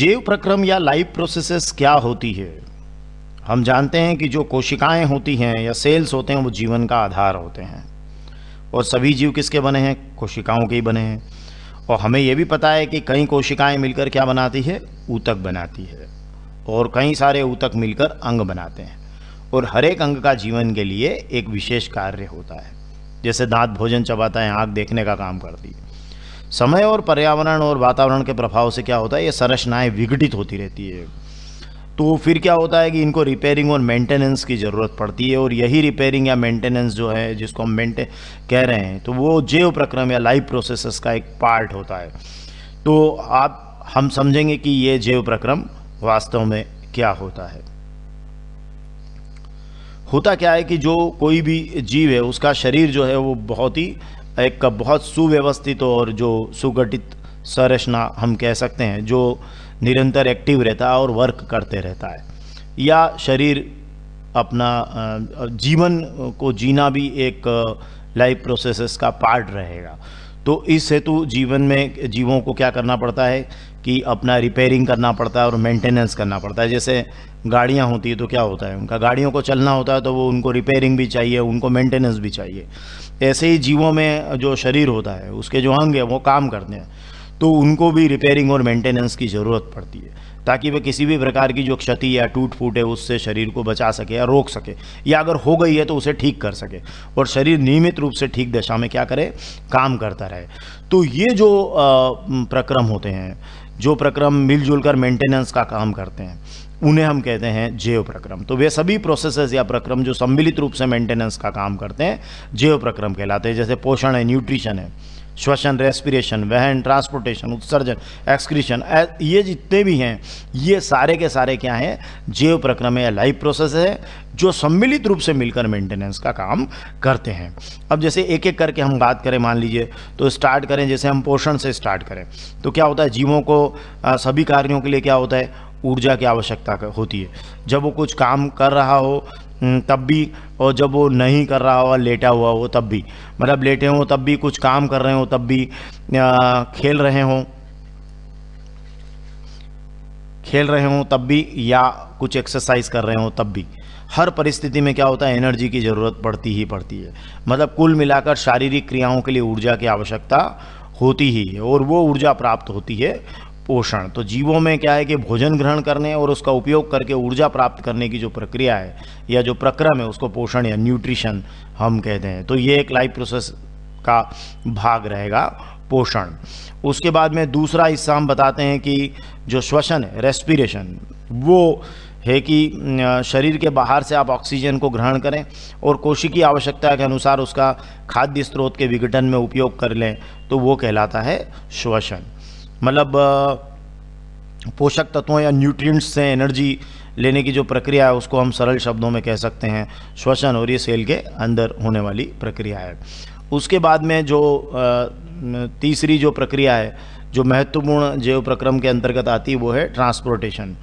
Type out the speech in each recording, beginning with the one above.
जैव प्रक्रम या लाइफ प्रोसेसेस क्या होती है हम जानते हैं कि जो कोशिकाएं होती हैं या सेल्स होते हैं वो जीवन का आधार होते हैं और सभी जीव किसके बने हैं कोशिकाओं के ही बने हैं और हमें यह भी पता है कि कई कोशिकाएं मिलकर क्या बनाती है ऊतक बनाती है और कई सारे ऊतक मिलकर अंग बनाते हैं और हर एक अंग का जीवन के लिए एक विशेष कार्य होता है जैसे दांत भोजन चबाता है आँख देखने का काम करती है समय और पर्यावरण और वातावरण के प्रभाव से क्या होता है ये संरचनाएँ विघटित होती रहती है तो फिर क्या होता है कि इनको रिपेयरिंग और मेंटेनेंस की ज़रूरत पड़ती है और यही रिपेयरिंग या मेंटेनेंस जो है जिसको हम मेंटे कह रहे हैं तो वो जैव प्रक्रम या लाइफ प्रोसेसेस का एक पार्ट होता है तो आप हम समझेंगे कि ये जैव प्रक्रम वास्तव में क्या होता है होता क्या है कि जो कोई भी जीव है उसका शरीर जो है वो बहुत ही एक बहुत सुव्यवस्थित और जो सुगठित संरचना हम कह सकते हैं जो निरंतर एक्टिव रहता है और वर्क करते रहता है या शरीर अपना जीवन को जीना भी एक लाइफ प्रोसेसेस का पार्ट रहेगा तो इस हेतु जीवन में जीवों को क्या करना पड़ता है कि अपना रिपेयरिंग करना पड़ता है और मेंटेनेंस करना पड़ता है जैसे गाड़ियाँ होती है तो क्या होता है उनका गाड़ियों को चलना होता है तो वो उनको रिपेयरिंग भी चाहिए उनको मेंटेनेंस भी चाहिए ऐसे ही जीवों में जो शरीर होता है उसके जो अंग हैं वो काम करते हैं तो उनको भी रिपेयरिंग और मेंटेनेंस की ज़रूरत पड़ती है ताकि वे किसी भी प्रकार की जो क्षति या टूट फूट है उससे शरीर को बचा सके या रोक सके या अगर हो गई है तो उसे ठीक कर सके और शरीर नियमित रूप से ठीक दशा में क्या करे काम करता रहे तो ये जो प्रक्रम होते हैं जो प्रक्रम मिलजुल कर मेंटेनेंस का काम करते हैं उन्हें हम कहते हैं जैव प्रक्रम तो वे सभी प्रोसेसेस या प्रक्रम जो सम्मिलित रूप से मेंटेनेंस का काम करते हैं जैव प्रक्रम कहलाते हैं जैसे पोषण है न्यूट्रिशन है श्वसन रेस्पिरेशन वहन ट्रांसपोर्टेशन उत्सर्जन एक्सक्रीशन ये जितने भी हैं ये सारे के सारे क्या हैं जैव प्रक्रम में लाइव प्रोसेस है जो सम्मिलित रूप से मिलकर मेंटेनेंस का काम करते हैं अब जैसे एक एक करके हम बात करें मान लीजिए तो स्टार्ट करें जैसे हम पोषण से स्टार्ट करें तो क्या होता है जीवों को सभी कार्यों के लिए क्या होता है ऊर्जा की आवश्यकता होती है जब वो कुछ काम कर रहा हो हम्म, तब भी और जब वो नहीं कर रहा हो लेटा हुआ हो तब भी मतलब लेटे हों तब भी कुछ काम कर रहे हो तब भी आ, खेल रहे हों खेल रहे हों तब भी या कुछ एक्सरसाइज कर रहे हों तब भी हर परिस्थिति में क्या होता है एनर्जी की ज़रूरत पड़ती ही पड़ती है मतलब कुल मिलाकर शारीरिक क्रियाओं के लिए ऊर्जा की आवश्यकता होती ही है और वो ऊर्जा प्राप्त होती है पोषण तो जीवों में क्या है कि भोजन ग्रहण करने और उसका उपयोग करके ऊर्जा प्राप्त करने की जो प्रक्रिया है या जो प्रक्रम है उसको पोषण या न्यूट्रिशन हम कहते हैं तो ये एक लाइफ प्रोसेस का भाग रहेगा पोषण उसके बाद में दूसरा हिस्सा हम बताते हैं कि जो श्वसन है रेस्पिरेशन वो है कि शरीर के बाहर से आप ऑक्सीजन को ग्रहण करें और कोशिकी आवश्यकता के अनुसार उसका खाद्य स्रोत के विघटन में उपयोग कर लें तो वो कहलाता है श्वसन मतलब पोषक तत्वों या न्यूट्रिएंट्स से एनर्जी लेने की जो प्रक्रिया है उसको हम सरल शब्दों में कह सकते हैं श्वसन और ये सेल के अंदर होने वाली प्रक्रिया है उसके बाद में जो तीसरी जो प्रक्रिया है जो महत्वपूर्ण जैव प्रक्रम के अंतर्गत आती है वो है ट्रांसपोर्टेशन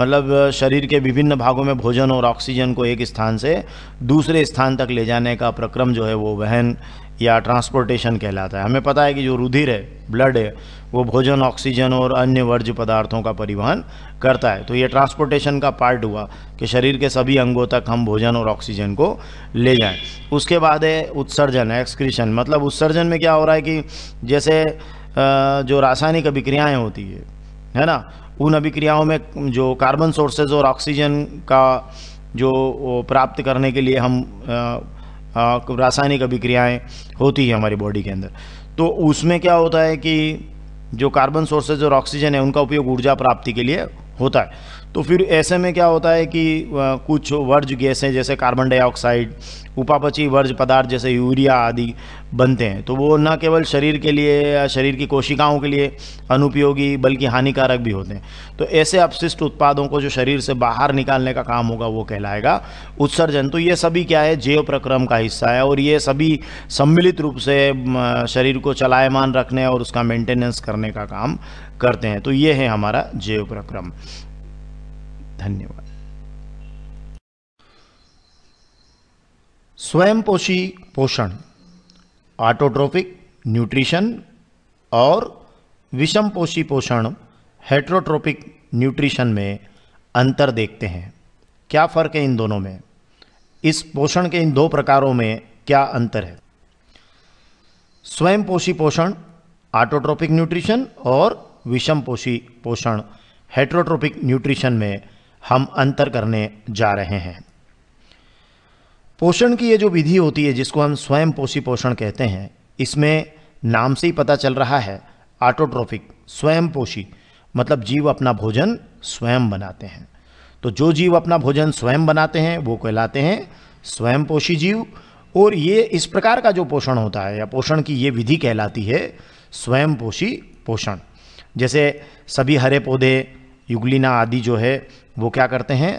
मतलब शरीर के विभिन्न भागों में भोजन और ऑक्सीजन को एक स्थान से दूसरे स्थान तक ले जाने का प्रक्रम जो है वो वहन या ट्रांसपोर्टेशन कहलाता है हमें पता है कि जो रुधिर है ब्लड है वो भोजन ऑक्सीजन और अन्य वर्ज्य पदार्थों का परिवहन करता है तो ये ट्रांसपोर्टेशन का पार्ट हुआ कि शरीर के सभी अंगों तक हम भोजन और ऑक्सीजन को ले जाएं उसके बाद है उत्सर्जन एक्सक्रीशन मतलब उत्सर्जन में क्या हो रहा है कि जैसे जो रासायनिक अभिक्रियाएँ होती है है ना उन अभिक्रियाओं में जो कार्बन सोर्सेज और ऑक्सीजन का जो प्राप्त करने के लिए हम हाँ, रासायनिक अभिक्रियाएँ होती है हमारी बॉडी के अंदर तो उसमें क्या होता है कि जो कार्बन सोर्सेज और ऑक्सीजन है उनका उपयोग ऊर्जा प्राप्ति के लिए होता है तो फिर ऐसे में क्या होता है कि कुछ वर्ज गैसें जैसे कार्बन डाइऑक्साइड उपापची वर्ज पदार्थ जैसे यूरिया आदि बनते हैं तो वो न केवल शरीर के लिए या शरीर की कोशिकाओं के लिए अनुपयोगी बल्कि हानिकारक भी होते हैं तो ऐसे अपशिष्ट उत्पादों को जो शरीर से बाहर निकालने का काम होगा वो कहलाएगा उत्सर्जन तो ये सभी क्या है जैव प्रक्रम का हिस्सा है और ये सभी सम्मिलित रूप से शरीर को चलायमान रखने और उसका मेंटेनेंस करने का काम करते हैं तो ये है हमारा जैव प्रक्रम धन्यवाद स्वयंपोषी पोषण ऑटोट्रोफिक न्यूट्रिशन और विषमपोषी पोषण हेट्रोट्रोपिक न्यूट्रिशन में अंतर देखते हैं क्या फ़र्क है इन दोनों में इस पोषण के इन दो प्रकारों में क्या अंतर है स्वयंपोषी पोषण ऑटोट्रोपिक न्यूट्रिशन और विषमपोषी पोषण हेट्रोट्रोपिक न्यूट्रिशन में हम अंतर करने जा रहे हैं पोषण की ये जो विधि होती है जिसको हम स्वयं पोषी पोषण कहते हैं इसमें नाम से ही पता चल रहा है ऑटोट्रोफिक स्वयं पोषी मतलब जीव अपना भोजन स्वयं बनाते हैं तो जो जीव अपना भोजन स्वयं बनाते हैं वो कहलाते हैं स्वयं पोषी जीव और ये इस प्रकार का जो पोषण होता है या पोषण की ये विधि कहलाती है स्वयं पोषी पोषण जैसे सभी हरे पौधे युगलिना आदि जो है वो क्या करते हैं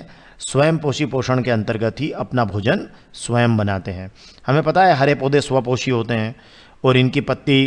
स्वयं पोषी पोषण के अंतर्गत ही अपना भोजन स्वयं बनाते हैं हमें पता है हरे पौधे स्वपोषी होते हैं और इनकी पत्ती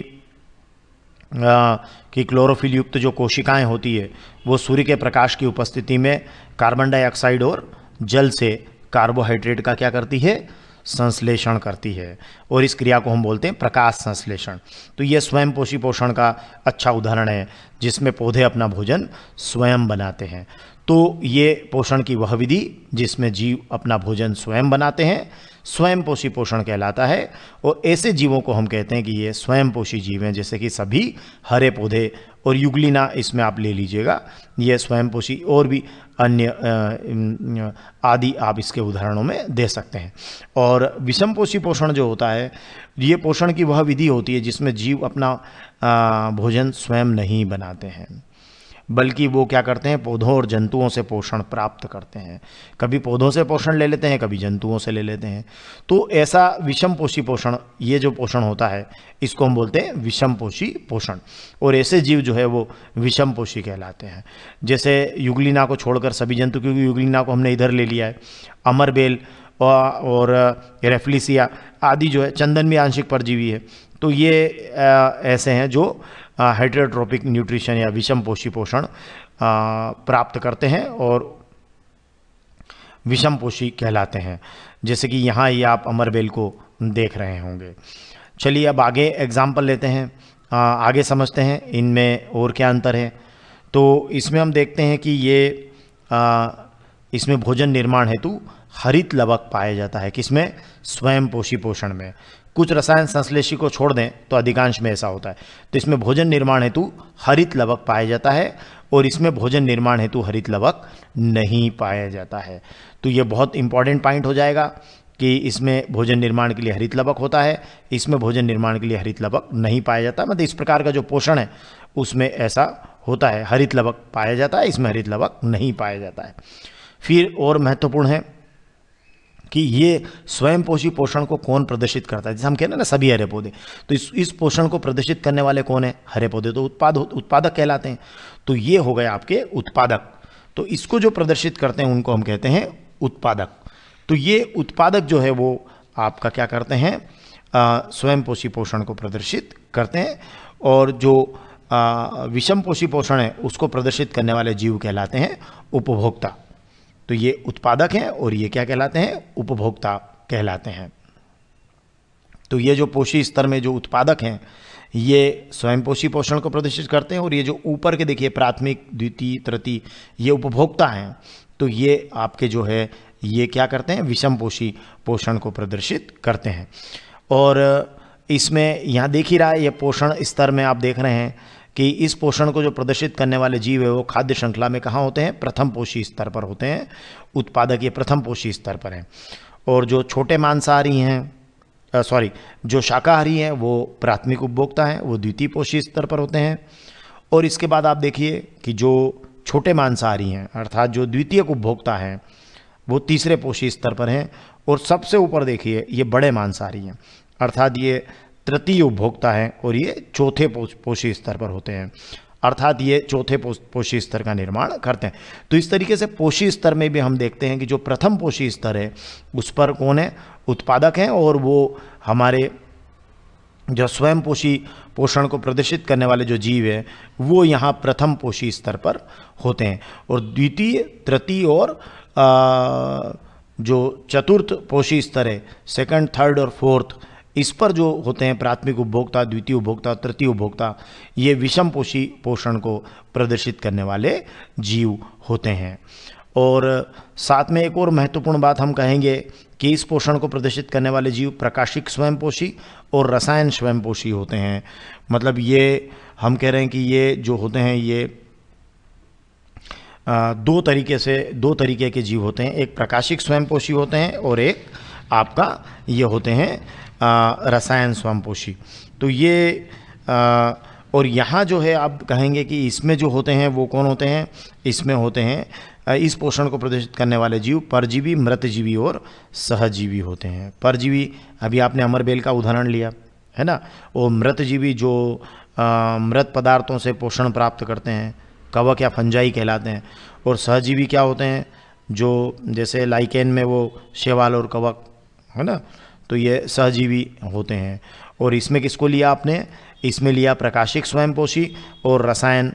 आ, की क्लोरोफिल युक्त जो कोशिकाएं होती है वो सूर्य के प्रकाश की उपस्थिति में कार्बन डाइऑक्साइड और जल से कार्बोहाइड्रेट का क्या करती है संश्लेषण करती है और इस क्रिया को हम बोलते हैं प्रकाश संश्लेषण तो ये स्वयं पोषी पोषण का अच्छा उदाहरण है जिसमें पौधे अपना भोजन स्वयं बनाते हैं तो ये पोषण की वह विधि जिसमें जीव अपना भोजन स्वयं बनाते हैं स्वयं पोषी पोषण कहलाता है और ऐसे जीवों को हम कहते हैं कि ये स्वयं पोषी जीव हैं जैसे कि सभी हरे पौधे और युगलिना इसमें आप ले लीजिएगा ये स्वयं पोषी और भी अन्य आदि आप इसके उदाहरणों में दे सकते हैं और विषम पोषी पोषण जो होता है ये पोषण की वह विधि होती है जिसमें जीव अपना भोजन स्वयं नहीं बनाते हैं बल्कि वो क्या करते हैं पौधों और जंतुओं से पोषण प्राप्त करते हैं कभी पौधों से पोषण ले लेते हैं कभी जंतुओं से ले लेते हैं तो ऐसा विषम पोषी पोषण ये जो पोषण होता है इसको हम बोलते हैं विषम पोषी पोषण और ऐसे जीव जो है वो विषम पोषी कहलाते हैं जैसे युगलिना को छोड़कर सभी जंतु क्योंकि युगलिना को हमने इधर ले लिया है अमरबेल और रेफ्लिसिया आदि जो है चंदन भी आंशिक परजीवी है तो ये ऐसे हैं जो हाइड्रोट्रोपिक न्यूट्रिशन या विषम पोषी पोषण प्राप्त करते हैं और विषम पोषी कहलाते हैं जैसे कि यहाँ ही आप अमरबेल को देख रहे होंगे चलिए अब आगे एग्जाम्पल लेते हैं आ, आगे समझते हैं इनमें और क्या अंतर है तो इसमें हम देखते हैं कि ये आ, इसमें भोजन निर्माण हेतु हरित लवक पाया जाता है किसमें स्वयं पोषी पोषण में कुछ रसायन संश्लेषी को छोड़ दें तो अधिकांश में ऐसा होता है तो इसमें भोजन निर्माण हेतु हरित लवक पाया जाता है और इसमें भोजन निर्माण हेतु हरित लवक नहीं पाया जाता है तो ये बहुत इंपॉर्टेंट पॉइंट हो जाएगा कि इसमें भोजन निर्माण के लिए हरित लवक होता है इसमें भोजन निर्माण के लिए हरित लवक नहीं पाया जाता मतलब इस प्रकार का जो पोषण है उसमें ऐसा होता है हरित लवक पाया जाता है इसमें हरित लवक नहीं पाया जाता है फिर और महत्वपूर्ण है कि ये स्वयं पोषी पोषण को कौन प्रदर्शित करता है जैसे हम कहते हैं ना सभी हरे पौधे तो इस इस पोषण को प्रदर्शित करने वाले कौन है हरे पौधे तो उत्पाद उत्पादक कहलाते हैं तो ये हो गए आपके उत्पादक तो इसको जो प्रदर्शित करते हैं उनको हम कहते हैं उत्पादक तो ये उत्पादक जो है वो आपका क्या करते हैं स्वयं पोषी पोषण को प्रदर्शित करते हैं और जो विषम पोषी पोषण है उसको प्रदर्शित करने वाले जीव कहलाते हैं उपभोक्ता तो ये उत्पादक हैं और ये क्या कहलाते हैं उपभोक्ता कहलाते हैं तो ये जो पोषी स्तर में जो उत्पादक हैं ये स्वयं पोषी पोषण को प्रदर्शित करते हैं और ये जो ऊपर के देखिए प्राथमिक द्वितीय तृतीय ये उपभोक्ता हैं तो ये आपके जो है ये क्या करते हैं विषम पोषी पोषण को प्रदर्शित करते हैं और इसमें यहाँ देख ही रहा है ये पोषण स्तर में आप देख रहे हैं कि इस पोषण को जो प्रदर्शित करने वाले जीव है वो खाद्य श्रृंखला में कहाँ होते हैं प्रथम पोषी स्तर पर होते हैं उत्पादक ये प्रथम पोषी स्तर पर हैं और जो छोटे मांसाहारी हैं सॉरी जो शाकाहारी हैं वो प्राथमिक उपभोक्ता हैं वो द्वितीय पोषी स्तर पर होते हैं और इसके बाद आप देखिए कि जो छोटे मांसाहारी हैं अर्थात जो द्वितीय उपभोक्ता हैं वो तीसरे पोषी स्तर पर हैं और सबसे ऊपर देखिए ये बड़े मांसाहारी हैं अर्थात ये तृतीय उपभोक्ता हैं और ये चौथे पोषी स्तर पर होते हैं अर्थात ये चौथे पोषी स्तर का निर्माण करते हैं तो इस तरीके से पोषी स्तर में भी हम देखते हैं कि जो प्रथम पोषी स्तर है उस पर कौन है उत्पादक हैं और वो हमारे जो स्वयं पोषी पोषण को प्रदर्शित करने वाले जो जीव है वो यहाँ प्रथम पोषी स्तर पर होते हैं और द्वितीय तृतीय और आ, जो चतुर्थ पोषी स्तर है सेकंड थर्ड और फोर्थ इस पर जो होते हैं प्राथमिक उपभोक्ता द्वितीय उपभोक्ता तृतीय उपभोक्ता ये विषम पोषी पोषण को प्रदर्शित करने वाले जीव होते हैं और साथ में एक और महत्वपूर्ण बात हम कहेंगे कि इस पोषण को प्रदर्शित करने वाले जीव प्रकाशिक स्वयंपोषी और रसायन स्वयंपोषी होते हैं मतलब ये हम कह रहे हैं कि ये जो होते हैं ये दो तरीके से दो तरीके के जीव होते हैं एक प्रकाशिक स्वयंपोषी होते हैं और एक आपका ये होते हैं रसायन स्वामपोषी तो ये आ, और यहाँ जो है आप कहेंगे कि इसमें जो होते हैं वो कौन होते हैं इसमें होते हैं इस पोषण को प्रदर्शित करने वाले जीव परजीवी मृतजीवी और सहजीवी होते हैं परजीवी अभी आपने अमरबेल का उदाहरण लिया है ना और मृतजीवी जो मृत पदार्थों से पोषण प्राप्त करते हैं कवक या फंजाई कहलाते हैं और सहजीवी क्या होते हैं जो जैसे लाइकेन में वो शेवाल और कवक है ना तो ये सहजीवी होते हैं और इसमें किसको लिया आपने इसमें लिया प्रकाशिक स्वयंपोषी और रसायन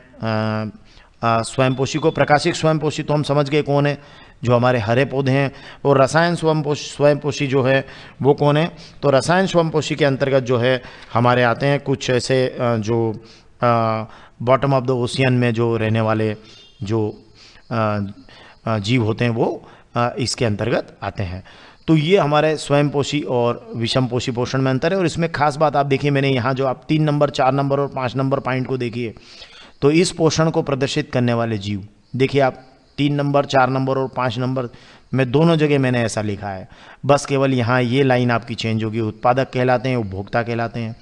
स्वयंपोषी को प्रकाशिक स्वयंपोषी तो हम समझ गए कौन है जो हमारे हरे पौधे हैं और रसायन स्वयं स्वयंपोषी जो है वो कौन है तो रसायन स्वयंपोषी के अंतर्गत जो है हमारे आते हैं कुछ ऐसे जो बॉटम ऑफ द ओशियन में जो रहने वाले जो जीव होते हैं वो इसके अंतर्गत आते हैं तो ये हमारे स्वयंपोषी और विषमपोषी पोषण में अंतर है और इसमें खास बात आप देखिए मैंने यहाँ जो आप तीन नंबर चार नंबर और पाँच नंबर पॉइंट को देखिए तो इस पोषण को प्रदर्शित करने वाले जीव देखिए आप तीन नंबर चार नंबर और पाँच नंबर में दोनों जगह मैंने ऐसा लिखा है बस केवल यहाँ ये लाइन आपकी चेंज होगी उत्पादक कहलाते हैं उपभोक्ता कहलाते हैं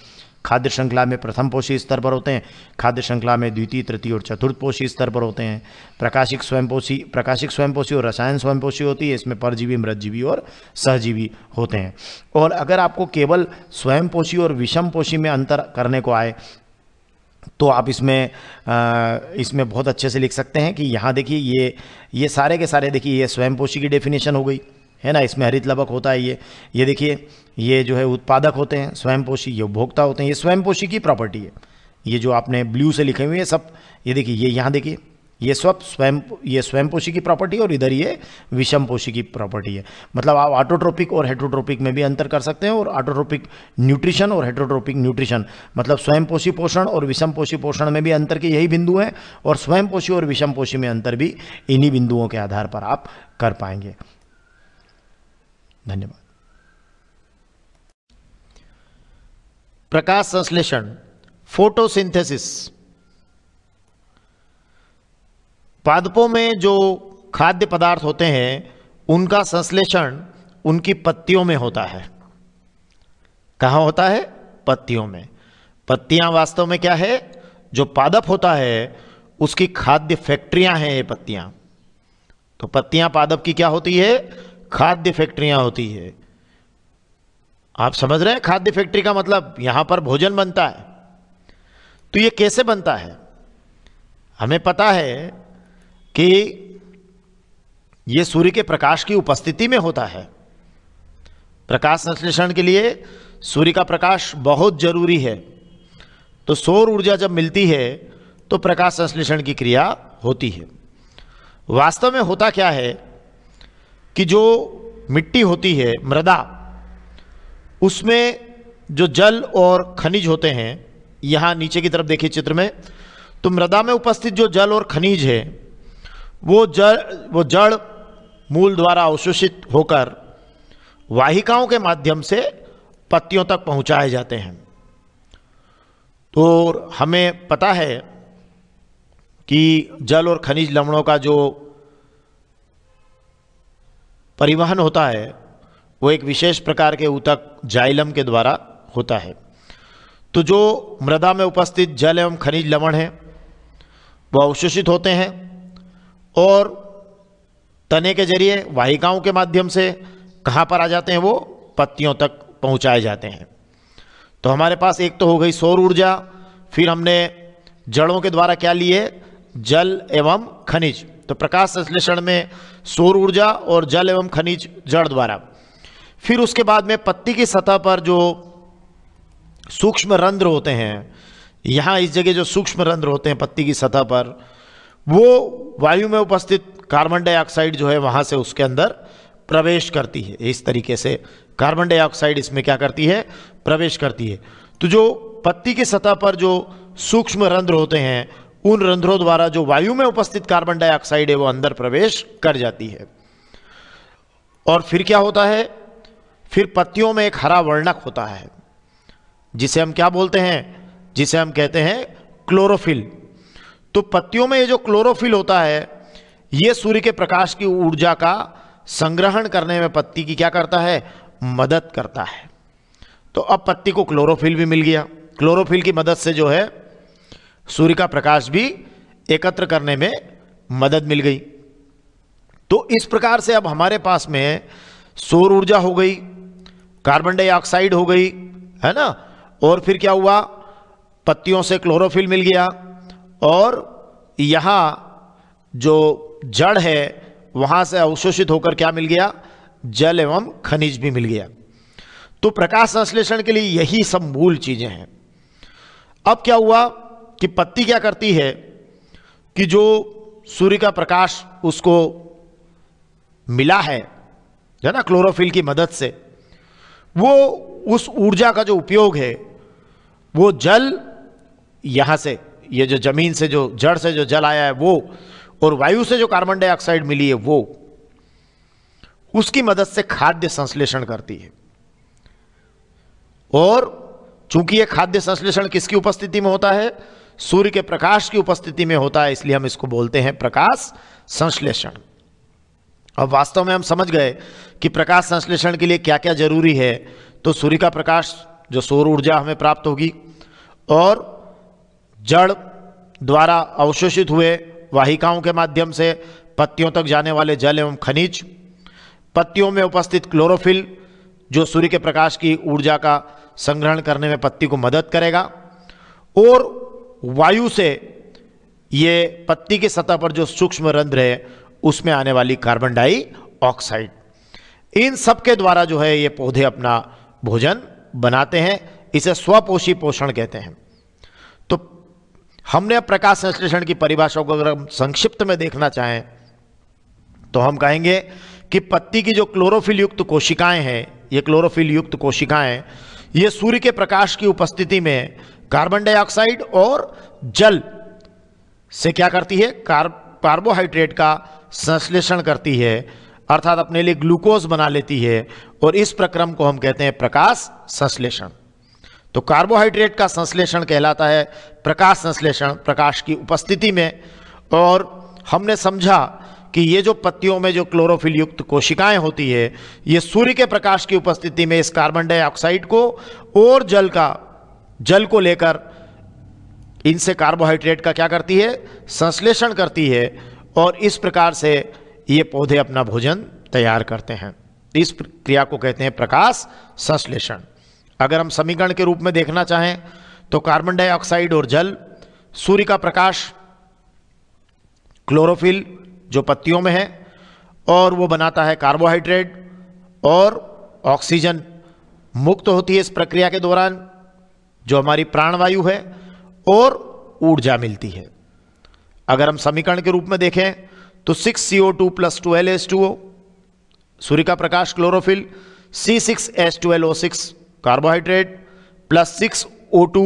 खाद्य श्रृंखला में प्रथम पोषी स्तर पर होते हैं खाद्य श्रृंखला में द्वितीय तृतीय और चतुर्थ पोषी स्तर पर होते हैं प्रकाशिक स्वयंपोषी प्रकाशिक स्वयंपोषी और रसायन स्वयंपोषी होती है इसमें परजीवी मृतजीवी और सहजीवी होते हैं और अगर आपको केवल स्वयंपोषी और विषम पोषी में अंतर करने को आए तो आप इसमें आ, इसमें बहुत अच्छे से लिख सकते हैं कि यहाँ देखिए ये ये सारे के सारे देखिए ये स्वयंपोषी की डेफिनेशन हो गई है ना इसमें हरित लवक होता है ये ये देखिए ये जो है उत्पादक होते हैं स्वयंपोषी ये उपभोक्ता होते हैं ये स्वयंपोषी की प्रॉपर्टी है ये जो आपने ब्लू से लिखे हुए हैं सब ये देखिए ये यहाँ देखिए ये सब स्वयं ये स्वयंपोषी की प्रॉपर्टी और इधर ये विषमपोषी की प्रॉपर्टी है मतलब आप ऑटोट्रोपिक और हेट्रोट्रोपिक में भी अंतर कर सकते हैं और ऑटोट्रोपिक न्यूट्रिशन और हेट्रोट्रोपिक न्यूट्रिशन मतलब स्वयंपोषी पोषण और विषमपोषी पोषण में भी अंतर के यही बिंदु हैं और स्वयंपोषी और विषमपोषी में अंतर भी इन्हीं बिंदुओं के आधार पर आप कर पाएंगे धन्यवाद प्रकाश संश्लेषण फोटोसिंथेसिस पादपों में जो खाद्य पदार्थ होते हैं उनका संश्लेषण उनकी पत्तियों में होता है कहाँ होता है पत्तियों में पत्तियां वास्तव में क्या है जो पादप होता है उसकी खाद्य फैक्ट्रियां हैं ये पत्तियां तो पत्तियां पादप की क्या होती है खाद्य फैक्ट्रियां होती है आप समझ रहे हैं खाद्य फैक्ट्री का मतलब यहां पर भोजन बनता है तो ये कैसे बनता है हमें पता है कि ये सूर्य के प्रकाश की उपस्थिति में होता है प्रकाश संश्लेषण के लिए सूर्य का प्रकाश बहुत जरूरी है तो सौर ऊर्जा जब मिलती है तो प्रकाश संश्लेषण की क्रिया होती है वास्तव में होता क्या है कि जो मिट्टी होती है मृदा उसमें जो जल और खनिज होते हैं यहाँ नीचे की तरफ देखिए चित्र में तो मृदा में उपस्थित जो जल और खनिज है वो जल वो जड़ मूल द्वारा अवशोषित होकर वाहिकाओं के माध्यम से पत्तियों तक पहुँचाए जाते हैं तो हमें पता है कि जल और खनिज लवणों का जो परिवहन होता है वो एक विशेष प्रकार के ऊतक जाइलम के द्वारा होता है तो जो मृदा में उपस्थित जल एवं खनिज लवण हैं वह अवशोषित होते हैं और तने के जरिए वाहिकाओं के माध्यम से कहाँ पर आ जाते हैं वो पत्तियों तक पहुँचाए जाते हैं तो हमारे पास एक तो हो गई सौर ऊर्जा फिर हमने जड़ों के द्वारा क्या लिए जल एवं खनिज तो प्रकाश संश्लेषण में सौर ऊर्जा और जल एवं खनिज जड़ द्वारा फिर उसके बाद में पत्ती की सतह पर जो सूक्ष्म रंध्र होते हैं यहाँ इस जगह जो सूक्ष्म रंध्र होते हैं पत्ती की सतह पर वो वायु में उपस्थित कार्बन डाइऑक्साइड जो है वहाँ से उसके अंदर प्रवेश करती है इस तरीके से कार्बन डाइऑक्साइड इसमें क्या करती है प्रवेश करती है तो जो पत्ती की सतह पर जो सूक्ष्म रंध्र होते हैं उन रंध्रों द्वारा जो वायु में उपस्थित कार्बन डाइऑक्साइड है वो अंदर प्रवेश कर जाती है और फिर क्या होता है फिर पत्तियों में एक हरा वर्णक होता है जिसे हम क्या बोलते हैं जिसे हम कहते हैं क्लोरोफिल तो पत्तियों में ये जो क्लोरोफिल होता है ये सूर्य के प्रकाश की ऊर्जा का संग्रहण करने में पत्ती की क्या करता है मदद करता है तो अब पत्ती को क्लोरोफिल भी मिल गया क्लोरोफिल की मदद से जो है सूर्य का प्रकाश भी एकत्र करने में मदद मिल गई तो इस प्रकार से अब हमारे पास में सौर ऊर्जा हो गई कार्बन डाइऑक्साइड हो गई है ना और फिर क्या हुआ पत्तियों से क्लोरोफिल मिल गया और यहाँ जो जड़ है वहाँ से अवशोषित होकर क्या मिल गया जल एवं खनिज भी मिल गया तो प्रकाश संश्लेषण के लिए यही सब मूल चीज़ें हैं अब क्या हुआ कि पत्ती क्या करती है कि जो सूर्य का प्रकाश उसको मिला है है ना क्लोरोफिल की मदद से वो उस ऊर्जा का जो उपयोग है वो जल यहाँ से ये जो ज़मीन से जो जड़ से जो जल आया है वो और वायु से जो कार्बन डाइऑक्साइड मिली है वो उसकी मदद से खाद्य संश्लेषण करती है और चूंकि ये खाद्य संश्लेषण किसकी उपस्थिति में होता है सूर्य के प्रकाश की उपस्थिति में होता है इसलिए हम इसको बोलते हैं प्रकाश संश्लेषण अब वास्तव में हम समझ गए कि प्रकाश संश्लेषण के लिए क्या क्या जरूरी है तो सूर्य का प्रकाश जो सौर ऊर्जा हमें प्राप्त होगी और जड़ द्वारा अवशोषित हुए वाहिकाओं के माध्यम से पत्तियों तक जाने वाले जल एवं खनिज पत्तियों में उपस्थित क्लोरोफिल जो सूर्य के प्रकाश की ऊर्जा का संग्रहण करने में पत्ती को मदद करेगा और वायु से ये पत्ती की सतह पर जो सूक्ष्म रंध्र है उसमें आने वाली कार्बन डाई ऑक्साइड इन सब के द्वारा जो है ये पौधे अपना भोजन बनाते हैं इसे स्वपोषी पोषण कहते हैं तो हमने प्रकाश संश्लेषण की परिभाषा को अगर हम संक्षिप्त में देखना चाहें तो हम कहेंगे कि पत्ती की जो क्लोरोफिल युक्त कोशिकाएं हैं ये क्लोरोफिल युक्त कोशिकाएं ये सूर्य के प्रकाश की उपस्थिति में कार्बन डाइऑक्साइड और जल से क्या करती है कार्बोहाइड्रेट का संश्लेषण करती है अर्थात अपने लिए ग्लूकोज बना लेती है और इस प्रक्रम को हम कहते हैं प्रकाश संश्लेषण तो कार्बोहाइड्रेट का संश्लेषण कहलाता है प्रकाश संश्लेषण प्रकाश की उपस्थिति में और हमने समझा कि ये जो पत्तियों में जो क्लोरोफिल युक्त कोशिकाएं होती है ये सूर्य के प्रकाश की उपस्थिति में इस कार्बन डाइऑक्साइड को और जल का जल को लेकर इनसे कार्बोहाइड्रेट का क्या करती है संश्लेषण करती है और इस प्रकार से ये पौधे अपना भोजन तैयार करते हैं इस क्रिया को कहते हैं प्रकाश संश्लेषण अगर हम समीकरण के रूप में देखना चाहें तो कार्बन डाइऑक्साइड और जल सूर्य का प्रकाश क्लोरोफिल जो पत्तियों में है और वो बनाता है कार्बोहाइड्रेट और ऑक्सीजन मुक्त होती है इस प्रक्रिया के दौरान जो हमारी प्राणवायु है और ऊर्जा मिलती है अगर हम समीकरण के रूप में देखें तो six C O two plus twelve S two O सूर्य का प्रकाश chlorophyll C six S twelve O six carbohydrate plus six O two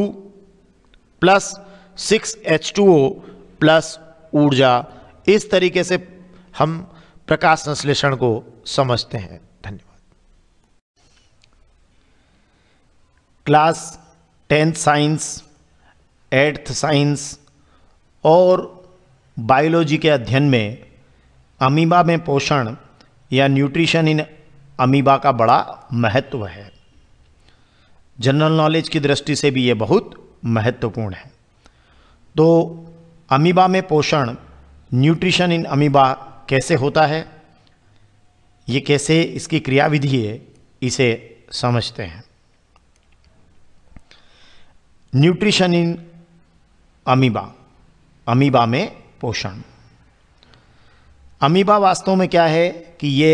plus six H two O plus ऊर्जा इस तरीके से हम प्रकाश संश्लेषण को समझते हैं धन्यवाद class tenth science eighth science और बायोलॉजी के अध्ययन में अमीबा में पोषण या न्यूट्रिशन इन अमीबा का बड़ा महत्व है जनरल नॉलेज की दृष्टि से भी ये बहुत महत्वपूर्ण है तो अमीबा में पोषण न्यूट्रिशन इन अमीबा कैसे होता है ये कैसे इसकी क्रियाविधि है इसे समझते हैं न्यूट्रिशन इन अमीबा अमीबा में पोषण अमीबा वास्तव में क्या है कि ये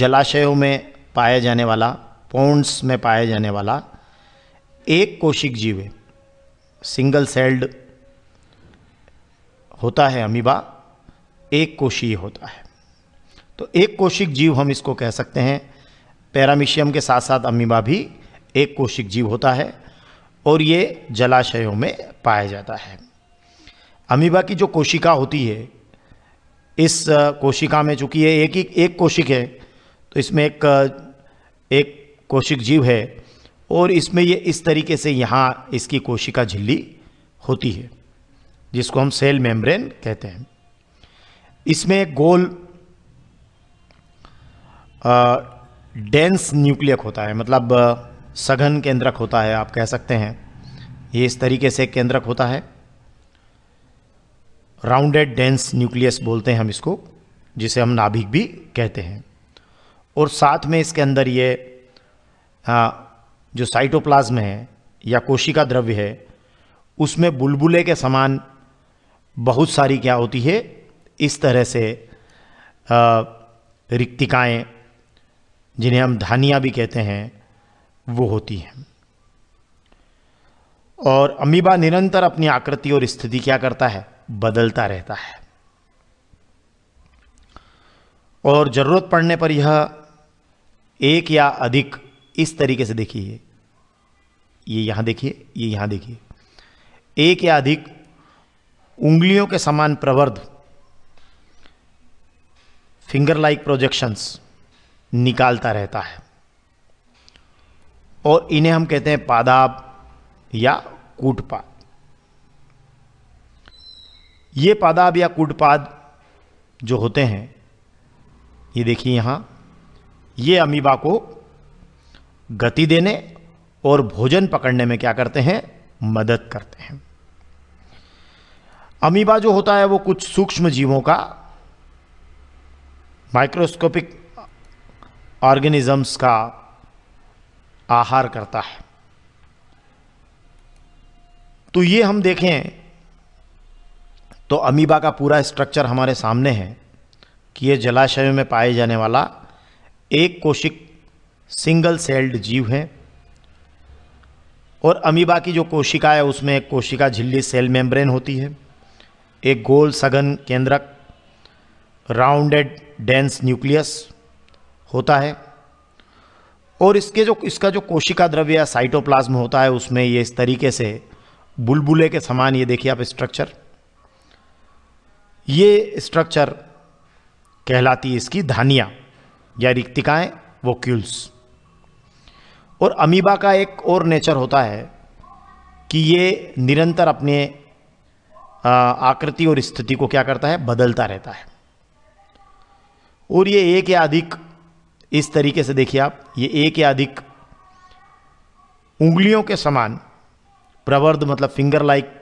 जलाशयों में पाया जाने वाला पोन्ड्स में पाया जाने वाला एक कोशिक जीव है सिंगल सेल्ड होता है अमीबा एक कोशीय होता है तो एक कोशिक जीव हम इसको कह सकते हैं पैरामिशियम के साथ साथ अमीबा भी एक कोशिक जीव होता है और ये जलाशयों में पाया जाता है अमीबा की जो कोशिका होती है इस कोशिका में चूँकि ये एक ही एक कोशिक है तो इसमें एक एक कोशिक जीव है और इसमें ये इस तरीके से यहाँ इसकी कोशिका झिल्ली होती है जिसको हम सेल मेम्ब्रेन कहते हैं इसमें गोल डेंस न्यूक्लियक होता है मतलब आ, सघन केंद्रक होता है आप कह सकते हैं ये इस तरीके से केंद्रक होता है राउंडेड डेंस न्यूक्लियस बोलते हैं हम इसको जिसे हम नाभिक भी कहते हैं और साथ में इसके अंदर ये आ, जो साइटोप्लाज्म है या कोशिका द्रव्य है उसमें बुलबुले के समान बहुत सारी क्या होती है इस तरह से रिक्तिकाएँ जिन्हें हम धानियाँ भी कहते हैं वो होती है और अमीबा निरंतर अपनी आकृति और स्थिति क्या करता है बदलता रहता है और ज़रूरत पड़ने पर यह एक या अधिक इस तरीके से देखिए ये यहां देखिए ये यहां देखिए एक या अधिक उंगलियों के समान प्रवर्ध फिंगर लाइक प्रोजेक्शंस निकालता रहता है और इन्हें हम कहते हैं पादाब या कूटपाद ये पादाब या कूटपाद जो होते हैं ये देखिए यहाँ ये अमीबा को गति देने और भोजन पकड़ने में क्या करते हैं मदद करते हैं अमीबा जो होता है वो कुछ सूक्ष्म जीवों का माइक्रोस्कोपिक ऑर्गेनिजम्स का आहार करता है तो ये हम देखें तो अमीबा का पूरा स्ट्रक्चर हमारे सामने है कि ये जलाशयों में पाए जाने वाला एक कोशिक सिंगल सेल्ड जीव है और अमीबा की जो कोशिका है उसमें एक कोशिका झिल्ली सेल मेम्ब्रेन होती है एक गोल सघन केंद्रक राउंडेड डेंस न्यूक्लियस होता है और इसके जो इसका जो कोशिका द्रव्य या साइटोप्लाज्म होता है उसमें ये इस तरीके से बुलबुले के समान ये देखिए आप स्ट्रक्चर ये स्ट्रक्चर कहलाती है इसकी धानिया या रिक्तिकाएं वोक्यूल्स और अमीबा का एक और नेचर होता है कि ये निरंतर अपने आकृति और स्थिति को क्या करता है बदलता रहता है और ये एक या अधिक इस तरीके से देखिए आप ये एक या अधिक उंगलियों के समान प्रवर्ध मतलब फिंगर लाइक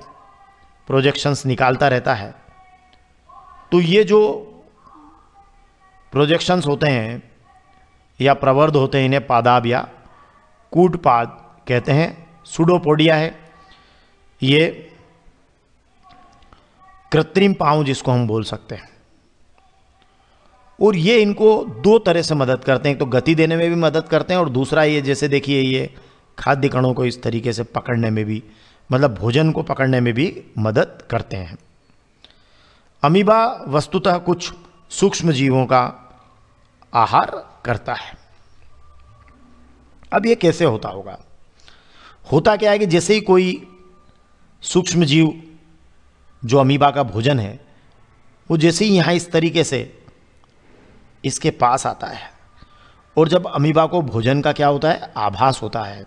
प्रोजेक्शंस निकालता रहता है तो ये जो प्रोजेक्शंस होते हैं या प्रवर्ध होते हैं इन्हें पादाब या कूटपाद कहते हैं सुडोपोडिया है ये कृत्रिम पांव जिसको हम बोल सकते हैं और ये इनको दो तरह से मदद करते हैं एक तो गति देने में भी मदद करते हैं और दूसरा ये जैसे देखिए ये खाद्य कणों को इस तरीके से पकड़ने में भी मतलब भोजन को पकड़ने में भी मदद करते हैं अमीबा वस्तुतः कुछ सूक्ष्म जीवों का आहार करता है अब ये कैसे होता होगा होता क्या है कि जैसे ही कोई सूक्ष्म जीव जो अमीबा का भोजन है वो जैसे ही यहाँ इस तरीके से इसके पास आता है और जब अमीबा को भोजन का क्या होता है आभास होता है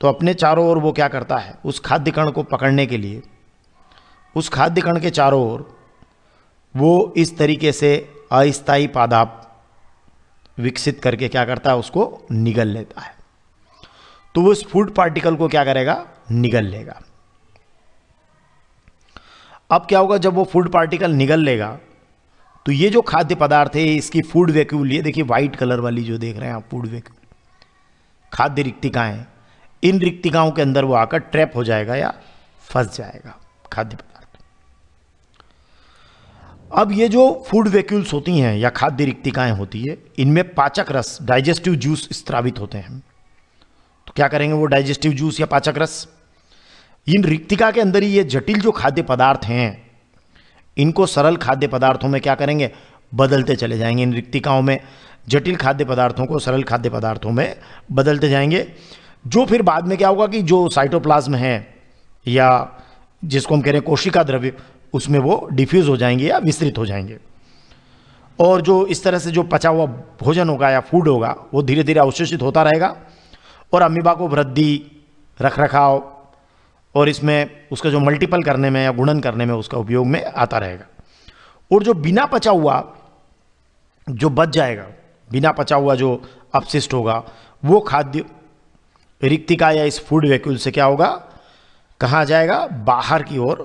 तो अपने चारों ओर वो क्या करता है उस खाद्य कण को पकड़ने के लिए उस खाद्य कण के चारों ओर वो इस तरीके से अस्थायी पादाप विकसित करके क्या करता है उसको निगल लेता है तो वो इस फूड पार्टिकल को क्या करेगा निगल लेगा अब क्या होगा जब वो फूड पार्टिकल निगल लेगा तो ये जो खाद्य पदार्थ है इसकी फूड वैक्यूल ये देखिए व्हाइट कलर वाली जो देख रहे हैं आप फूड वैक्यूल खाद्य रिक्तिकाएं इन रिक्तिकाओं के अंदर वो आकर ट्रैप हो जाएगा या फंस जाएगा खाद्य पदार्थ अब ये जो फूड वैक्यूल्स होती हैं या खाद्य रिक्तिकाएं होती है इनमें पाचक रस डाइजेस्टिव जूस स्त्रावित होते हैं तो क्या करेंगे वो डाइजेस्टिव जूस या पाचक रस इन रिक्तिका के अंदर ही ये जटिल जो खाद्य पदार्थ हैं इनको सरल खाद्य पदार्थों में क्या करेंगे बदलते चले जाएंगे इन रिक्तिकाओं में जटिल खाद्य पदार्थों को सरल खाद्य पदार्थों में बदलते जाएंगे जो फिर बाद में क्या होगा कि जो साइटोप्लाज्म है या जिसको हम कह रहे हैं कोशिका द्रव्य उसमें वो डिफ्यूज़ हो जाएंगे या विस्तृत हो जाएंगे और जो इस तरह से जो पचा हुआ भोजन होगा या फूड होगा वो धीरे धीरे अवशोषित होता रहेगा और अमीबा को वृद्धि रख रखाव और इसमें उसका जो मल्टीपल करने में या गुणन करने में उसका उपयोग में आता रहेगा और जो बिना पचा हुआ जो बच जाएगा बिना पचा हुआ जो अपशिष्ट होगा वो खाद्य रिक्तिका या इस फूड वैक्यूल से क्या होगा कहाँ जाएगा बाहर की ओर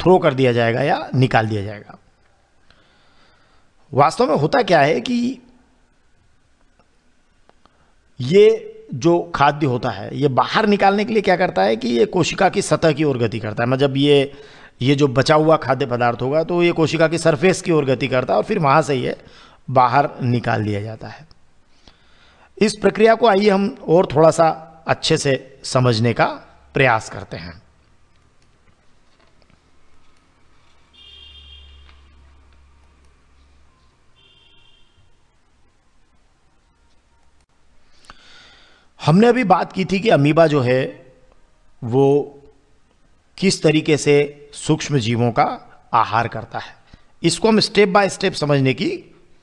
थ्रो कर दिया जाएगा या निकाल दिया जाएगा वास्तव में होता क्या है कि ये जो खाद्य होता है ये बाहर निकालने के लिए क्या करता है कि ये कोशिका की सतह की ओर गति करता है मतलब ये ये जो बचा हुआ खाद्य पदार्थ होगा तो ये कोशिका की सरफेस की ओर गति करता है और फिर वहाँ से ये बाहर निकाल दिया जाता है इस प्रक्रिया को आइए हम और थोड़ा सा अच्छे से समझने का प्रयास करते हैं हमने अभी बात की थी कि अमीबा जो है वो किस तरीके से सूक्ष्म जीवों का आहार करता है इसको हम स्टेप बाय स्टेप समझने की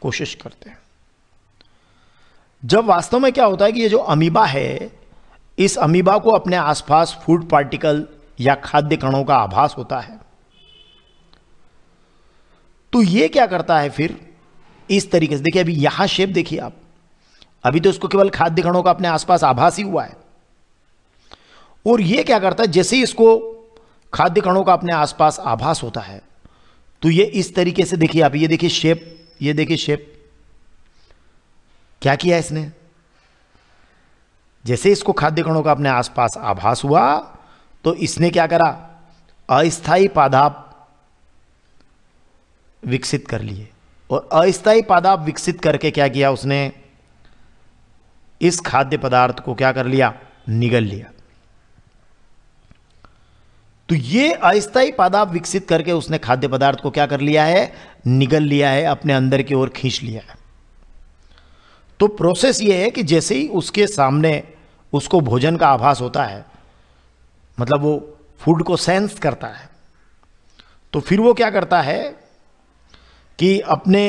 कोशिश करते हैं जब वास्तव में क्या होता है कि ये जो अमीबा है इस अमीबा को अपने आसपास फूड पार्टिकल या खाद्य कणों का आभास होता है तो ये क्या करता है फिर इस तरीके से देखिए अभी यहां शेप देखिए आप अभी तो इसको केवल खाद्य कणों का अपने आसपास आभास ही हुआ है और ये क्या करता है जैसे ही इसको खाद्य कणों का अपने आसपास आभास होता है तो ये इस तरीके से देखिए आप ये देखिए शेप ये देखिए शेप क्या किया इसने जैसे इसको खाद्य कणों का अपने आसपास आभास हुआ तो इसने क्या करा अस्थाई पादाप विकसित कर लिए और अस्थाई पादाप विकसित करके क्या किया उसने इस खाद्य पदार्थ को क्या कर लिया निगल लिया तो ये अस्थायी पादाप विकसित करके उसने खाद्य पदार्थ को क्या कर लिया है निगल लिया है अपने अंदर की ओर खींच लिया है तो प्रोसेस ये है कि जैसे ही उसके सामने उसको भोजन का आभास होता है मतलब वो फूड को सेंस करता है तो फिर वो क्या करता है कि अपने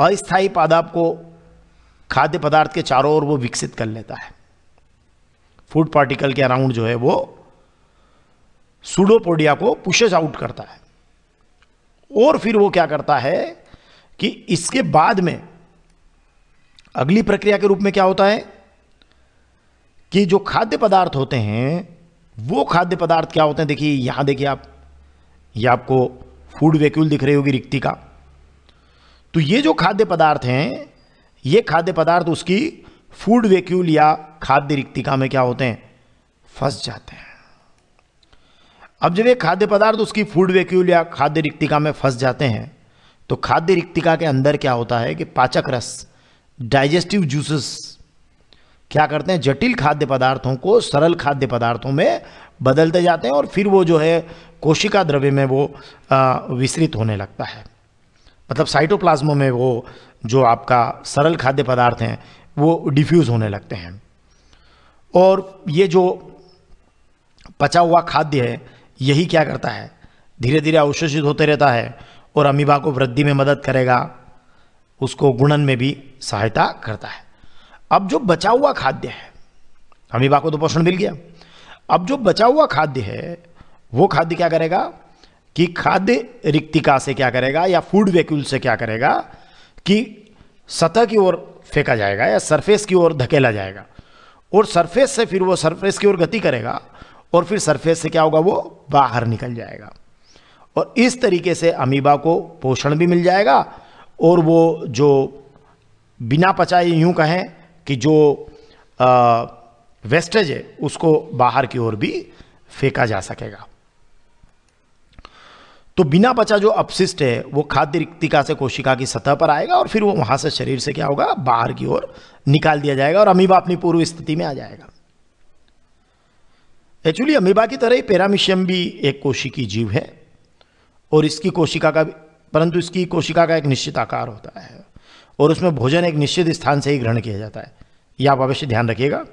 अस्थाई पादाप को खाद्य पदार्थ के चारों ओर वो विकसित कर लेता है फूड पार्टिकल के अराउंड जो है वो सुडोपोडिया को पुशेज आउट करता है और फिर वो क्या करता है कि इसके बाद में अगली प्रक्रिया के रूप में क्या होता है कि जो खाद्य पदार्थ होते हैं वो खाद्य पदार्थ क्या होते हैं देखिए यहां देखिए आप ये आपको फूड वेक्यूल दिख रही होगी रिक्ति का तो ये जो खाद्य पदार्थ हैं ये खाद्य पदार्थ उसकी फूड वेक्यूल या खाद्य रिक्तिका में क्या होते हैं फंस जाते हैं अब जब ये खाद्य पदार्थ उसकी फूड वेक्यूल या खाद्य रिक्तिका में फंस जाते हैं तो खाद्य रिक्तिका के अंदर क्या होता है कि पाचक रस डाइजेस्टिव जूसेस क्या करते हैं जटिल खाद्य पदार्थों को सरल खाद्य पदार्थों में बदलते जाते हैं और फिर वो जो है कोशिका द्रव्य में वो विसरित होने लगता है मतलब साइटोप्लाज्मो में वो जो आपका सरल खाद्य पदार्थ हैं वो डिफ्यूज़ होने लगते हैं और ये जो पचा हुआ खाद्य है यही क्या करता है धीरे धीरे अवशोषित होते रहता है और अमीबा को वृद्धि में मदद करेगा उसको गुणन में भी सहायता करता है अब जो बचा हुआ खाद्य है अमीबा को तो पोषण मिल गया अब जो बचा हुआ खाद्य है वो खाद्य क्या करेगा कि खाद्य रिक्तिका से क्या करेगा या फूड वेक्यूल से क्या करेगा कि सतह की ओर फेंका जाएगा या सरफेस की ओर धकेला जाएगा और सरफेस से फिर वो सरफेस की ओर गति करेगा और फिर सरफेस से क्या होगा वो बाहर निकल जाएगा और इस तरीके से अमीबा को पोषण भी मिल जाएगा और वो जो बिना पचाए यूँ कहें कि जो आ, वेस्टेज है उसको बाहर की ओर भी फेंका जा सकेगा तो बिना बचा जो अपशिष्ट है वो खाद्य रिक्तिका से कोशिका की सतह पर आएगा और फिर वो वहां से शरीर से क्या होगा बाहर की ओर निकाल दिया जाएगा और अमीबा अपनी पूर्व स्थिति में आ जाएगा एक्चुअली अमीबा की तरह ही पेरामिशियम भी एक कोशिकी जीव है और इसकी कोशिका का परंतु इसकी कोशिका का एक निश्चित आकार होता है और उसमें भोजन एक निश्चित स्थान से ही ग्रहण किया जाता है यह आप अवश्य ध्यान रखिएगा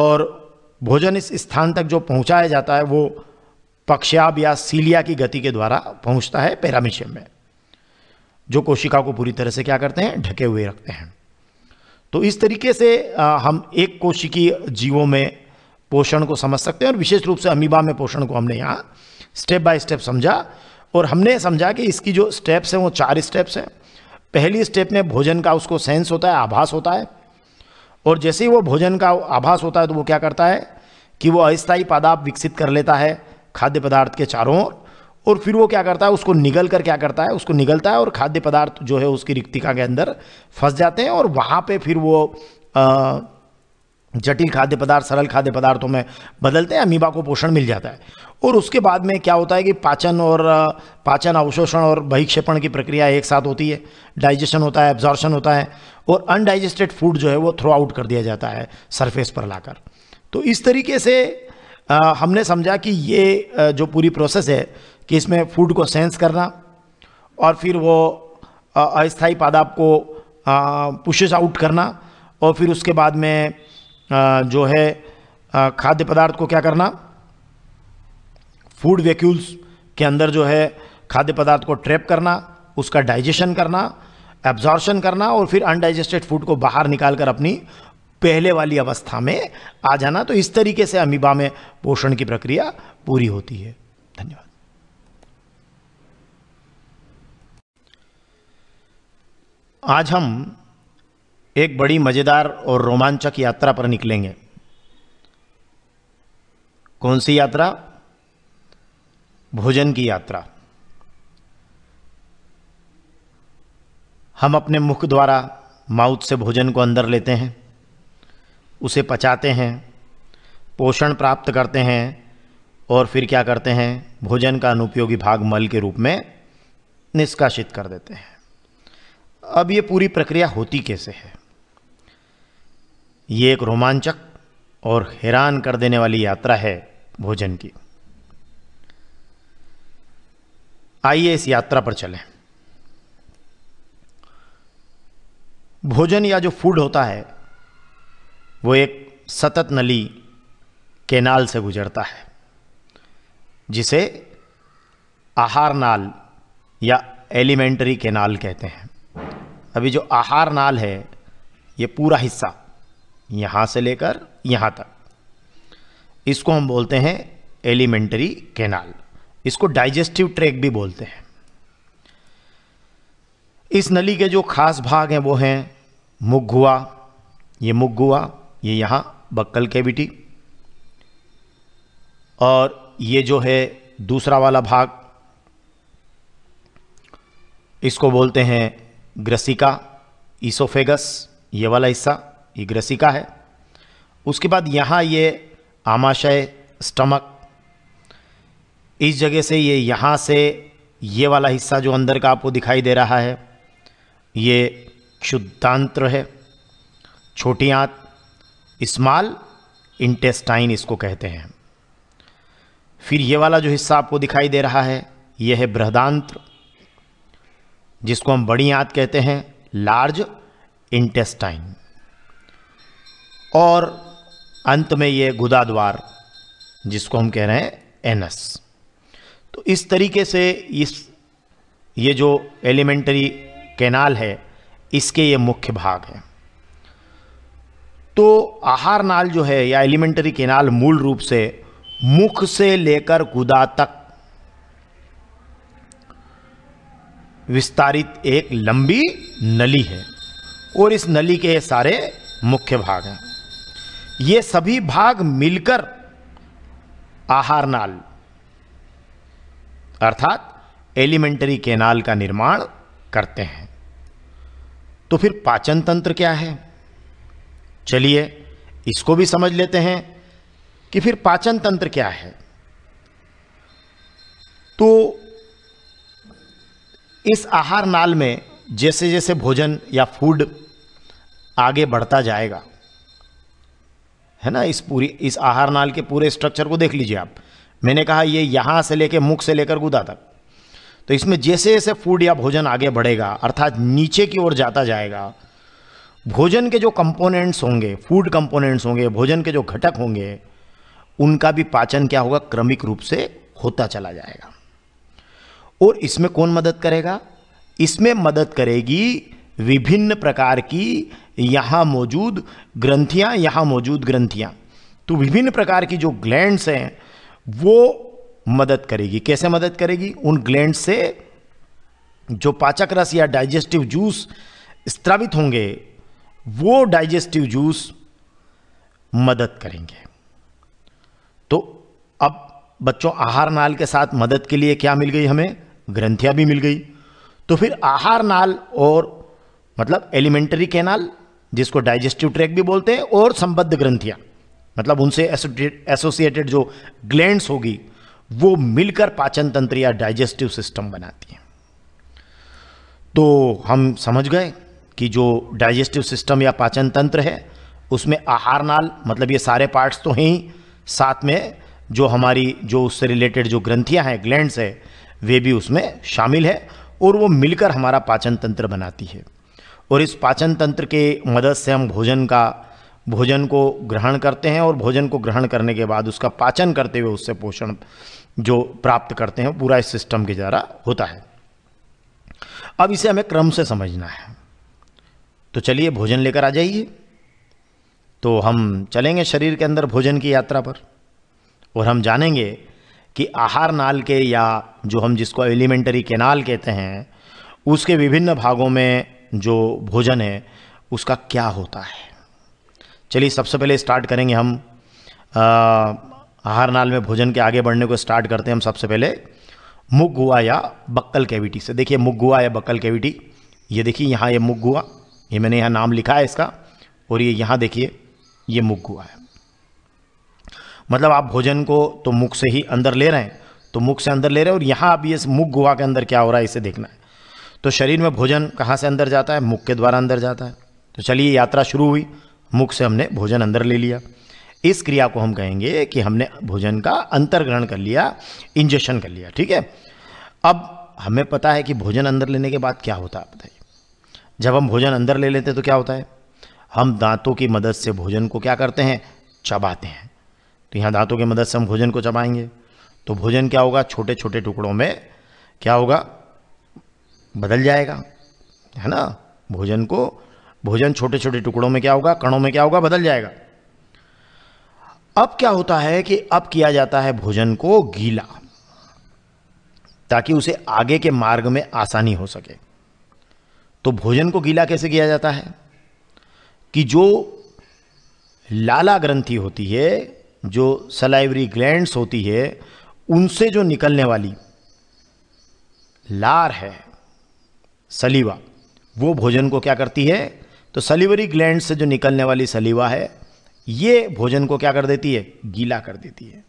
और भोजन इस स्थान तक जो पहुंचाया जाता है वो पक्षाब या सीलिया की गति के द्वारा पहुंचता है पैरामिशियम में जो कोशिका को पूरी तरह से क्या करते हैं ढके हुए रखते हैं तो इस तरीके से हम एक कोशिकी जीवों में पोषण को समझ सकते हैं और विशेष रूप से अमीबा में पोषण को हमने यहाँ स्टेप बाय स्टेप समझा और हमने समझा कि इसकी जो स्टेप्स हैं वो चार स्टेप्स हैं पहली स्टेप में भोजन का उसको सेंस होता है आभास होता है और जैसे ही वो भोजन का आभास होता है तो वो क्या करता है कि वो अस्थायी पादाप विकसित कर लेता है खाद्य पदार्थ के चारों ओर और फिर वो क्या करता है उसको निगल कर क्या करता है उसको निगलता है और खाद्य पदार्थ जो है उसकी रिक्तिका के अंदर फंस जाते हैं और वहाँ पे फिर वो जटिल खाद्य पदार्थ सरल खाद्य पदार्थों में बदलते हैं अमीबा को पोषण मिल जाता है और उसके बाद में क्या होता है कि पाचन और पाचन अवशोषण और बहिक्षेपण की प्रक्रिया एक साथ होती है डाइजेशन होता है एब्जॉर्शन होता है और अनडाइजेस्टेड फूड जो है वो थ्रो आउट कर दिया जाता है सरफेस पर लाकर तो इस तरीके से आ, हमने समझा कि ये जो पूरी प्रोसेस है कि इसमें फूड को सेंस करना और फिर वो अस्थाई पादाप को पुशेस आउट करना और फिर उसके बाद में आ, जो है खाद्य पदार्थ को क्या करना फूड वेक्यूल्स के अंदर जो है खाद्य पदार्थ को ट्रैप करना उसका डाइजेशन करना एब्जॉर्शन करना और फिर अनडाइजेस्टेड फूड को बाहर निकाल कर अपनी पहले वाली अवस्था में आ जाना तो इस तरीके से अमीबा में पोषण की प्रक्रिया पूरी होती है धन्यवाद आज हम एक बड़ी मज़ेदार और रोमांचक यात्रा पर निकलेंगे कौन सी यात्रा भोजन की यात्रा हम अपने मुख द्वारा माउथ से भोजन को अंदर लेते हैं उसे पचाते हैं पोषण प्राप्त करते हैं और फिर क्या करते हैं भोजन का अनुपयोगी भाग मल के रूप में निष्कासित कर देते हैं अब ये पूरी प्रक्रिया होती कैसे है ये एक रोमांचक और हैरान कर देने वाली यात्रा है भोजन की आइए इस यात्रा पर चलें भोजन या जो फूड होता है वो एक सतत नली केनाल से गुजरता है जिसे आहार नाल या एलिमेंट्री केनाल कहते हैं अभी जो आहार नाल है ये पूरा हिस्सा यहाँ से लेकर यहाँ तक इसको हम बोलते हैं एलिमेंट्री केनाल इसको डाइजेस्टिव ट्रैक भी बोलते हैं इस नली के जो खास भाग हैं वो हैं मुगुआ ये मुगुआ ये यहाँ बक्कल कैविटी और ये जो है दूसरा वाला भाग इसको बोलते हैं ग्रसिका इसोफेगस ये वाला हिस्सा ये ग्रसिका है उसके बाद यहाँ ये आमाशय स्टमक इस जगह से ये यहाँ से ये वाला हिस्सा जो अंदर का आपको दिखाई दे रहा है ये क्षुद्धांत्र है छोटी आँत स्मॉल इंटेस्टाइन इसको कहते हैं फिर ये वाला जो हिस्सा आपको दिखाई दे रहा है यह है बृहदांत्र जिसको हम बड़ी आंत कहते हैं लार्ज इंटेस्टाइन और अंत में ये द्वार जिसको हम कह रहे हैं एनस तो इस तरीके से इस ये जो एलिमेंटरी कैनाल है इसके ये मुख्य भाग हैं तो आहार नाल जो है या एलिमेंटरी केनाल मूल रूप से मुख से लेकर गुदा तक विस्तारित एक लंबी नली है और इस नली के सारे मुख्य भाग हैं ये सभी भाग मिलकर आहार नाल अर्थात एलिमेंटरी केनाल का निर्माण करते हैं तो फिर पाचन तंत्र क्या है चलिए इसको भी समझ लेते हैं कि फिर पाचन तंत्र क्या है तो इस आहार नाल में जैसे जैसे भोजन या फूड आगे बढ़ता जाएगा है ना इस पूरी इस आहार नाल के पूरे स्ट्रक्चर को देख लीजिए आप मैंने कहा ये यहाँ से लेकर मुख से लेकर गुदा तक तो इसमें जैसे जैसे फूड या भोजन आगे बढ़ेगा अर्थात नीचे की ओर जाता जाएगा भोजन के जो कंपोनेंट्स होंगे फूड कंपोनेंट्स होंगे भोजन के जो घटक होंगे उनका भी पाचन क्या होगा क्रमिक रूप से होता चला जाएगा और इसमें कौन मदद करेगा इसमें मदद करेगी विभिन्न प्रकार की यहाँ मौजूद ग्रंथियाँ यहाँ मौजूद ग्रंथियाँ तो विभिन्न प्रकार की जो ग्लैंड्स हैं वो मदद करेगी कैसे मदद करेगी उन ग्लैंड से जो पाचक रस या डाइजेस्टिव जूस स्त्रावित होंगे वो डाइजेस्टिव जूस मदद करेंगे तो अब बच्चों आहार नाल के साथ मदद के लिए क्या मिल गई हमें ग्रंथियां भी मिल गई तो फिर आहार नाल और मतलब एलिमेंटरी कैनाल जिसको डाइजेस्टिव ट्रैक भी बोलते हैं और संबद्ध ग्रंथियां मतलब उनसे एसोसिएटेड जो ग्लैंड्स होगी वो मिलकर पाचन तंत्र या डाइजेस्टिव सिस्टम बनाती हैं तो हम समझ गए कि जो डाइजेस्टिव सिस्टम या पाचन तंत्र है उसमें आहार नाल मतलब ये सारे पार्ट्स तो हैं साथ में जो हमारी जो उससे रिलेटेड जो ग्रंथियां हैं ग्लैंड्स है वे भी उसमें शामिल है और वो मिलकर हमारा पाचन तंत्र बनाती है और इस पाचन तंत्र के मदद से हम भोजन का भोजन को ग्रहण करते हैं और भोजन को ग्रहण करने के बाद उसका पाचन करते हुए उससे पोषण जो प्राप्त करते हैं पूरा इस सिस्टम के द्वारा होता है अब इसे हमें क्रम से समझना है तो चलिए भोजन लेकर आ जाइए तो हम चलेंगे शरीर के अंदर भोजन की यात्रा पर और हम जानेंगे कि आहार नाल के या जो हम जिसको एलिमेंटरी केनाल कहते हैं उसके विभिन्न भागों में जो भोजन है उसका क्या होता है चलिए सबसे पहले स्टार्ट करेंगे हम आहार नाल में भोजन के आगे बढ़ने को स्टार्ट करते हैं हम सबसे पहले मुख गुआ या बक्कल कैविटी से देखिए मुख गुआ या बक्कल कैविटी ये देखिए यहाँ ये मुख गुआ ये मैंने यहाँ नाम लिखा है इसका और ये यहाँ देखिए ये मुख गुहा है मतलब आप भोजन को तो मुख से ही अंदर ले रहे हैं तो मुख से अंदर ले रहे हैं और यहाँ आप ये मुख गुहा के अंदर क्या हो रहा है इसे देखना है तो शरीर में भोजन कहाँ से अंदर जाता है मुख के द्वारा अंदर जाता है तो चलिए यात्रा शुरू हुई मुख से हमने भोजन अंदर ले लिया इस क्रिया को हम कहेंगे कि हमने भोजन का अंतर्ग्रहण कर लिया इंजेक्शन कर लिया ठीक है अब हमें पता है कि भोजन अंदर लेने के बाद क्या होता है बताइए जब हम भोजन अंदर ले लेते हैं तो क्या होता है हम दांतों की मदद से भोजन को क्या करते हैं चबाते हैं तो यहाँ दांतों की मदद से हम भोजन को चबाएंगे तो भोजन क्या होगा छोटे छोटे टुकड़ों में क्या होगा बदल जाएगा है ना भोजन को भोजन छोटे छोटे टुकड़ों में क्या होगा कणों में क्या होगा बदल जाएगा अब क्या होता है कि अब किया जाता है भोजन को गीला ताकि उसे आगे के मार्ग में आसानी हो सके तो भोजन को गीला कैसे किया जाता है कि जो लाला ग्रंथि होती है जो सलाइवरी ग्लैंड्स होती है उनसे जो निकलने वाली लार है सलीवा वो भोजन को क्या करती है तो सलीवरी ग्लैंड से जो निकलने वाली सलीवा है ये भोजन को क्या कर देती है गीला कर देती है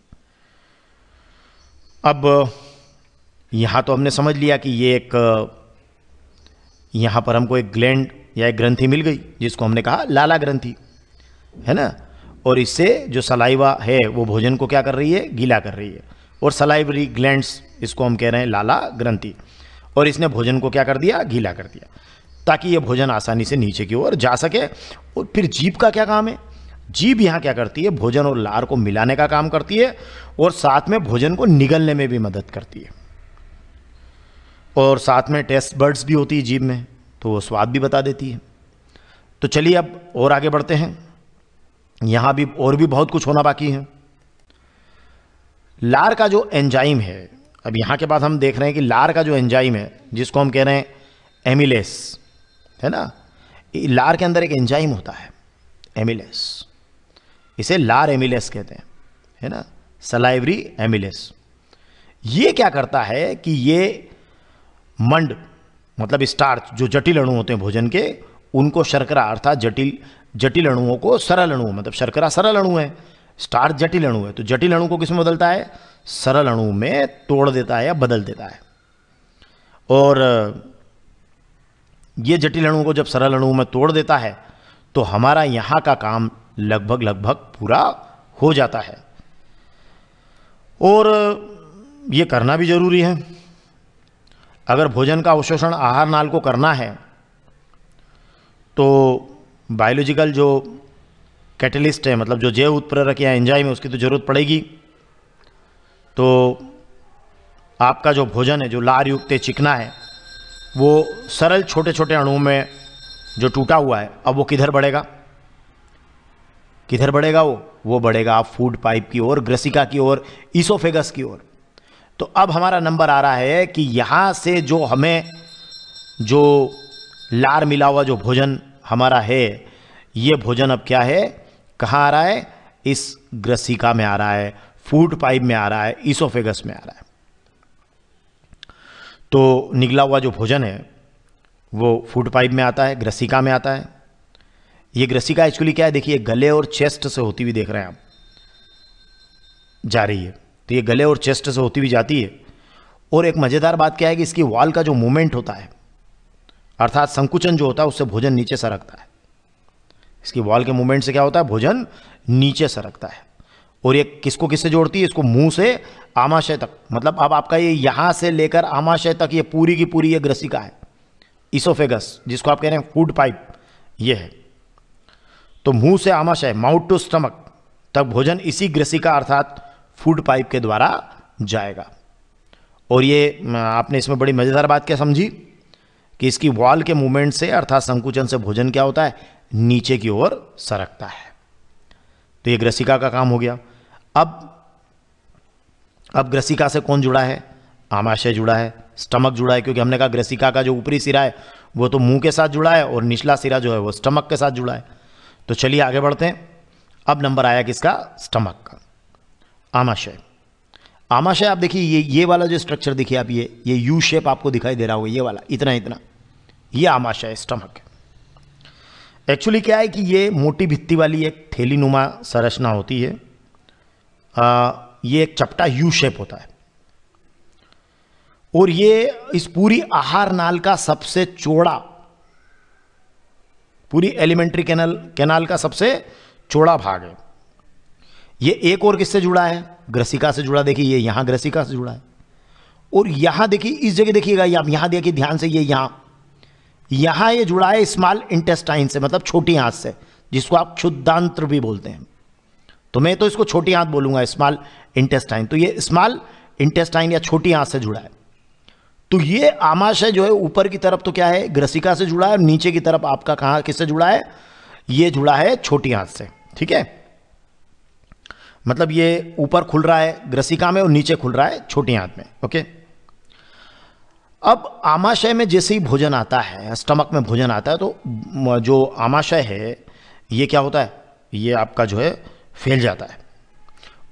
अब यहां तो हमने समझ लिया कि ये एक यहाँ पर हमको एक ग्लैंड या एक ग्रंथि मिल गई जिसको हमने कहा लाला ग्रंथि है ना और इससे जो सलाइवा है वो भोजन को क्या कर रही है गीला कर रही है और सलाइवरी ग्लैंड इसको हम कह रहे हैं लाला ग्रंथि और इसने भोजन को क्या कर दिया गीला कर दिया ताकि ये भोजन आसानी से नीचे की ओर जा सके और फिर जीप का क्या काम है जीप यहाँ क्या करती है भोजन और लार को मिलाने का काम करती है और साथ में भोजन को निगलने में भी मदद करती है और साथ में टेस्ट बर्ड्स भी होती है जीभ में तो वो स्वाद भी बता देती है तो चलिए अब और आगे बढ़ते हैं यहाँ भी और भी बहुत कुछ होना बाकी है लार का जो एंजाइम है अब यहाँ के बाद हम देख रहे हैं कि लार का जो एंजाइम है जिसको हम कह रहे हैं एमिलेस है ना लार के अंदर एक एंजाइम होता है एमिलेस इसे लार एमिलेस कहते हैं है ना सलाइवरी एमिलेस ये क्या करता है कि ये मंड मतलब स्टार्च जो जटिल अणु होते हैं भोजन के उनको शर्करा अर्थात जटिल जटिल अणुओं को सरल अणु मतलब शर्करा सरल अणु है स्टार्च जटिल अणु है तो जटिल अणु को किसमें बदलता है सरल अणु में तोड़ देता है या बदल देता है और ये जटिल अणु को जब सरल अणु में तोड़ देता है तो हमारा यहाँ का काम लगभग लगभग पूरा हो जाता है और ये करना भी ज़रूरी है अगर भोजन का अवशोषण आहार नाल को करना है तो बायोलॉजिकल जो कैटलिस्ट है मतलब जो जैव उत्प्रेरक या एंजाइम है उसकी तो ज़रूरत पड़ेगी तो आपका जो भोजन है जो लार युक्त है चिकना है वो सरल छोटे छोटे अणुओं में जो टूटा हुआ है अब वो किधर बढ़ेगा किधर बढ़ेगा वो वो बढ़ेगा आप फूड पाइप की ओर ग्रसिका की ओर ईसोफेगस की ओर तो अब हमारा नंबर आ रहा है कि यहाँ से जो हमें जो लार मिला हुआ जो भोजन हमारा है ये भोजन अब क्या है कहाँ आ रहा है इस ग्रसिका में आ रहा है फूड पाइप में आ रहा है इसोफेगस में आ रहा है तो निकला हुआ जो भोजन है वो फूड पाइप में आता है ग्रसिका में आता है ये ग्रसिका एक्चुअली क्या है देखिए गले और चेस्ट से होती हुई देख रहे हैं आप जा रही है तो ये गले और चेस्ट से होती हुई जाती है और एक मज़ेदार बात क्या है कि इसकी वाल का जो मूवमेंट होता है अर्थात संकुचन जो होता है उससे भोजन नीचे सरकता है इसकी वाल के मूवमेंट से क्या होता है भोजन नीचे सरकता है और ये किसको किससे जोड़ती है इसको मुंह से आमाशय तक मतलब अब आपका ये यहाँ से लेकर आमाशय तक ये पूरी की पूरी ये ग्रसिका है इसोफेगस जिसको आप कह रहे हैं फूड पाइप ये है तो मुंह से आमाशय माउथ टू स्टमक तक भोजन इसी ग्रसिका अर्थात फूड पाइप के द्वारा जाएगा और ये आपने इसमें बड़ी मज़ेदार बात क्या समझी कि इसकी वॉल के मूवमेंट से अर्थात संकुचन से भोजन क्या होता है नीचे की ओर सरकता है तो ये ग्रसिका का काम हो गया अब अब ग्रसिका से कौन जुड़ा है आमाशय जुड़ा है स्टमक जुड़ा है क्योंकि हमने कहा ग्रसिका का जो ऊपरी सिरा है वो तो मुंह के साथ जुड़ा है और निचला सिरा जो है वो स्टमक के साथ जुड़ा है तो चलिए आगे बढ़ते हैं अब नंबर आया किसका स्टमक का आमाशय आमाशय आप देखिए ये ये वाला जो स्ट्रक्चर देखिए आप ये ये यू शेप आपको दिखाई दे रहा होगा ये वाला इतना इतना ये आमाशय स्टमक एक्चुअली क्या है कि ये मोटी भित्ती वाली एक थैली नुमा संरचना होती है आ, ये एक चपटा यू शेप होता है और ये इस पूरी आहार नाल का सबसे चौड़ा पूरी एलिमेंट्री कैनल कैनाल का सबसे चौड़ा भाग है ये एक और किससे जुड़ा है ग्रसिका से जुड़ा देखिए ये यहां ग्रसिका से जुड़ा है और यहां देखिए इस जगह देखिएगा आप यहां देखिए ध्यान से ये यहां यहां ये जुड़ा है स्मॉल इंटेस्टाइन से मतलब छोटी आँत से जिसको आप क्षुद्धांत्र भी बोलते हैं तो मैं तो इसको छोटी हाथ बोलूंगा स्मॉल इंटेस्टाइन तो ये स्मॉल इंटेस्टाइन या छोटी आँत से जुड़ा है तो ये आमाशय जो है ऊपर की तरफ तो क्या है ग्रसिका से जुड़ा है और नीचे की तरफ आपका कहा किससे जुड़ा है ये जुड़ा है छोटी आँत से ठीक है मतलब ये ऊपर खुल रहा है ग्रसिका में और नीचे खुल रहा है छोटी आंत में ओके अब आमाशय में जैसे ही भोजन आता है स्टमक में भोजन आता है तो जो आमाशय है ये क्या होता है ये आपका जो है फैल जाता है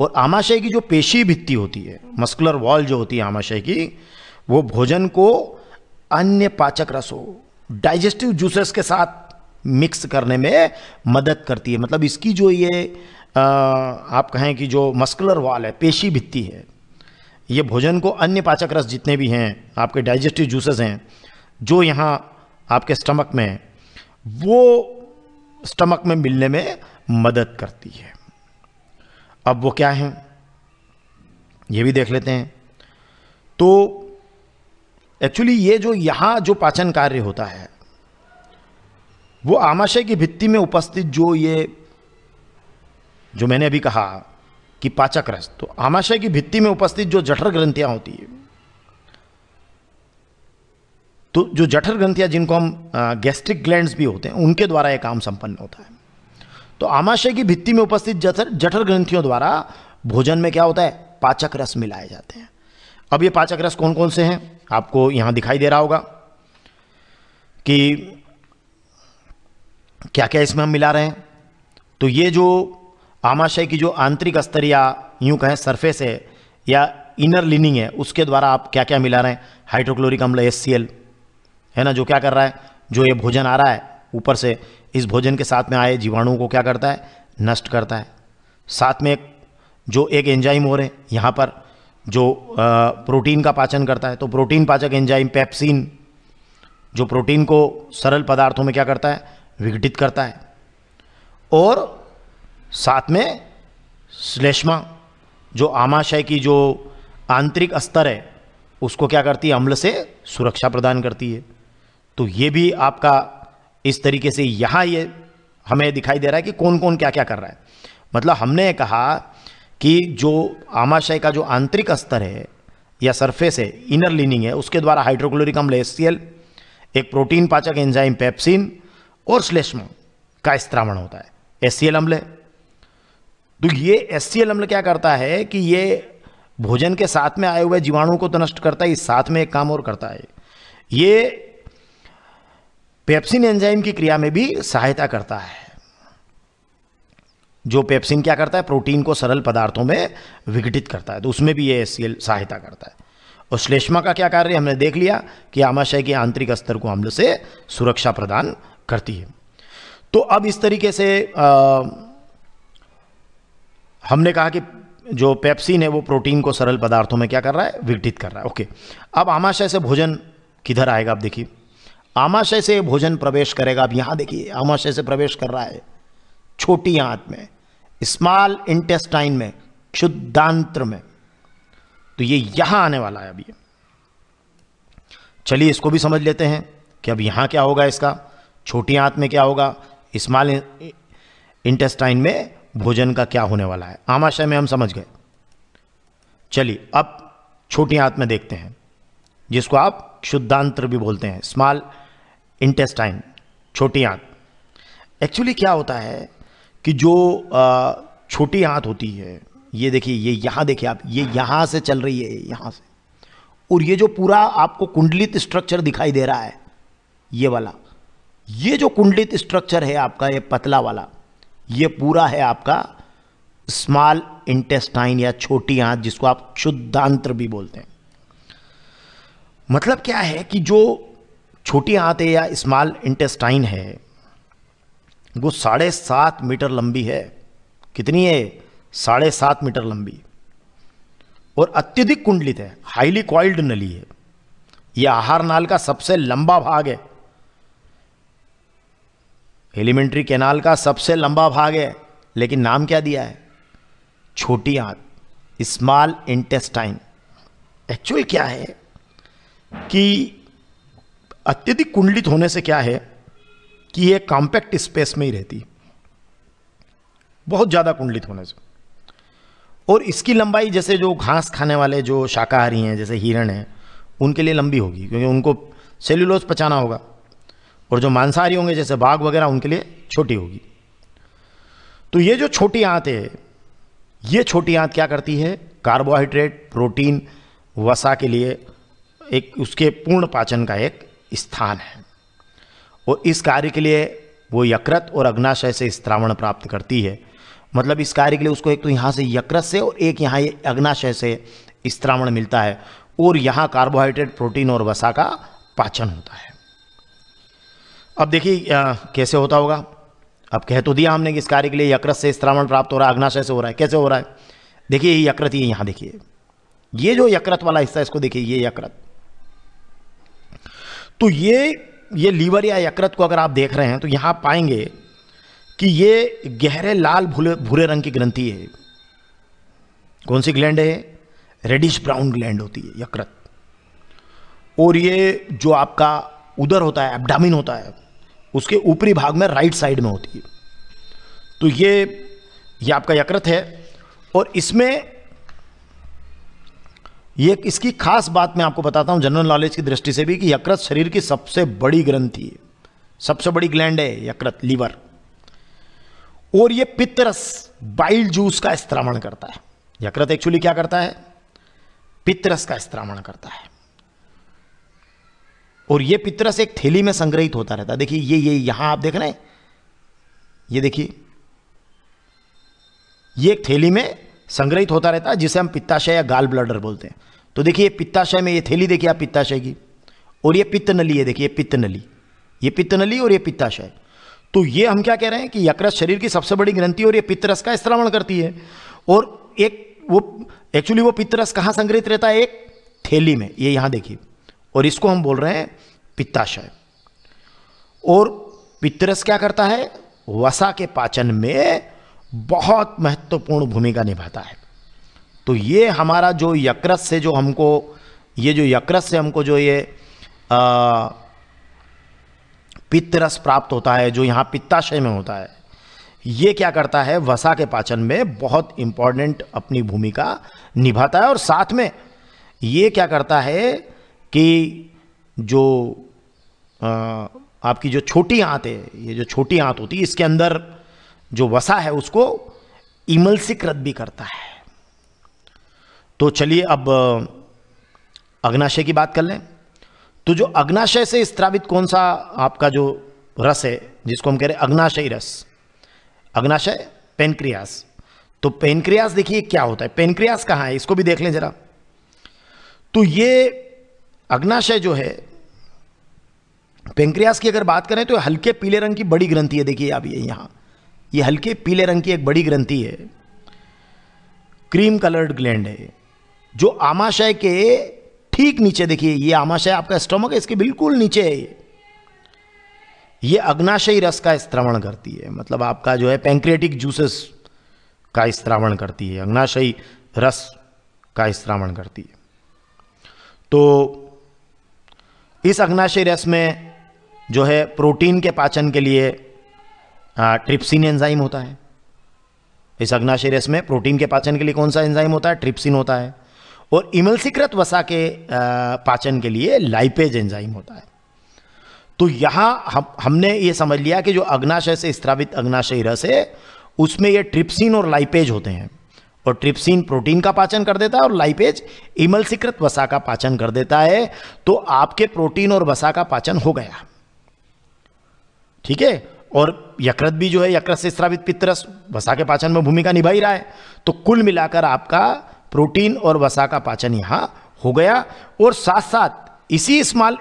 और आमाशय की जो पेशी भित्ति होती है मस्कुलर वॉल जो होती है आमाशय की वो भोजन को अन्य पाचक रसों डाइजेस्टिव जूसेस के साथ मिक्स करने में मदद करती है मतलब इसकी जो ये आप कहें कि जो मस्कुलर वाल है पेशी भित्ती है ये भोजन को अन्य पाचक रस जितने भी हैं आपके डाइजेस्टिव जूसेस हैं जो यहाँ आपके स्टमक में वो स्टमक में मिलने में मदद करती है अब वो क्या है ये भी देख लेते हैं तो एक्चुअली ये जो यहाँ जो पाचन कार्य होता है वो आमाशय की भित्ति में उपस्थित जो ये जो मैंने अभी कहा कि पाचक रस तो आमाशय की भित्ति में उपस्थित जो जठर ग्रंथियां होती है तो जो जठर ग्रंथियां जिनको हम गैस्ट्रिक ग्लैंड्स भी होते हैं उनके द्वारा यह काम संपन्न होता है तो आमाशय की भित्ति में उपस्थित जठर जठर ग्रंथियों द्वारा भोजन में क्या होता है पाचक रस मिलाए जाते हैं अब ये पाचक रस कौन कौन से हैं आपको यहां दिखाई दे रहा होगा कि क्या क्या इसमें हम मिला रहे हैं तो ये जो आमाशय की जो आंतरिक स्तर या यूँ कहें सरफेस है या इनर लिनिंग है उसके द्वारा आप क्या क्या मिला रहे हैं हाइड्रोक्लोरिक अम्ल एस है ना जो क्या कर रहा है जो ये भोजन आ रहा है ऊपर से इस भोजन के साथ में आए जीवाणुओं को क्या करता है नष्ट करता है साथ में एक जो एक एंजाइम हो रहे हैं यहाँ पर जो आ, प्रोटीन का पाचन करता है तो प्रोटीन पाचक एंजाइम पेप्सिन जो प्रोटीन को सरल पदार्थों में क्या करता है विघटित करता है और साथ में श्लेष्मा जो आमाशय की जो आंतरिक स्तर है उसको क्या करती है अम्ल से सुरक्षा प्रदान करती है तो ये भी आपका इस तरीके से यहाँ ये हमें दिखाई दे रहा है कि कौन कौन क्या क्या कर रहा है मतलब हमने कहा कि जो आमाशय का जो आंतरिक स्तर है या सरफेस है इनर लिनिंग है उसके द्वारा हाइड्रोक्लोरिक अम्ल एस एक प्रोटीन पाचक एंजाइम पेप्सिन और श्लेष्मा का स्त्रावण होता है एस सी अम्ल है तो ये एस अम्ल क्या करता है कि ये भोजन के साथ में आए हुए जीवाणु को तो नष्ट करता है इस साथ में एक काम और करता है ये पेप्सिन एंजाइम की क्रिया में भी सहायता करता है जो पेप्सिन क्या करता है प्रोटीन को सरल पदार्थों में विघटित करता है तो उसमें भी ये एस सहायता करता है और श्लेष्मा का क्या कार्य हमने देख लिया कि आमाशय के आंतरिक स्तर को अम्ल से सुरक्षा प्रदान करती है तो अब इस तरीके से आ, हमने कहा कि जो पेप्सिन है वो प्रोटीन को सरल पदार्थों में क्या कर रहा है विघटित कर रहा है ओके अब आमाशय से भोजन किधर आएगा आप देखिए आमाशय से भोजन प्रवेश करेगा आप यहाँ देखिए आमाशय से प्रवेश कर रहा है छोटी आंत में स्मॉल इंटेस्टाइन में क्षुद्धांत्र में तो ये यहाँ आने वाला है अब ये चलिए इसको भी समझ लेते हैं कि अब यहाँ क्या होगा इसका छोटी आंत में क्या होगा स्मॉल इंटेस्टाइन में भोजन का क्या होने वाला है आमाशय में हम समझ गए चलिए अब छोटी आंत में देखते हैं जिसको आप शुद्धांत्र भी बोलते हैं स्मॉल इंटेस्टाइन छोटी आंत एक्चुअली क्या होता है कि जो छोटी आंत होती है ये देखिए ये यहाँ देखिए आप ये यहाँ से चल रही है यहाँ से और ये जो पूरा आपको कुंडलित स्ट्रक्चर दिखाई दे रहा है ये वाला ये जो कुंडलित स्ट्रक्चर है आपका ये पतला वाला ये पूरा है आपका स्मॉल इंटेस्टाइन या छोटी आंत जिसको आप क्षुद्धांत्र भी बोलते हैं मतलब क्या है कि जो छोटी आंत है या स्मॉल इंटेस्टाइन है वो साढ़े सात मीटर लंबी है कितनी है साढ़े सात मीटर लंबी और अत्यधिक कुंडलित है हाईली क्वाइल्ड नली है यह आहार नाल का सबसे लंबा भाग है एलिमेंट्री कैनाल का सबसे लंबा भाग है लेकिन नाम क्या दिया है छोटी आंत स्मॉल इंटेस्टाइन एक्चुअल क्या है कि अत्यधिक कुंडलित होने से क्या है कि ये कॉम्पैक्ट स्पेस में ही रहती बहुत ज़्यादा कुंडलित होने से और इसकी लंबाई जैसे जो घास खाने वाले जो शाकाहारी हैं जैसे हिरण हैं उनके लिए लंबी होगी क्योंकि उनको सेल्यूलोज पचाना होगा और जो मांसाहारी होंगे जैसे बाघ वगैरह उनके लिए छोटी होगी तो ये जो छोटी आंत है ये छोटी आंत क्या करती है कार्बोहाइड्रेट प्रोटीन वसा के लिए एक उसके पूर्ण पाचन का एक स्थान है और इस कार्य के लिए वो यकृत और अग्नाशय से स्त्रावण प्राप्त करती है मतलब इस कार्य के लिए उसको एक तो यहाँ से यकृत से और एक यहाँ ये अग्नाशय से स्त्रावण मिलता है और यहाँ कार्बोहाइड्रेट प्रोटीन और वसा का पाचन होता है अब देखिए कैसे होता होगा अब कह तो दिया हमने कि इस कार्य के लिए यकृत से स्त्रावण प्राप्त हो रहा है अग्नाशय से हो रहा है कैसे हो रहा है देखिए ये यकृत ही यहाँ देखिए ये जो यकृत वाला हिस्सा इसको देखिए ये यकृत तो ये ये लीवर या यकृत को अगर आप देख रहे हैं तो यहाँ पाएंगे कि ये गहरे लाल भूरे भूरे रंग की ग्रंथि है कौन सी ग्लैंड है रेडिश ब्राउन ग्लैंड होती है यकृत और ये जो आपका उधर होता है एबडामिन होता है उसके ऊपरी भाग में राइट साइड में होती है तो ये ये आपका यकृत है और इसमें ये इसकी खास बात मैं आपको बताता हूँ जनरल नॉलेज की दृष्टि से भी कि यकृत शरीर की सबसे बड़ी ग्रंथि है सबसे बड़ी ग्लैंड है यकृत लीवर और ये पितरस बाइल जूस का स्त्रावण करता है यकृत एक्चुअली क्या करता है पितरस का स्त्रावण करता है और ये पितरस एक थैली में संग्रहित होता रहता है देखिए ये ये यहां आप देख रहे हैं ये देखिए ये एक थैली में संग्रहित होता रहता है जिसे हम पित्ताशय या गाल ब्लडर बोलते हैं तो देखिए पित्ताशय में ये थैली देखिए आप पित्ताशय की और ये पित्त नली है देखिए पित्त नली ये पित्त नली और ये पित्ताशय तो ये हम क्या कह रहे हैं कि यकृत शरीर की सबसे बड़ी ग्रंथि और ये पितरस का स्त्रावण करती है और एक वो एक्चुअली वो पितरस कहाँ संग्रहित रहता है एक थैली में ये यहाँ देखिए और इसको हम बोल रहे हैं पित्ताशय और पितरस क्या करता है वसा के पाचन में बहुत महत्वपूर्ण भूमिका निभाता है तो ये हमारा जो यकृत से जो हमको ये जो यकृत से हमको जो ये पित्तरस प्राप्त होता है जो यहाँ पित्ताशय में होता है ये क्या करता है वसा के पाचन में बहुत इम्पॉर्टेंट अपनी भूमिका निभाता है और साथ में ये क्या करता है कि जो आ, आपकी जो छोटी आंत है ये जो छोटी आंत होती है इसके अंदर जो वसा है उसको इमलसिक रद्द भी करता है तो चलिए अब अग्नाशय की बात कर लें तो जो अग्नाशय से स्त्रावित कौन सा आपका जो रस है जिसको हम कह रहे हैं अग्नाशय रस अग्नाशय पेनक्रियास तो पेनक्रियास देखिए क्या होता है पेनक्रियास कहाँ है इसको भी देख लें जरा तो ये अग्नाशय जो है पेंक्रियास की अगर बात करें तो हल्के पीले रंग की बड़ी ग्रंथि है देखिए आप ये यहां ये हल्के पीले रंग की एक बड़ी ग्रंथि है क्रीम कलर्ड ग्लैंड है जो आमाशय के ठीक नीचे देखिए ये आमाशय आपका स्टोमक है इसके बिल्कुल नीचे है ये अग्नाशयी रस का स्त्रवण करती है मतलब आपका जो है पेंक्रियाटिक जूसेस का स्त्रावण करती है अग्नाशयी रस का स्त्रावण करती है तो इस अग्नाशय रस में जो है प्रोटीन के पाचन के लिए ट्रिप्सिन एंजाइम होता है इस अग्नाशय रस में प्रोटीन के पाचन के लिए कौन सा एंजाइम होता है ट्रिप्सिन होता है और इमलसीकृत वसा के पाचन के लिए लाइपेज एंजाइम होता है तो यहां हम हमने ये समझ लिया कि जो अग्नाशय से स्त्रावित अग्नाशय रस है उसमें ये ट्रिप्सिन और लाइपेज होते हैं और ट्रिप्सिन प्रोटीन का पाचन कर देता है और लाइपेज इमलसीकृत वसा का पाचन कर देता है तो आपके प्रोटीन और वसा का पाचन हो गया ठीक है और यकृत भी जो है यकृत से स्रावित पित्तरस वसा के पाचन में भूमिका निभा ही रहा है तो कुल मिलाकर आपका प्रोटीन और वसा का पाचन यहाँ हो गया और साथ साथ इसी स्मॉल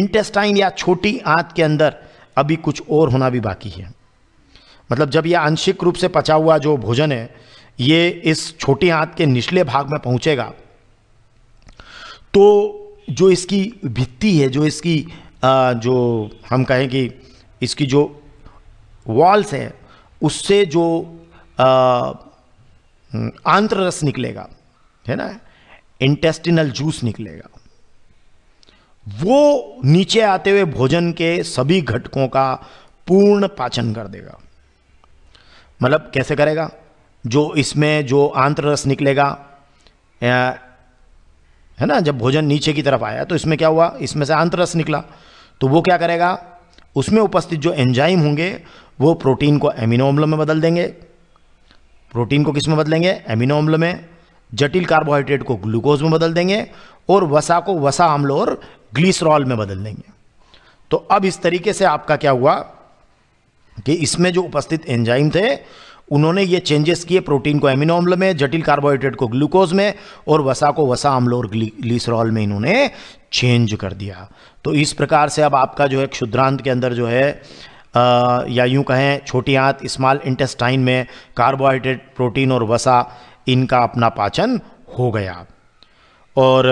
इंटेस्टाइन या छोटी आंत के अंदर अभी कुछ और होना भी बाकी है मतलब जब यह आंशिक रूप से पचा हुआ जो भोजन है ये इस छोटे हाथ के निचले भाग में पहुंचेगा तो जो इसकी भित्ति है जो इसकी जो हम कहें कि इसकी जो वॉल्स है उससे जो आंत्र रस निकलेगा है ना इंटेस्टिनल जूस निकलेगा वो नीचे आते हुए भोजन के सभी घटकों का पूर्ण पाचन कर देगा मतलब कैसे करेगा जो इसमें जो आंत्र रस निकलेगा है ना जब भोजन नीचे की तरफ आया तो इसमें क्या हुआ इसमें से आंत्र रस निकला तो वो क्या करेगा उसमें उपस्थित जो एंजाइम होंगे वो प्रोटीन को एमिनो अम्ल में बदल देंगे प्रोटीन को किस में बदलेंगे एमिनो अम्ल में जटिल कार्बोहाइड्रेट को ग्लूकोज में बदल देंगे और वसा को वसा अम्ल और ग्लिसरॉल में बदल देंगे तो अब इस तरीके से आपका क्या हुआ कि इसमें जो उपस्थित एंजाइम थे उन्होंने ये चेंजेस किए प्रोटीन को एमिनो अम्ल में जटिल कार्बोहाइड्रेट को ग्लूकोज में और वसा को वसा अम्ल और ग्लिसरॉल में इन्होंने चेंज कर दिया तो इस प्रकार से अब आपका जो है क्षुद्रांत के अंदर जो है आ, या यूँ कहें छोटी आंत स्मॉल इंटेस्टाइन में कार्बोहाइड्रेट प्रोटीन और वसा इनका अपना पाचन हो गया और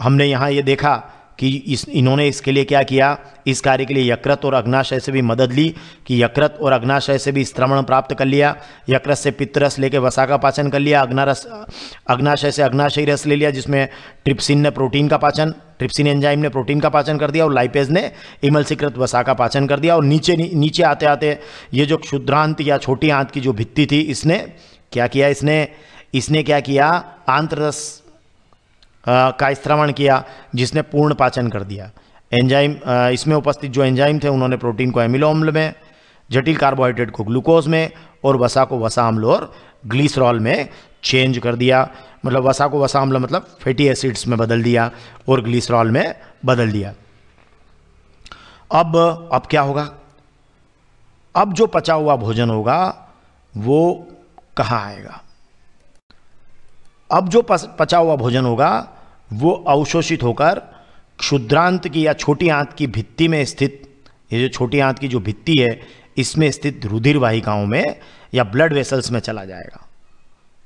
हमने यहाँ ये देखा कि इस इन्होंने इसके लिए क्या किया इस कार्य के लिए यकृत और अग्नाशय से भी मदद ली कि यकृत और अग्नाशय से भी स्त्रमण प्राप्त कर लिया यकृत से पित्तरस लेके वसा का पाचन कर लिया अग्नारस अग्नाशय से अग्नाशय रस ले लिया जिसमें ट्रिप्सिन ने प्रोटीन का पाचन ट्रिप्सिन एंजाइम ने प्रोटीन का पाचन कर दिया और लाइपेज ने इमलसीकृत वसा का पाचन कर दिया और नीचे नीचे आते आते ये जो क्षुद्रांत या छोटी आंत की जो भित्ती थी इसने क्या किया इसने इसने क्या किया आंतरस का स्त्रवण किया जिसने पूर्ण पाचन कर दिया एंजाइम इसमें उपस्थित जो एंजाइम थे उन्होंने प्रोटीन को एमिलो अम्ल में जटिल कार्बोहाइड्रेट को ग्लूकोज में और वसा को वसा अम्ल और ग्लिसरॉल में चेंज कर दिया मतलब वसा को वसा अम्ल मतलब फैटी एसिड्स में बदल दिया और ग्लिसरॉल में बदल दिया अब अब क्या होगा अब जो पचा हुआ भोजन होगा वो कहाँ आएगा अब जो पचा हुआ भोजन होगा वो अवशोषित होकर क्षुद्रांत की या छोटी आंत की भित्ति में स्थित ये जो छोटी आंत की जो भित्ति है इसमें स्थित रुधिर वाहिकाओं में या ब्लड वेसल्स में चला जाएगा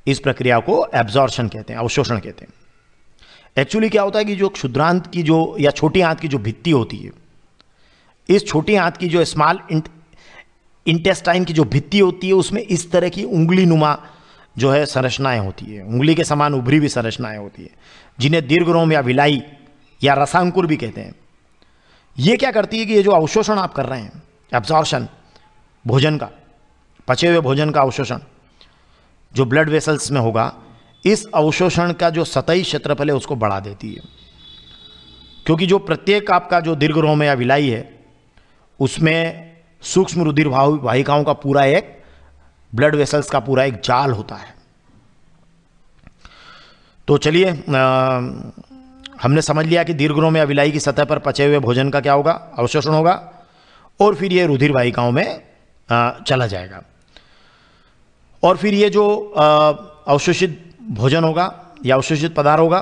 इस प्रक्रिया को एब्जॉर्शन कहते हैं अवशोषण कहते हैं एक्चुअली क्या होता है कि जो क्षुद्रांत की जो या छोटी आंत की जो भित्ति होती है इस छोटी आंत की जो स्मॉल इंटेस्टाइन की जो भित्ति होती है उसमें इस तरह की उंगली नुमा जो है संरचनाएं होती है उंगली के समान उभरी हुई संरचनाएं होती है जिन्हें दीर्घरोम या विलाई या रसांकुर भी कहते हैं ये क्या करती है कि ये जो अवशोषण आप कर रहे हैं एब्जॉर्शन भोजन का पचे हुए भोजन का अवशोषण जो ब्लड वेसल्स में होगा इस अवशोषण का जो सतही क्षेत्रफल है उसको बढ़ा देती है क्योंकि जो प्रत्येक आपका जो दीर्घ रोम या विलाई है उसमें सूक्ष्म रुधिर वाहिकाओं का पूरा एक ब्लड वेसल्स का पूरा एक जाल होता है तो चलिए हमने समझ लिया कि दीर्घनों में अविलाई की सतह पर पचे हुए भोजन का क्या होगा अवशोषण होगा और फिर ये रुधिर वाहिकाओं में चला जाएगा और फिर ये जो अवशोषित भोजन होगा या अवशोषित पदार्थ होगा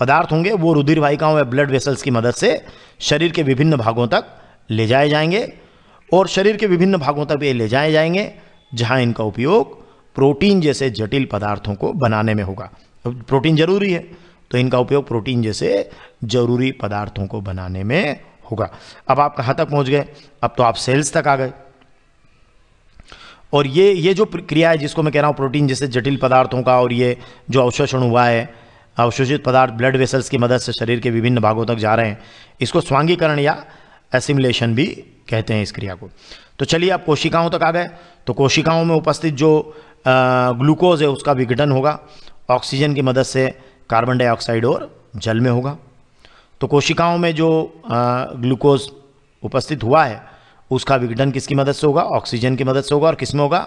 पदार्थ होंगे वो रुधिर वाहिकाओं में ब्लड वेसल्स की मदद से शरीर के विभिन्न भागों तक ले जाए जाएंगे और शरीर के विभिन्न भागों तक ये ले जाए जाएंगे जहाँ इनका उपयोग प्रोटीन जैसे जटिल पदार्थों को बनाने में होगा प्रोटीन जरूरी है तो इनका उपयोग प्रोटीन जैसे जरूरी पदार्थों को बनाने में होगा अब आप कहाँ तक पहुँच गए अब तो आप सेल्स तक आ गए और ये ये जो क्रिया है जिसको मैं कह रहा हूँ प्रोटीन जैसे जटिल पदार्थों का और ये जो अवशोषण हुआ है अवशोषित पदार्थ ब्लड वेसल्स की मदद से शरीर के विभिन्न भागों तक जा रहे हैं इसको स्वांगीकरण या एसिमुलेशन भी कहते हैं इस क्रिया को तो चलिए आप कोशिकाओं तक आ गए तो कोशिकाओं में उपस्थित जो ग्लूकोज है उसका विघटन होगा ऑक्सीजन की मदद से कार्बन डाइऑक्साइड और जल में होगा तो कोशिकाओं में जो ग्लूकोज उपस्थित हुआ है उसका विघटन किसकी मदद से होगा ऑक्सीजन की मदद से होगा और किस में होगा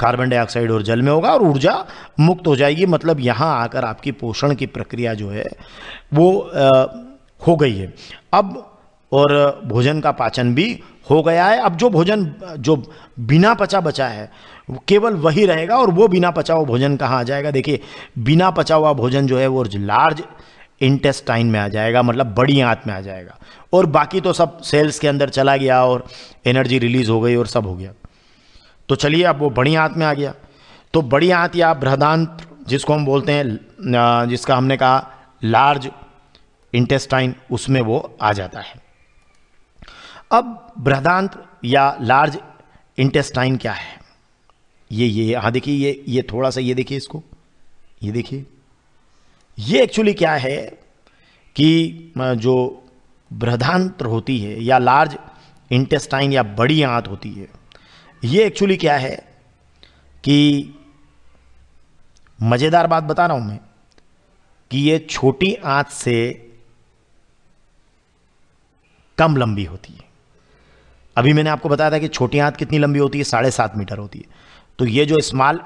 कार्बन डाइऑक्साइड और जल में होगा और ऊर्जा मुक्त हो जाएगी मतलब यहाँ आकर आपकी पोषण की प्रक्रिया जो है वो आ, हो गई है अब और भोजन का पाचन भी हो गया है अब जो भोजन जो बिना पचा बचा है केवल वही रहेगा और वो बिना पचा हुआ भोजन कहाँ आ जाएगा देखिए बिना पचा हुआ भोजन जो है वो लार्ज इंटेस्टाइन में आ जाएगा मतलब बड़ी आंत में आ जाएगा और बाकी तो सब सेल्स के अंदर चला गया और एनर्जी रिलीज हो गई और सब हो गया तो चलिए अब वो बड़ी आंत में आ गया तो बड़ी आंत या बृहदांत जिसको हम बोलते हैं जिसका हमने कहा लार्ज इंटेस्टाइन उसमें वो आ जाता है अब बृहदांत या लार्ज इंटेस्टाइन क्या है ये ये हाँ देखिए ये ये थोड़ा सा ये देखिए इसको ये देखिए ये एक्चुअली क्या है कि जो बृहदांत्र होती है या लार्ज इंटेस्टाइन या बड़ी आंत होती है ये एक्चुअली क्या है कि मज़ेदार बात बता रहा हूँ मैं कि ये छोटी आंत से कम लंबी होती है अभी मैंने आपको बताया था कि छोटी आंत कितनी लंबी होती है साढ़े सात मीटर होती है तो ये जो स्मॉल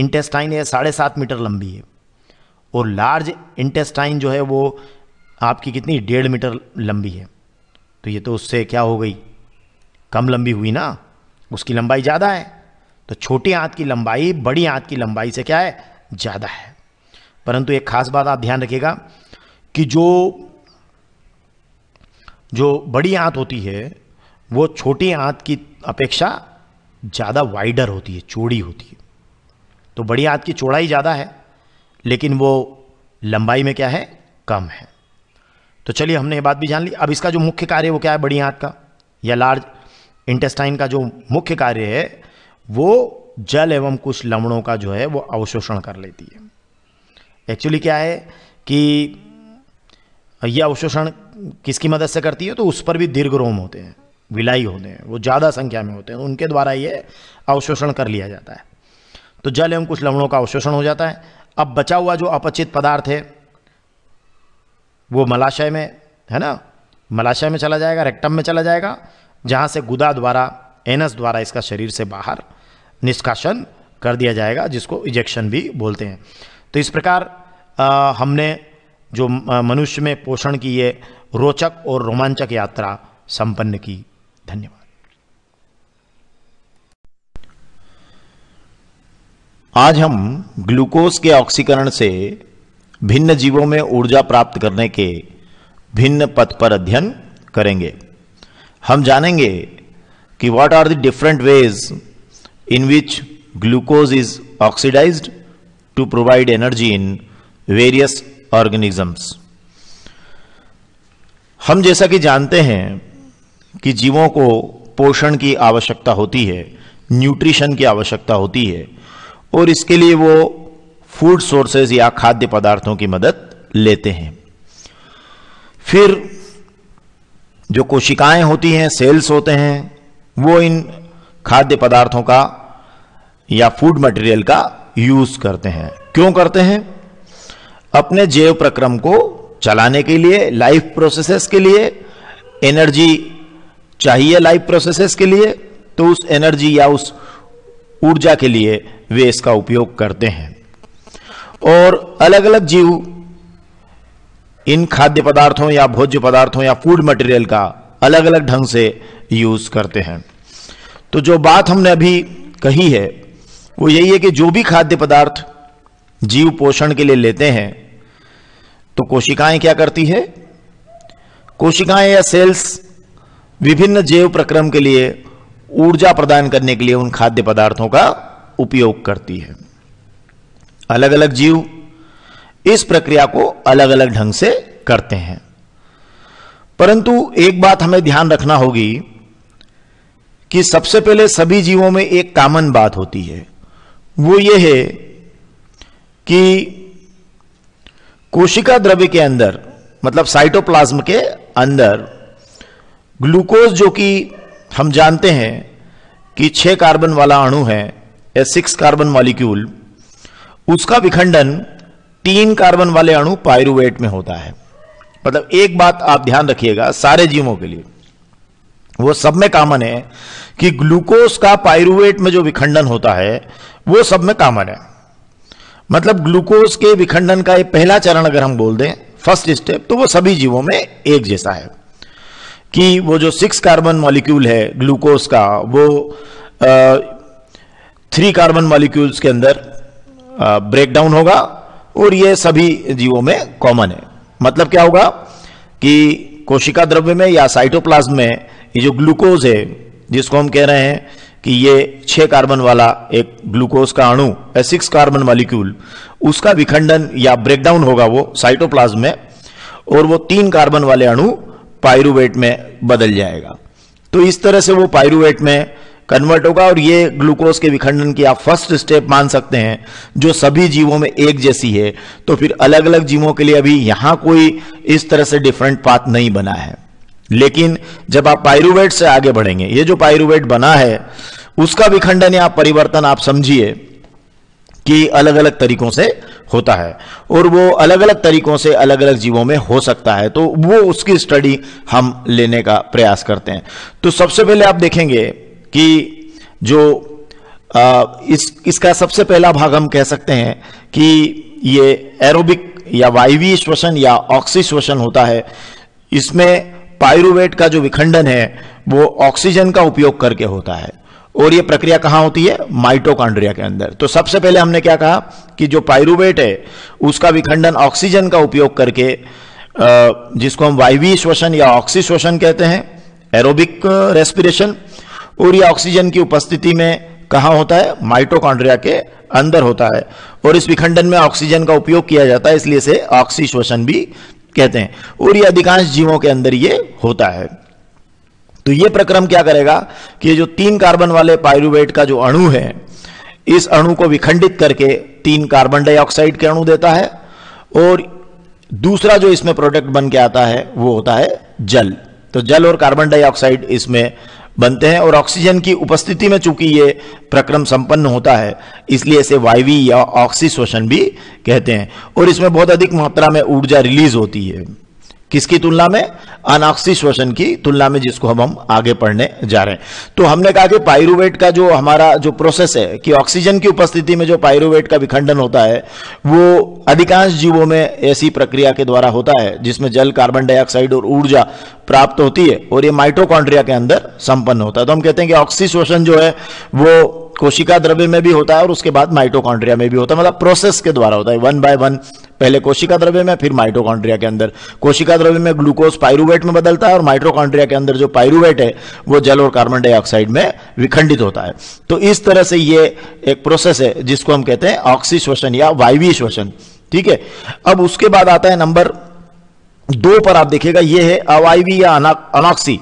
इंटेस्टाइन है साढ़े सात मीटर लंबी है और लार्ज इंटेस्टाइन जो है वो आपकी कितनी डेढ़ मीटर लंबी है तो ये तो उससे क्या हो गई कम लंबी हुई ना उसकी लंबाई ज़्यादा है तो छोटी आँत की लंबाई बड़ी आँत की लंबाई से क्या है ज़्यादा है परंतु एक खास बात आप ध्यान रखिएगा कि जो जो बड़ी आँत होती है वो छोटी आँत की अपेक्षा ज़्यादा वाइडर होती है चौड़ी होती है तो बड़ी हाथ की चौड़ाई ज़्यादा है लेकिन वो लंबाई में क्या है कम है तो चलिए हमने ये बात भी जान ली अब इसका जो मुख्य कार्य वो क्या है बड़ी हाथ का या लार्ज इंटेस्टाइन का जो मुख्य कार्य है वो जल एवं कुछ लवणों का जो है वो अवशोषण कर लेती है एक्चुअली क्या है कि यह अवशोषण किसकी मदद से करती है तो उस पर भी दीर्घ रोम होते हैं विलाई होते हैं वो ज़्यादा संख्या में होते हैं तो उनके द्वारा ये अवशोषण कर लिया जाता है तो जल एवं कुछ लवणों का अवशोषण हो जाता है अब बचा हुआ जो अपचित पदार्थ है वो मलाशय में है ना मलाशय में चला जाएगा रेक्टम में चला जाएगा जहाँ से गुदा द्वारा एनस द्वारा इसका शरीर से बाहर निष्कासन कर दिया जाएगा जिसको इजेक्शन भी बोलते हैं तो इस प्रकार आ, हमने जो मनुष्य में पोषण की ये रोचक और रोमांचक यात्रा संपन्न की धन्यवाद आज हम ग्लूकोज के ऑक्सीकरण से भिन्न जीवों में ऊर्जा प्राप्त करने के भिन्न पथ पर अध्ययन करेंगे हम जानेंगे कि what are the different ways in which glucose is oxidised to provide energy in various organisms हम जैसा कि जानते हैं कि जीवों को पोषण की आवश्यकता होती है न्यूट्रिशन की आवश्यकता होती है और इसके लिए वो फूड सोर्सेज या खाद्य पदार्थों की मदद लेते हैं फिर जो कोशिकाएं होती हैं सेल्स होते हैं वो इन खाद्य पदार्थों का या फूड मटेरियल का यूज करते हैं क्यों करते हैं अपने जैव प्रक्रम को चलाने के लिए लाइफ प्रोसेसेस के लिए एनर्जी चाहिए लाइफ प्रोसेसेस के लिए तो उस एनर्जी या उस ऊर्जा के लिए वे इसका उपयोग करते हैं और अलग अलग जीव इन खाद्य पदार्थों या भोज्य पदार्थों या फूड मटेरियल का अलग अलग ढंग से यूज करते हैं तो जो बात हमने अभी कही है वो यही है कि जो भी खाद्य पदार्थ जीव पोषण के लिए लेते हैं तो कोशिकाएं क्या करती है कोशिकाएं या सेल्स विभिन्न जैव प्रक्रम के लिए ऊर्जा प्रदान करने के लिए उन खाद्य पदार्थों का उपयोग करती है अलग अलग जीव इस प्रक्रिया को अलग अलग ढंग से करते हैं परंतु एक बात हमें ध्यान रखना होगी कि सबसे पहले सभी जीवों में एक कॉमन बात होती है वो ये है कि कोशिका द्रव्य के अंदर मतलब साइटोप्लाज्म के अंदर ग्लूकोज जो कि हम जानते हैं कि छः कार्बन वाला अणु है या सिक्स कार्बन मॉलिक्यूल उसका विखंडन तीन कार्बन वाले अणु पायरुवेट में होता है मतलब एक बात आप ध्यान रखिएगा सारे जीवों के लिए वो सब में कामन है कि ग्लूकोज का पायरुवेट में जो विखंडन होता है वो सब में कामन है मतलब ग्लूकोज के विखंडन का ये पहला चरण अगर हम बोल दें फर्स्ट स्टेप तो वो सभी जीवों में एक जैसा है कि वो जो सिक्स कार्बन मॉलिक्यूल है ग्लूकोज का वो थ्री कार्बन मॉलिक्यूल्स के अंदर ब्रेक डाउन होगा और ये सभी जीवों में कॉमन है मतलब क्या होगा कि कोशिका द्रव्य में या साइटोप्लाज्म में ये जो ग्लूकोज है जिसको हम कह रहे हैं कि ये छः कार्बन वाला एक ग्लूकोज का अणु या सिक्स कार्बन मॉलिक्यूल उसका विखंडन या ब्रेकडाउन होगा वो साइटोप्लाज्म में और वो तीन कार्बन वाले अणु पायरुवेट में बदल जाएगा तो इस तरह से वो पायरुवेट में कन्वर्ट होगा और ये ग्लूकोज के विखंडन की आप फर्स्ट स्टेप मान सकते हैं जो सभी जीवों में एक जैसी है तो फिर अलग अलग जीवों के लिए अभी यहां कोई इस तरह से डिफरेंट पाथ नहीं बना है लेकिन जब आप पायरुवेट से आगे बढ़ेंगे ये जो पायरुवेट बना है उसका विखंडन या परिवर्तन आप समझिए कि अलग अलग तरीकों से होता है और वो अलग अलग तरीकों से अलग अलग जीवों में हो सकता है तो वो उसकी स्टडी हम लेने का प्रयास करते हैं तो सबसे पहले आप देखेंगे कि जो आ, इस इसका सबसे पहला भाग हम कह सकते हैं कि ये एरोबिक या वायवीय श्वसन या ऑक्सी श्वसन होता है इसमें पायरुवेट का जो विखंडन है वो ऑक्सीजन का उपयोग करके होता है और ये प्रक्रिया कहाँ होती है माइटोकांड्रिया के अंदर तो सबसे पहले हमने क्या कहा कि जो पायरुवेट है उसका विखंडन ऑक्सीजन का उपयोग करके जिसको हम वायवी श्वसन या ऑक्सी श्वसन कहते हैं एरोबिक रेस्पिरेशन और ये ऑक्सीजन की उपस्थिति में कहाँ होता है माइटोकांड्रिया के अंदर होता है और इस विखंडन में ऑक्सीजन का उपयोग किया जाता है इसलिए इसे ऑक्सी श्वसन भी कहते हैं और ये अधिकांश जीवों के अंदर ये होता है तो ये प्रक्रम क्या करेगा कि जो तीन कार्बन वाले पायरुवेट का जो अणु है इस अणु को विखंडित करके तीन कार्बन डाइऑक्साइड के अणु देता है और दूसरा जो इसमें प्रोडक्ट बन के आता है वो होता है जल तो जल और कार्बन डाइऑक्साइड इसमें बनते हैं और ऑक्सीजन की उपस्थिति में चूंकि ये प्रक्रम संपन्न होता है इसलिए इसे वायवी या ऑक्सी शोषण भी कहते हैं और इसमें बहुत अधिक मात्रा में ऊर्जा रिलीज होती है किसकी तुलना में अनाक्सी श्वसन की तुलना में जिसको हम हम आगे पढ़ने जा रहे हैं तो हमने कहा कि पायरुवेट का जो हमारा जो प्रोसेस है कि ऑक्सीजन की उपस्थिति में जो पायरुवेट का विखंडन होता है वो अधिकांश जीवों में ऐसी प्रक्रिया के द्वारा होता है जिसमें जल कार्बन डाइऑक्साइड और ऊर्जा प्राप्त होती है और ये माइटोकॉन्ड्रिया के अंदर संपन्न होता है तो हम कहते हैं कि ऑक्सी श्वसन जो है वो कोशिका द्रव्य में भी होता है और उसके बाद माइटोकॉन्ड्रिया में भी होता है मतलब प्रोसेस के द्वारा होता है वन बाय वन पहले कोशिका द्रव्य में फिर माइटोकॉन्ड्रिया के अंदर कोशिका द्रव्य में ग्लूकोज पायरुवेट में बदलता है और माइटोकॉन्ड्रिया के अंदर जो पायरुवेट है वो जल और कार्बन डाइऑक्साइड में विखंडित होता है तो इस तरह से ये एक प्रोसेस है जिसको हम कहते हैं ऑक्सी श्वसन या वायवी श्वसन ठीक है अब उसके बाद आता है नंबर दो पर आप देखिएगा ये है अवायवी या अनॉक्सी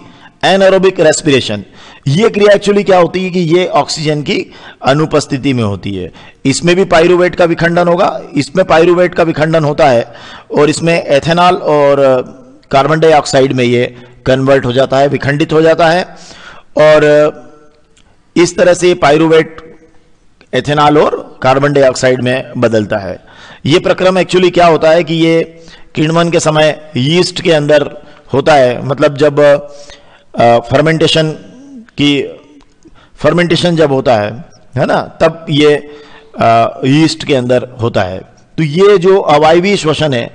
एनारोबिक रेस्पिरेशन ये क्रिया एक्चुअली क्या होती है कि ये ऑक्सीजन की अनुपस्थिति में होती है इसमें भी पायरुवेट का विखंडन होगा इसमें पायरुवेट का विखंडन होता है और इसमें एथेनॉल और कार्बन डाइऑक्साइड में ये कन्वर्ट हो जाता है विखंडित हो जाता है और इस तरह से पायरुवेट एथेनॉल और कार्बन डाइऑक्साइड में बदलता है ये प्रक्रम एक्चुअली क्या होता है कि ये किण्वन के समय यीस्ट के अंदर होता है मतलब जब फर्मेंटेशन कि फर्मेंटेशन जब होता है है ना तब ये ईस्ट के अंदर होता है तो ये जो अवायवी श्वसन है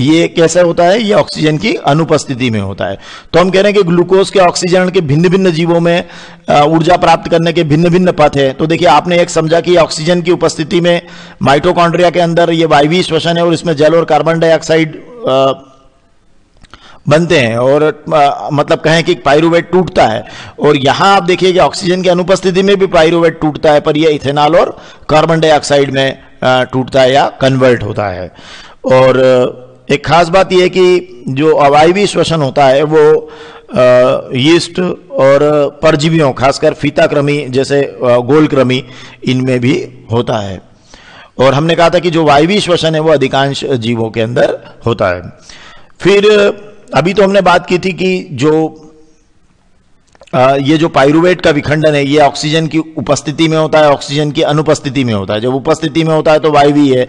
ये कैसे होता है ये ऑक्सीजन की अनुपस्थिति में होता है तो हम कह रहे हैं कि ग्लूकोज के ऑक्सीजन के भिन्न भिन्न जीवों में ऊर्जा प्राप्त करने के भिन्न भिन्न पथ है तो देखिए आपने एक समझा कि ऑक्सीजन की उपस्थिति में माइटोकॉन्ड्रिया के अंदर ये वायवीय श्वसन है और इसमें जल और कार्बन डाइऑक्साइड बनते हैं और आ, मतलब कहें कि पायरोवेट टूटता है और यहाँ आप देखिए कि ऑक्सीजन की अनुपस्थिति में भी पायरुवेट टूटता है पर यह इथेनॉल और कार्बन डाइऑक्साइड में टूटता है या कन्वर्ट होता है और एक खास बात यह कि जो अवायवी श्वसन होता है वो यीस्ट और परजीवियों खासकर फीताक्रमी जैसे गोलक्रमी इनमें भी होता है और हमने कहा था कि जो वायवी श्वसन है वो अधिकांश जीवों के अंदर होता है फिर अभी तो हमने बात की थी कि जो आ, ये जो पायरुवेट का विखंडन है ये ऑक्सीजन की उपस्थिति में होता है ऑक्सीजन की अनुपस्थिति में होता है जब उपस्थिति में होता है तो वायवी है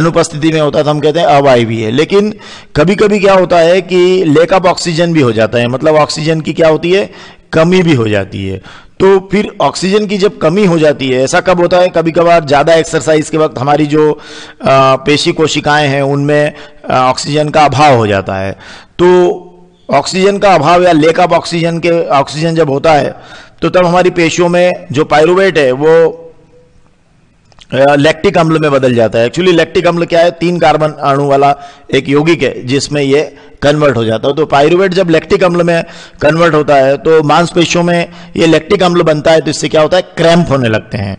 अनुपस्थिति में होता है तो हम कहते हैं अवायवी है लेकिन कभी कभी क्या होता है कि लेकअप ऑक्सीजन भी हो जाता है मतलब ऑक्सीजन की क्या होती है कमी भी हो जाती है तो फिर ऑक्सीजन की जब कमी हो जाती है ऐसा कब होता है कभी कभार ज़्यादा एक्सरसाइज के वक्त हमारी जो पेशी कोशिकाएं हैं उनमें ऑक्सीजन का अभाव हो जाता है तो ऑक्सीजन का अभाव या लेक ऑफ ऑक्सीजन के ऑक्सीजन जब होता है तो तब हमारी पेशियों में जो पायरुवेट है वो लैक्टिक अम्ल में बदल जाता है एक्चुअली लैक्टिक अम्ल क्या है तीन कार्बन अणु वाला एक यौगिक है जिसमें ये कन्वर्ट हो जाता है तो पायरुवेट जब लैक्टिक अम्ल में कन्वर्ट होता है तो मांसपेशियों में ये लैक्टिक अम्ल बनता है तो इससे क्या होता है क्रैम्प होने लगते हैं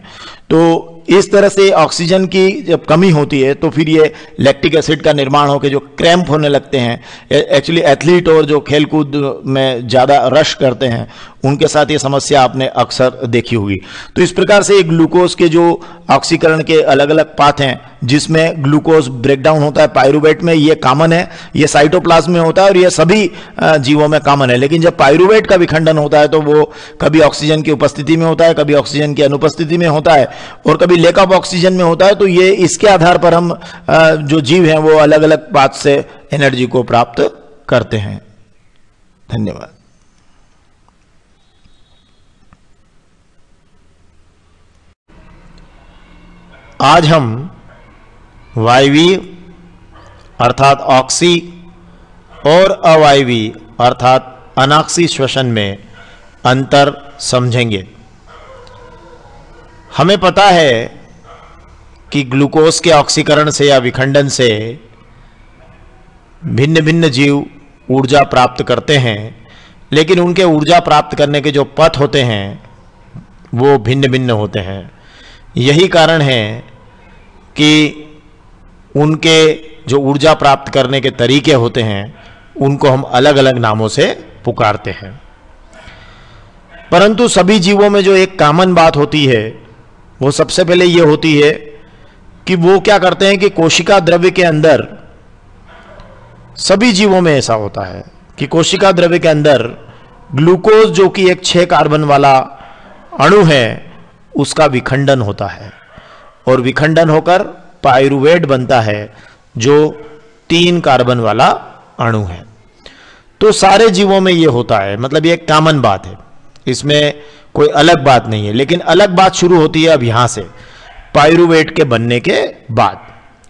तो इस तरह से ऑक्सीजन की जब कमी होती है तो फिर ये लैक्टिक एसिड का निर्माण होकर जो क्रैम्प होने लगते हैं एक्चुअली एथलीट और जो खेलकूद में ज़्यादा रश करते हैं उनके साथ ये समस्या आपने अक्सर देखी होगी तो इस प्रकार से ग्लूकोज के जो ऑक्सीकरण के अलग अलग पाथ हैं जिसमें ग्लूकोज ब्रेकडाउन होता है पायरुवेट में ये कॉमन है ये साइटोप्लाज्म में होता है और ये सभी जीवों में कॉमन है लेकिन जब पायरुवेट का विखंडन होता है तो वो कभी ऑक्सीजन की उपस्थिति में होता है कभी ऑक्सीजन की अनुपस्थिति में होता है और कभी लेकअप ऑक्सीजन में होता है तो ये इसके आधार पर हम जो जीव हैं वो अलग अलग पात से एनर्जी को प्राप्त करते हैं धन्यवाद आज हम वायवी अर्थात ऑक्सी और अवायवी अर्थात अनाक्सी श्वसन में अंतर समझेंगे हमें पता है कि ग्लूकोज के ऑक्सीकरण से या विखंडन से भिन्न भिन्न जीव ऊर्जा प्राप्त करते हैं लेकिन उनके ऊर्जा प्राप्त करने के जो पथ होते हैं वो भिन्न भिन्न होते हैं यही कारण है कि उनके जो ऊर्जा प्राप्त करने के तरीके होते हैं उनको हम अलग अलग नामों से पुकारते हैं परंतु सभी जीवों में जो एक कामन बात होती है वो सबसे पहले ये होती है कि वो क्या करते हैं कि कोशिका द्रव्य के अंदर सभी जीवों में ऐसा होता है कि कोशिका द्रव्य के अंदर ग्लूकोज जो कि एक छः कार्बन वाला अणु है उसका विखंडन होता है और विखंडन होकर पायरुवेट बनता है जो तीन कार्बन वाला अणु है तो सारे जीवों में ये होता है मतलब ये एक कॉमन बात है इसमें कोई अलग बात नहीं है लेकिन अलग बात शुरू होती है अब यहां से पायरुवेट के बनने के बाद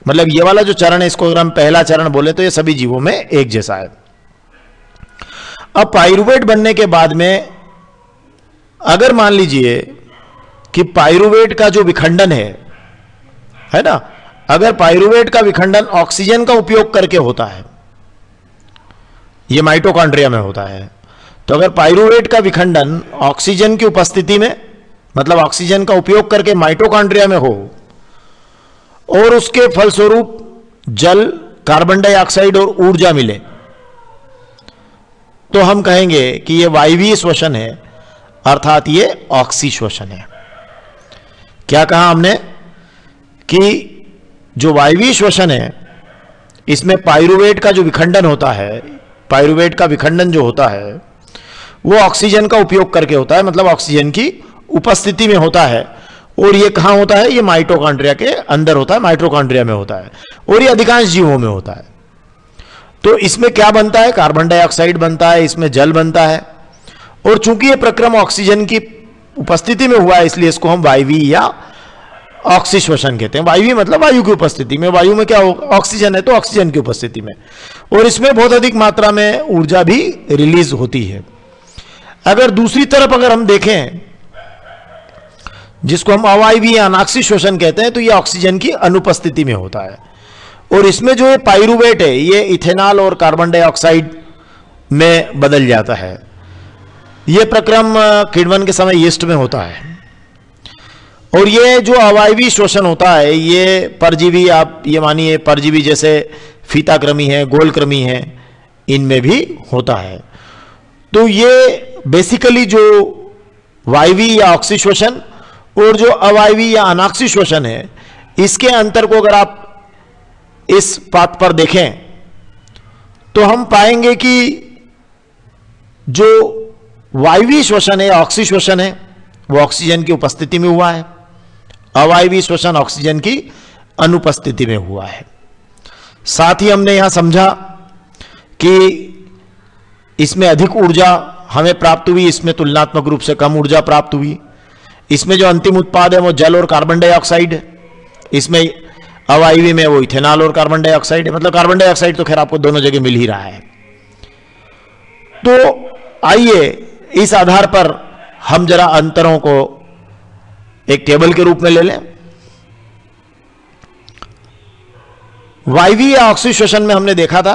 मतलब ये वाला जो चरण है इसको अगर हम पहला चरण बोले तो ये सभी जीवों में एक जैसा है अब पायरुवेट बनने के बाद में अगर मान लीजिए कि पायरुवेट का जो विखंडन है है ना अगर पायरुवेट का विखंडन ऑक्सीजन का उपयोग करके होता है यह माइटोकॉन्ड्रिया में होता है तो अगर पायरुवेट का विखंडन ऑक्सीजन की उपस्थिति में मतलब ऑक्सीजन का उपयोग करके माइटोकॉन्ड्रिया में हो और उसके फलस्वरूप जल कार्बन डाइऑक्साइड और ऊर्जा मिले तो हम कहेंगे कि यह वायवीय श्वसन है अर्थात ये ऑक्सी श्वसन है क्या कहा हमने कि जो वायवीय श्वसन है इसमें पायरुवेट का जो विखंडन होता है पायरुवेट का विखंडन जो होता है वो ऑक्सीजन का उपयोग करके होता है मतलब ऑक्सीजन की उपस्थिति में होता है और ये कहाँ होता है ये माइटोकॉन्ड्रिया के अंदर होता है माइट्रोकॉन्ड्रिया में होता है और ये अधिकांश जीवों में होता है तो इसमें क्या बनता है कार्बन डाइऑक्साइड बनता है इसमें जल बनता है और चूंकि ये प्रक्रम ऑक्सीजन की उपस्थिति में हुआ है इसलिए इसको हम वायवी या ऑक्सीश्वसन कहते हैं वायवी मतलब वायु की उपस्थिति में वायु में क्या होगा ऑक्सीजन है तो ऑक्सीजन की उपस्थिति में और इसमें बहुत अधिक मात्रा में ऊर्जा भी रिलीज होती है अगर दूसरी तरफ अगर हम देखें जिसको हम अवायवीय अनाक्सी शोषण कहते हैं तो ये ऑक्सीजन की अनुपस्थिति में होता है और इसमें जो ये पायरुवेट है ये इथेनॉल और कार्बन डाइऑक्साइड में बदल जाता है ये प्रक्रम किण्वन के समय यीस्ट में होता है और ये जो अवायवी शोषण होता है ये परजीवी आप ये मानिए परजीवी जैसे फीताक्रमी है गोलक्रमी है इनमें भी होता है तो ये बेसिकली जो वायवी या ऑक्सी श्वसन और जो अवायवी या अनाक्सी श्वसन है इसके अंतर को अगर आप इस पात पर देखें तो हम पाएंगे कि जो वायवी श्वसन है ऑक्सी श्वसन है वो ऑक्सीजन की उपस्थिति में हुआ है अवायवी श्वसन ऑक्सीजन की अनुपस्थिति में हुआ है साथ ही हमने यहां समझा कि इसमें अधिक ऊर्जा हमें प्राप्त हुई इसमें तुलनात्मक रूप से कम ऊर्जा प्राप्त हुई इसमें जो अंतिम उत्पाद है वो जल और कार्बन डाइऑक्साइड है इसमें अवायवी में वो इथेनॉल और कार्बन डाइऑक्साइड है मतलब कार्बन डाइऑक्साइड तो खैर आपको दोनों जगह मिल ही रहा है तो आइए इस आधार पर हम जरा अंतरों को एक टेबल के रूप में ले लें वायवीय ऑक्सीश्वसन में हमने देखा था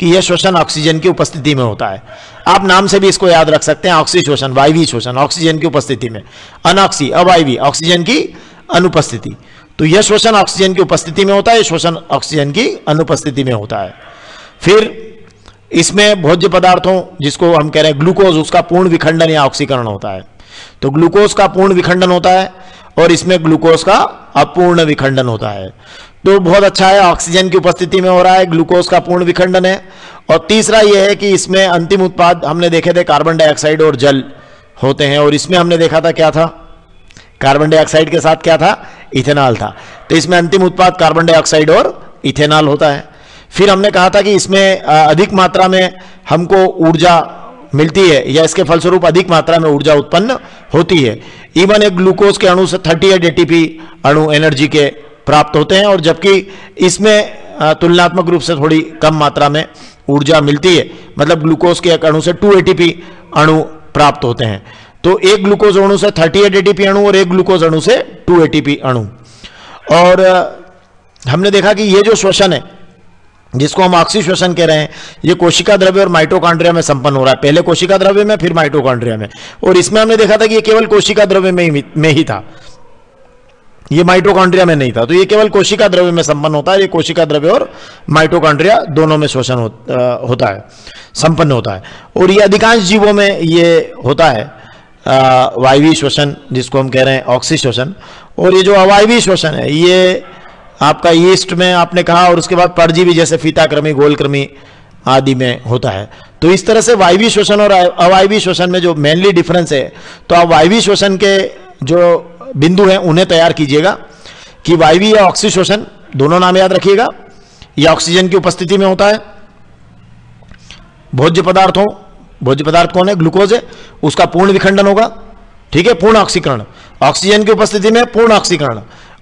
कि यह श्वसन ऑक्सीजन की उपस्थिति में होता है आप नाम से भी इसको याद रख सकते हैं ऑक्सी श्वसन वायवी श्वसन ऑक्सीजन की उपस्थिति में अनऑक्सी अवायवी ऑक्सीजन की अनुपस्थिति तो यह श्वसन ऑक्सीजन की उपस्थिति में होता है श्वसन ऑक्सीजन की अनुपस्थिति में होता है फिर इसमें भोज्य पदार्थों जिसको हम कह रहे हैं ग्लूकोज उसका पूर्ण विखंडन या ऑक्सीकरण होता है तो ग्लूकोज का पूर्ण विखंडन होता है और इसमें ग्लूकोज का अपूर्ण विखंडन होता है तो बहुत अच्छा है ऑक्सीजन की उपस्थिति में हो रहा है ग्लूकोज का पूर्ण विखंडन है और तीसरा यह है कि इसमें अंतिम उत्पाद हमने देखे थे कार्बन डाइऑक्साइड और जल होते हैं और इसमें हमने देखा था क्या था कार्बन डाइऑक्साइड के साथ क्या था इथेनॉल था तो इसमें अंतिम उत्पाद कार्बन डाइऑक्साइड और इथेनॉल होता है फिर हमने कहा था कि इसमें अधिक मात्रा में हमको ऊर्जा मिलती है या इसके फलस्वरूप अधिक मात्रा में ऊर्जा उत्पन्न होती है इवन एक ग्लूकोज के अणु से थर्टी एट एटीपी अणु एनर्जी के प्राप्त होते हैं और जबकि इसमें तुलनात्मक रूप से थोड़ी कम मात्रा में ऊर्जा मिलती है मतलब ग्लूकोज के एक अणु से टू एटीपी अणु प्राप्त होते हैं तो एक ग्लूकोज अणु से थर्टी एट एटीपी अणु और एक ग्लूकोज अणु से टू एटीपी अणु और हमने देखा कि ये जो श्वसन है जिसको हम ऑक्सी श्वसन कह रहे हैं ये कोशिका द्रव्य और माइटोकांड्रिया में संपन्न हो रहा है पहले कोशिका द्रव्य में फिर माइटोकांड्रिया में और इसमें हमने देखा था कि ये केवल कोशिका द्रव्य में ही में ही था ये माइटोकॉन्ड्रिया में नहीं था तो ये केवल कोशिका द्रव्य में संपन्न होता है ये कोशिका द्रव्य और माइटोकॉन्ड्रिया दोनों में शोषण हो, होता है संपन्न होता है और ये अधिकांश जीवों में ये होता है वायवी श्वसन जिसको हम कह रहे हैं ऑक्सी श्वसन और ये जो अवायवी श्वसन है ये आपका ईस्ट में आपने कहा और उसके बाद परजीवी जैसे फीताक्रमी गोलक्रमी आदि में होता है तो इस तरह से वायवी श्वसन और अवायवी श्वसन में जो मेनली डिफरेंस है तो आप वायवी श्वसन के जो बिंदु हैं उन्हें तैयार कीजिएगा कि वायवी या ऑक्सी शोषण दोनों नाम याद रखिएगा यह ऑक्सीजन की उपस्थिति में होता है भोज्य पदार्थों भोज्य पदार्थ कौन है ग्लूकोज है उसका पूर्ण विखंडन होगा ठीक है पूर्ण ऑक्सीकरण ऑक्सीजन की उपस्थिति में पूर्ण ऑक्सीकरण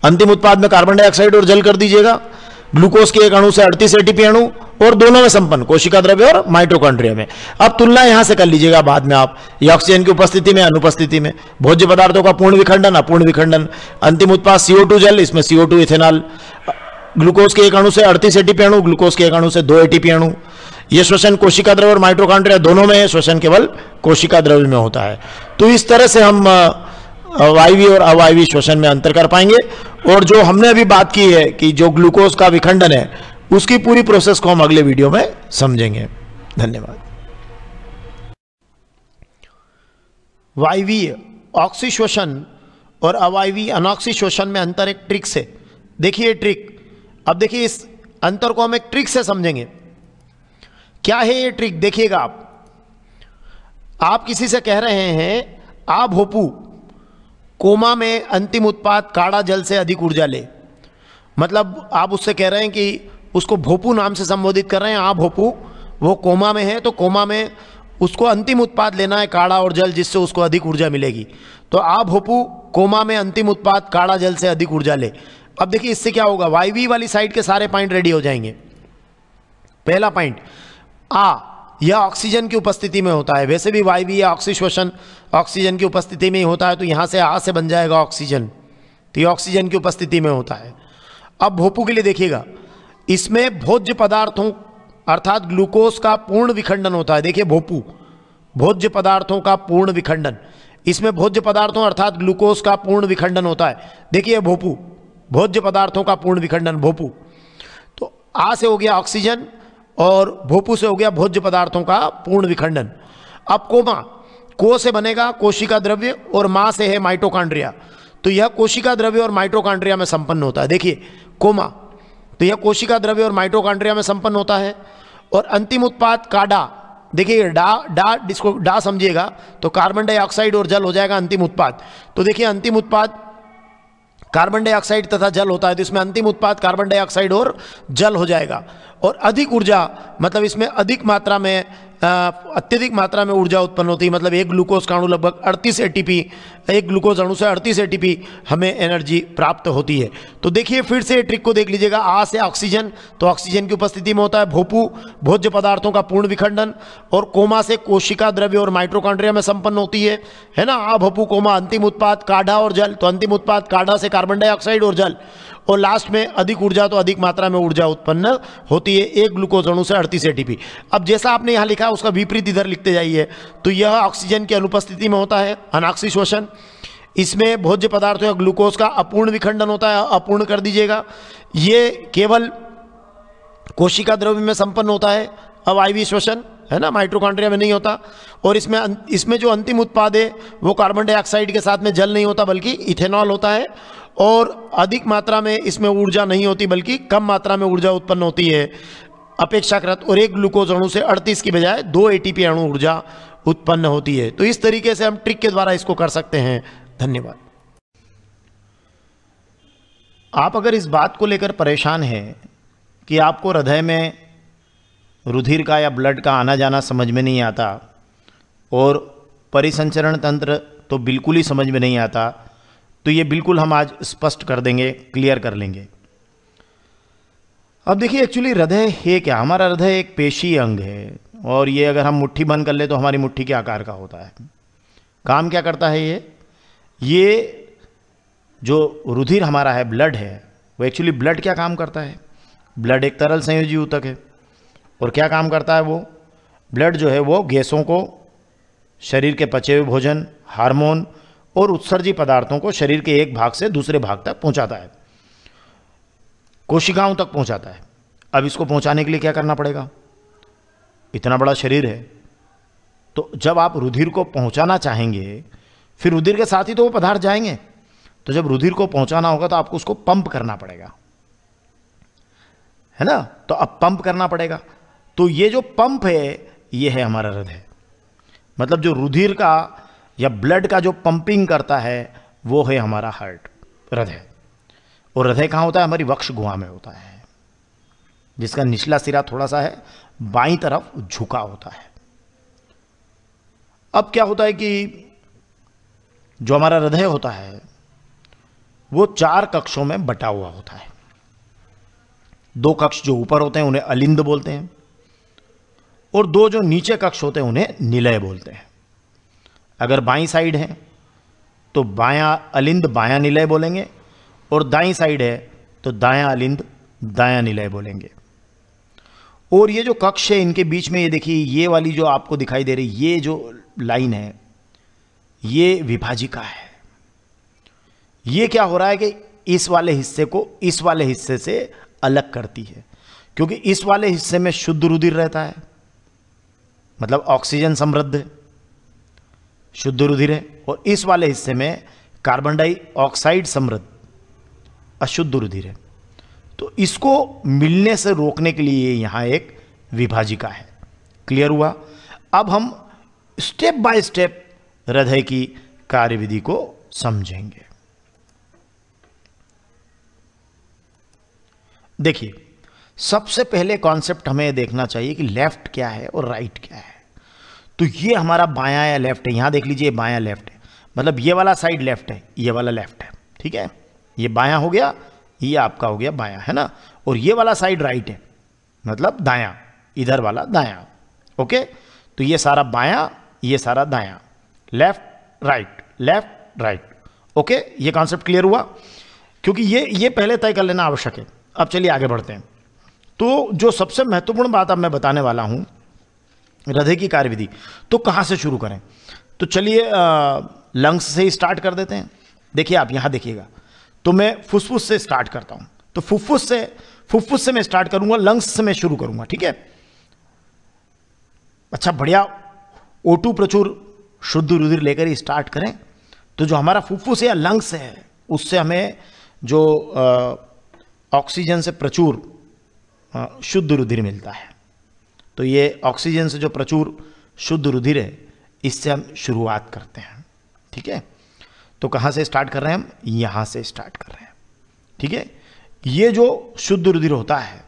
अंतिम उत्पाद में कार्बन डाइऑक्साइड और जल कर दीजिएगा ग्लूकोज के एक अणु से अड़तीस एटीपी अणु और दोनों में संपन्न कोशिका द्रव्य और माइटोकॉन्ड्रिया में अब तुलना यहां से कर लीजिएगा बाद में आप ये ऑक्सीजन की उपस्थिति में अनुपस्थिति में भोज्य पदार्थों का पूर्ण विखंडन अपूर्ण विखंडन अंतिम उत्पाद सीओ जल इसमें सीओ इथेनॉल ग्लूकोज के एक अणु से अड़तीस एटीपी अणु ग्लूकोज के एक अणु से दो एटीपी अणु ये श्वसन कोशिका द्रव्य और माइट्रोकांड्रिया दोनों में है श्वसन केवल कोशिका द्रव्य में होता है तो इस तरह से हम अवायवी और अवायवी श्वसन में अंतर कर पाएंगे और जो हमने अभी बात की है कि जो ग्लूकोज का विखंडन है उसकी पूरी प्रोसेस को हम अगले वीडियो में समझेंगे धन्यवाद वायवीय ऑक्सी श्वसन और अवायवी अनॉक्सी श्वसन में अंतर एक ट्रिक से देखिए ट्रिक अब देखिए इस अंतर को हम एक ट्रिक से समझेंगे क्या है ये ट्रिक देखिएगा आप आप किसी से कह रहे हैं आप भोपू कोमा में अंतिम उत्पाद काढ़ा जल से अधिक ऊर्जा ले मतलब आप उससे कह रहे हैं कि उसको भोपू नाम से संबोधित कर रहे हैं आप हाँ भोपू वो कोमा में है तो कोमा में उसको अंतिम उत्पाद लेना है काढ़ा और जल जिससे उसको अधिक ऊर्जा मिलेगी तो आप हाँ भोपू कोमा में अंतिम उत्पाद काढ़ा जल से अधिक ऊर्जा ले अब देखिए इससे क्या होगा वाईवी वाली साइड के सारे पॉइंट रेडी हो जाएंगे पहला पॉइंट आ हाँ, यह ऑक्सीजन की उपस्थिति में होता है वैसे भी वायु बी या ऑक्सी श्वसन ऑक्सीजन की उपस्थिति में ही होता है तो यहाँ से आ से बन जाएगा ऑक्सीजन तो ये ऑक्सीजन की उपस्थिति में होता है अब भोपू के लिए देखिएगा इसमें भोज्य पदार्थों अर्थात ग्लूकोज का पूर्ण विखंडन होता है देखिए भोपू भोज्य पदार्थों का पूर्ण विखंडन इसमें भोज्य पदार्थों अर्थात ग्लूकोज का पूर्ण विखंडन होता है देखिए भोपू भोज्य पदार्थों का पूर्ण विखंडन भोपू तो आ से हो गया ऑक्सीजन और भोपू से हो गया भोज्य पदार्थों का पूर्ण विखंडन अब कोमा को से बनेगा कोशिका द्रव्य और माँ से है माइटोकांड्रिया तो यह कोशिका द्रव्य और माइटोकांड्रिया में संपन्न होता है देखिए कोमा तो यह कोशिका द्रव्य और माइटोकांड्रिया में संपन्न होता है और अंतिम उत्पाद काडा देखिए डा डा डिस्को डा समझिएगा तो कार्बन डाइऑक्साइड और जल हो जाएगा अंतिम उत्पाद तो देखिए अंतिम उत्पाद कार्बन डाइऑक्साइड तथा जल होता है तो इसमें अंतिम उत्पाद कार्बन डाइऑक्साइड और जल हो जाएगा और अधिक ऊर्जा मतलब इसमें अधिक मात्रा में अत्यधिक मात्रा में ऊर्जा उत्पन्न होती है मतलब एक ग्लूकोज काणु लगभग 38 एटीपी एक ग्लूकोज अणु से 38 एटीपी हमें एनर्जी प्राप्त होती है तो देखिए फिर से ट्रिक को देख लीजिएगा आ से ऑक्सीजन तो ऑक्सीजन की उपस्थिति में होता है भोपू भोज्य पदार्थों का पूर्ण विखंडन और कोमा से कोशिका द्रव्य और माइट्रोकॉन्ड्रिया में संपन्न होती है है ना आ भोपू कोमा अंतिम उत्पाद काढ़ा और जल तो अंतिम उत्पाद काढ़ा से कार्बन डाइऑक्साइड और जल और लास्ट में अधिक ऊर्जा तो अधिक मात्रा में ऊर्जा उत्पन्न होती है एक ग्लूकोज अणु से अड़तीस एटीपी अब जैसा आपने यहाँ लिखा उसका विपरीत इधर लिखते जाइए तो यह ऑक्सीजन की अनुपस्थिति में होता है अनाक्सी शोषण इसमें भोज्य पदार्थ या ग्लूकोज का अपूर्ण विखंडन होता है अपूर्ण कर दीजिएगा ये केवल कोशिका द्रव्य में संपन्न होता है अब आईवी श्वसन है ना माइट्रोकॉन्ड्रिया में नहीं होता और इसमें अं, इसमें जो अंतिम उत्पाद है वो कार्बन डाइऑक्साइड के साथ में जल नहीं होता बल्कि इथेनॉल होता है और अधिक मात्रा में इसमें ऊर्जा नहीं होती बल्कि कम मात्रा में ऊर्जा उत्पन्न होती है अपेक्षाकृत और एक ग्लूकोज अणु से 38 की बजाय दो एटीपी अणु ऊर्जा उत्पन्न होती है तो इस तरीके से हम ट्रिक के द्वारा इसको कर सकते हैं धन्यवाद आप अगर इस बात को लेकर परेशान हैं कि आपको हृदय में रुधिर का या ब्लड का आना जाना समझ में नहीं आता और परिसंचरण तंत्र तो बिल्कुल ही समझ में नहीं आता तो ये बिल्कुल हम आज स्पष्ट कर देंगे क्लियर कर लेंगे अब देखिए एक्चुअली हृदय है क्या हमारा हृदय एक पेशी अंग है और ये अगर हम मुट्ठी बंद कर ले तो हमारी मुट्ठी के आकार का होता है काम क्या करता है ये ये जो रुधिर हमारा है ब्लड है वो एक्चुअली ब्लड क्या काम करता है ब्लड एक तरल संयोजी ऊतक है और क्या काम करता है वो ब्लड जो है वो गैसों को शरीर के पचे हुए भोजन हार्मोन और उत्सर्जी पदार्थों को शरीर के एक भाग से दूसरे भाग तक पहुंचाता है कोशिकाओं तक पहुंचाता है अब इसको पहुंचाने के लिए क्या करना पड़ेगा इतना बड़ा शरीर है तो जब आप रुधिर को पहुंचाना चाहेंगे फिर रुधिर के साथ ही तो वो पदार्थ जाएंगे तो जब रुधिर को पहुंचाना होगा तो आपको उसको पंप करना पड़ेगा है ना तो अब पंप करना पड़ेगा तो ये जो पंप है ये है हमारा हृदय मतलब जो रुधिर का या ब्लड का जो पंपिंग करता है वो है हमारा हार्ट हृदय और हृदय कहाँ होता है हमारी वक्ष गुहा में होता है जिसका निचला सिरा थोड़ा सा है बाई तरफ झुका होता है अब क्या होता है कि जो हमारा हृदय होता है वो चार कक्षों में बटा हुआ होता है दो कक्ष जो ऊपर होते हैं उन्हें अलिंद बोलते हैं और दो जो नीचे कक्ष होते हैं उन्हें निलय बोलते हैं अगर बाई साइड है तो बाया अलिंद बाया निलय बोलेंगे और दाई साइड है तो दाया अलिंद दाया निलय बोलेंगे और ये जो कक्ष है इनके बीच में ये देखिए ये वाली जो आपको दिखाई दे रही ये जो लाइन है ये विभाजिका है ये क्या हो रहा है कि इस वाले हिस्से को इस वाले हिस्से से अलग करती है क्योंकि इस वाले हिस्से में शुद्ध रुधिर रहता है मतलब ऑक्सीजन समृद्ध है शुद्ध रुधिर है और इस वाले हिस्से में कार्बन डाइऑक्साइड समृद्ध अशुद्ध रुधिर है तो इसको मिलने से रोकने के लिए यहाँ एक विभाजिका है क्लियर हुआ अब हम स्टेप बाय स्टेप हृदय की कार्यविधि को समझेंगे देखिए सबसे पहले कॉन्सेप्ट हमें देखना चाहिए कि लेफ्ट क्या है और राइट क्या है तो ये हमारा बायां या लेफ्ट है यहां देख लीजिए बायां लेफ्ट है मतलब ये वाला साइड लेफ्ट है ये वाला लेफ्ट है ठीक है ये बायां हो गया ये आपका हो गया बायां है ना और ये वाला साइड राइट है मतलब दाया इधर वाला दाया ओके तो ये सारा बाया ये सारा दाया left right left right okay ये कॉन्सेप्ट क्लियर हुआ क्योंकि ये ये पहले तय कर लेना आवश्यक है अब चलिए आगे बढ़ते हैं तो जो सबसे महत्वपूर्ण बात अब मैं बताने वाला हूं हृदय की कार्यविधि तो कहाँ से शुरू करें तो चलिए लंग्स से ही स्टार्ट कर देते हैं देखिए आप यहाँ देखिएगा तो मैं फुसफुस से स्टार्ट करता हूँ तो फुफ्फुस से फुफ्फुस से मैं स्टार्ट करूँगा लंग्स से मैं शुरू करूँगा ठीक है अच्छा बढ़िया ओटू प्रचुर शुद्ध रुधिर लेकर ही स्टार्ट करें तो जो हमारा फुफ्फुस या लंग्स है उससे हमें जो ऑक्सीजन से प्रचुर शुद्ध रुधिर मिलता है तो ये ऑक्सीजन से जो प्रचुर शुद्ध रुधिर है इससे हम शुरुआत करते हैं ठीक है तो कहाँ से स्टार्ट कर रहे हैं हम यहाँ से स्टार्ट कर रहे हैं ठीक है ये जो शुद्ध रुधिर होता है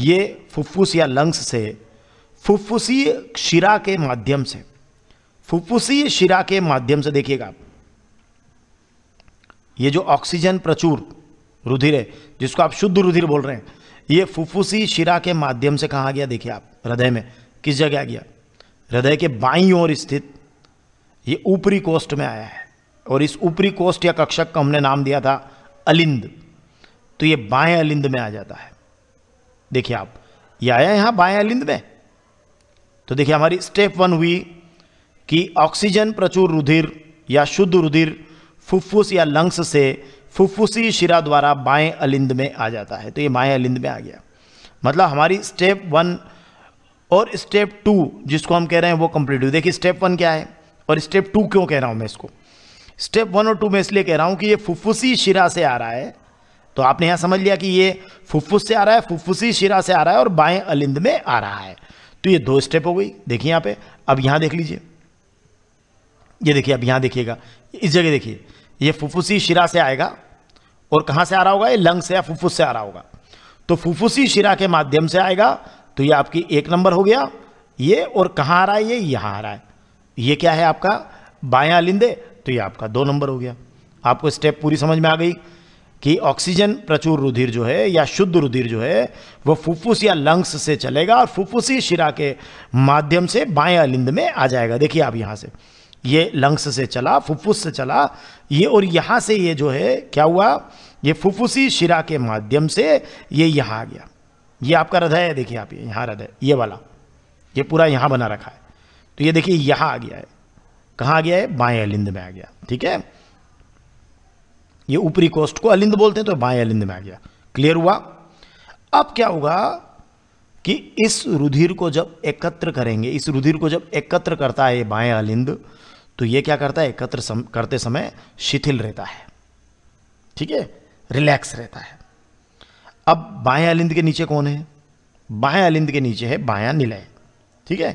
ये फुफ्फुस या लंग्स से फुफ्फुसीय शिरा के माध्यम से फुफ्फुसीय शिरा के माध्यम से देखिएगा आप ये जो ऑक्सीजन प्रचुर रुधिर है जिसको आप शुद्ध रुधिर बोल रहे हैं ये फुफ्फुसी शिरा के माध्यम से कहाँ गया देखिए आप हृदय में किस जगह गया हृदय के बाई ओर स्थित ये ऊपरी कोष्ठ में आया है और इस ऊपरी कोष्ठ या कक्षक का हमने नाम दिया था अलिंद तो ये बाएं अलिंद में आ जाता है देखिए आप ये आया यहां बाएं अलिंद में तो देखिए हमारी स्टेप वन हुई कि ऑक्सीजन प्रचुर रुधिर या शुद्ध रुधिर फुफ्फुस या लंग्स से फुफ्फुसी शिरा द्वारा बाएं अलिंद में आ जाता है तो ये बाएं अलिंद में आ गया मतलब हमारी स्टेप वन और स्टेप टू जिसको हम कह रहे हैं वो कंप्लीट हुई देखिए स्टेप वन क्या है और स्टेप टू क्यों कह रहा हूँ मैं इसको स्टेप वन और टू में इसलिए कह रहा हूँ कि ये फुफ्फुसी शिरा से आ रहा है तो आपने यहाँ समझ लिया कि ये फुफ्फुस से आ रहा है फुफ्फुसी शिरा से आ रहा है और बाएं अलिंद में आ रहा है तो ये दो स्टेप हो गई देखिए यहाँ पे अब यहाँ देख लीजिए ये देखिए अब यहाँ देखिएगा इस जगह देखिए ये फुफुसी शिरा से आएगा और कहाँ से आ रहा होगा ये लंग से या फुफ्फुस से आ रहा होगा तो फुफ्फुसी शिरा के माध्यम से आएगा तो ये आपकी एक नंबर हो गया ये और कहाँ आ रहा है ये यहाँ आ रहा है ये क्या है आपका बायां लिंदे तो ये आपका दो नंबर हो गया आपको स्टेप पूरी समझ में आ गई कि ऑक्सीजन प्रचुर रुधिर जो है या शुद्ध रुधिर जो है वो फुफ्फुस या लंग्स से चलेगा और फुफ्फुसी शिरा के माध्यम से बाएं अलिंद में आ जाएगा देखिए आप यहाँ से ये लंग्स से चला फुफ्फुस से चला ये और यहाँ से ये जो है क्या हुआ ये फुफुसी शिरा के माध्यम से ये यहाँ आ गया ये आपका हृदय है देखिए आप यहाँ हृदय ये वाला ये पूरा यहाँ बना रखा है तो ये देखिए यहाँ आ गया है कहाँ आ गया है बाएं अलिंद में आ गया ठीक है ये ऊपरी कोस्ट को अलिंद बोलते हैं तो बाएं अलिंद में आ गया क्लियर हुआ अब क्या होगा कि इस रुधिर को जब एकत्र करेंगे इस रुधिर को जब एकत्र करता है बाएं अलिंद तो ये क्या करता है एकत्र सम, करते समय शिथिल रहता है ठीक है रिलैक्स रहता है अब बाएं अलिंद के नीचे कौन है बाएं अलिंद के नीचे है बाया निलय ठीक है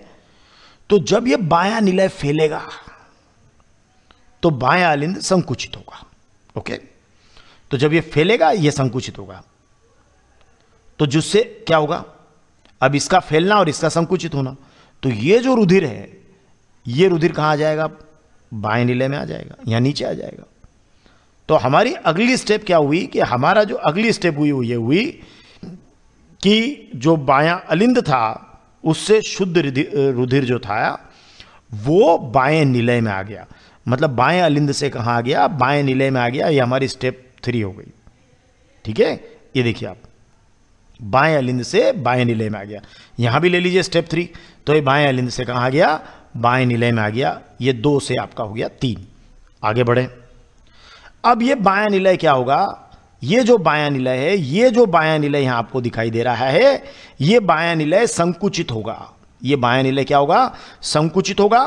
तो जब ये बाया निलय फैलेगा तो बाया अलिंद संकुचित होगा ओके तो जब ये फैलेगा ये संकुचित होगा तो जिससे क्या होगा अब इसका फैलना और इसका संकुचित होना तो ये जो रुधिर है ये रुधिर कहां आ जाएगा बाएं नीले में आ जाएगा या नीचे आ जाएगा तो हमारी अगली स्टेप क्या हुई कि हमारा जो अगली स्टेप हुई वो ये हुई कि जो बायां अलिंद था उससे शुद्ध रुधिर जो था वो बाएं निलय में आ गया मतलब बाएं अलिंद से कहाँ आ गया बाएं निलय में आ गया ये हमारी स्टेप थ्री हो गई ठीक है ये देखिए आप बाएं अलिंद से बाएं निलय में आ गया यहां भी ले लीजिए स्टेप थ्री तो ये बाएं अलिंद से कहाँ आ गया बाएं नीले में आ गया ये दो से आपका हो गया तीन आगे बढ़े अब ये बाया निलय क्या होगा ये जो बाया निलय है ये जो बाया निलय यहां आपको दिखाई दे रहा है ये बाया निलय संकुचित होगा ये बाया निलय क्या होगा संकुचित होगा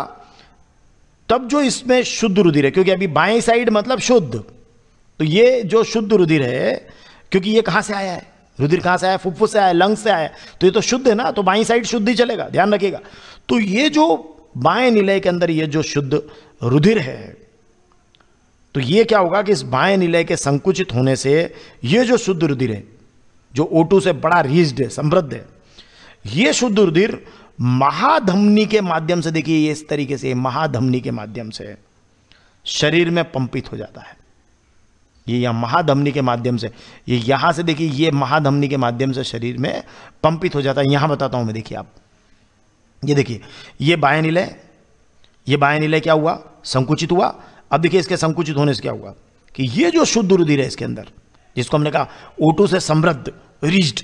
तब जो इसमें शुद्ध रुधिर है क्योंकि अभी बाएं साइड मतलब शुद्ध तो ये जो शुद्ध रुधिर है क्योंकि ये कहां से आया है रुधिर कहां से आया फुफ्फुस से आया लंग से आया तो ये तो शुद्ध है ना तो बाई साइड शुद्ध ही चलेगा ध्यान रखिएगा तो ये जो बाएं निलय के अंदर ये जो शुद्ध रुधिर है तो ये क्या होगा कि इस बाएं निलय के संकुचित होने से ये जो शुद्ध रुधिर है जो ओटू से बड़ा रिज्ड है समृद्ध है ये शुद्ध रुधिर महाधमनी के माध्यम से देखिए ये इस तरीके से महाधमनी के माध्यम से शरीर में पंपित हो जाता है ये यहाँ महाधमनी के माध्यम से ये यहां से देखिए ये महाधमनी के माध्यम से शरीर में पंपित हो जाता है यहां बताता हूं मैं देखिए आप ये देखिए ये बाएं निलय ये बाएं निलय क्या हुआ संकुचित हुआ अब देखिए इसके संकुचित होने से क्या हुआ कि ये जो शुद्ध रुधिर है इसके अंदर जिसको हमने कहा ओटू से समृद्ध रिज्ड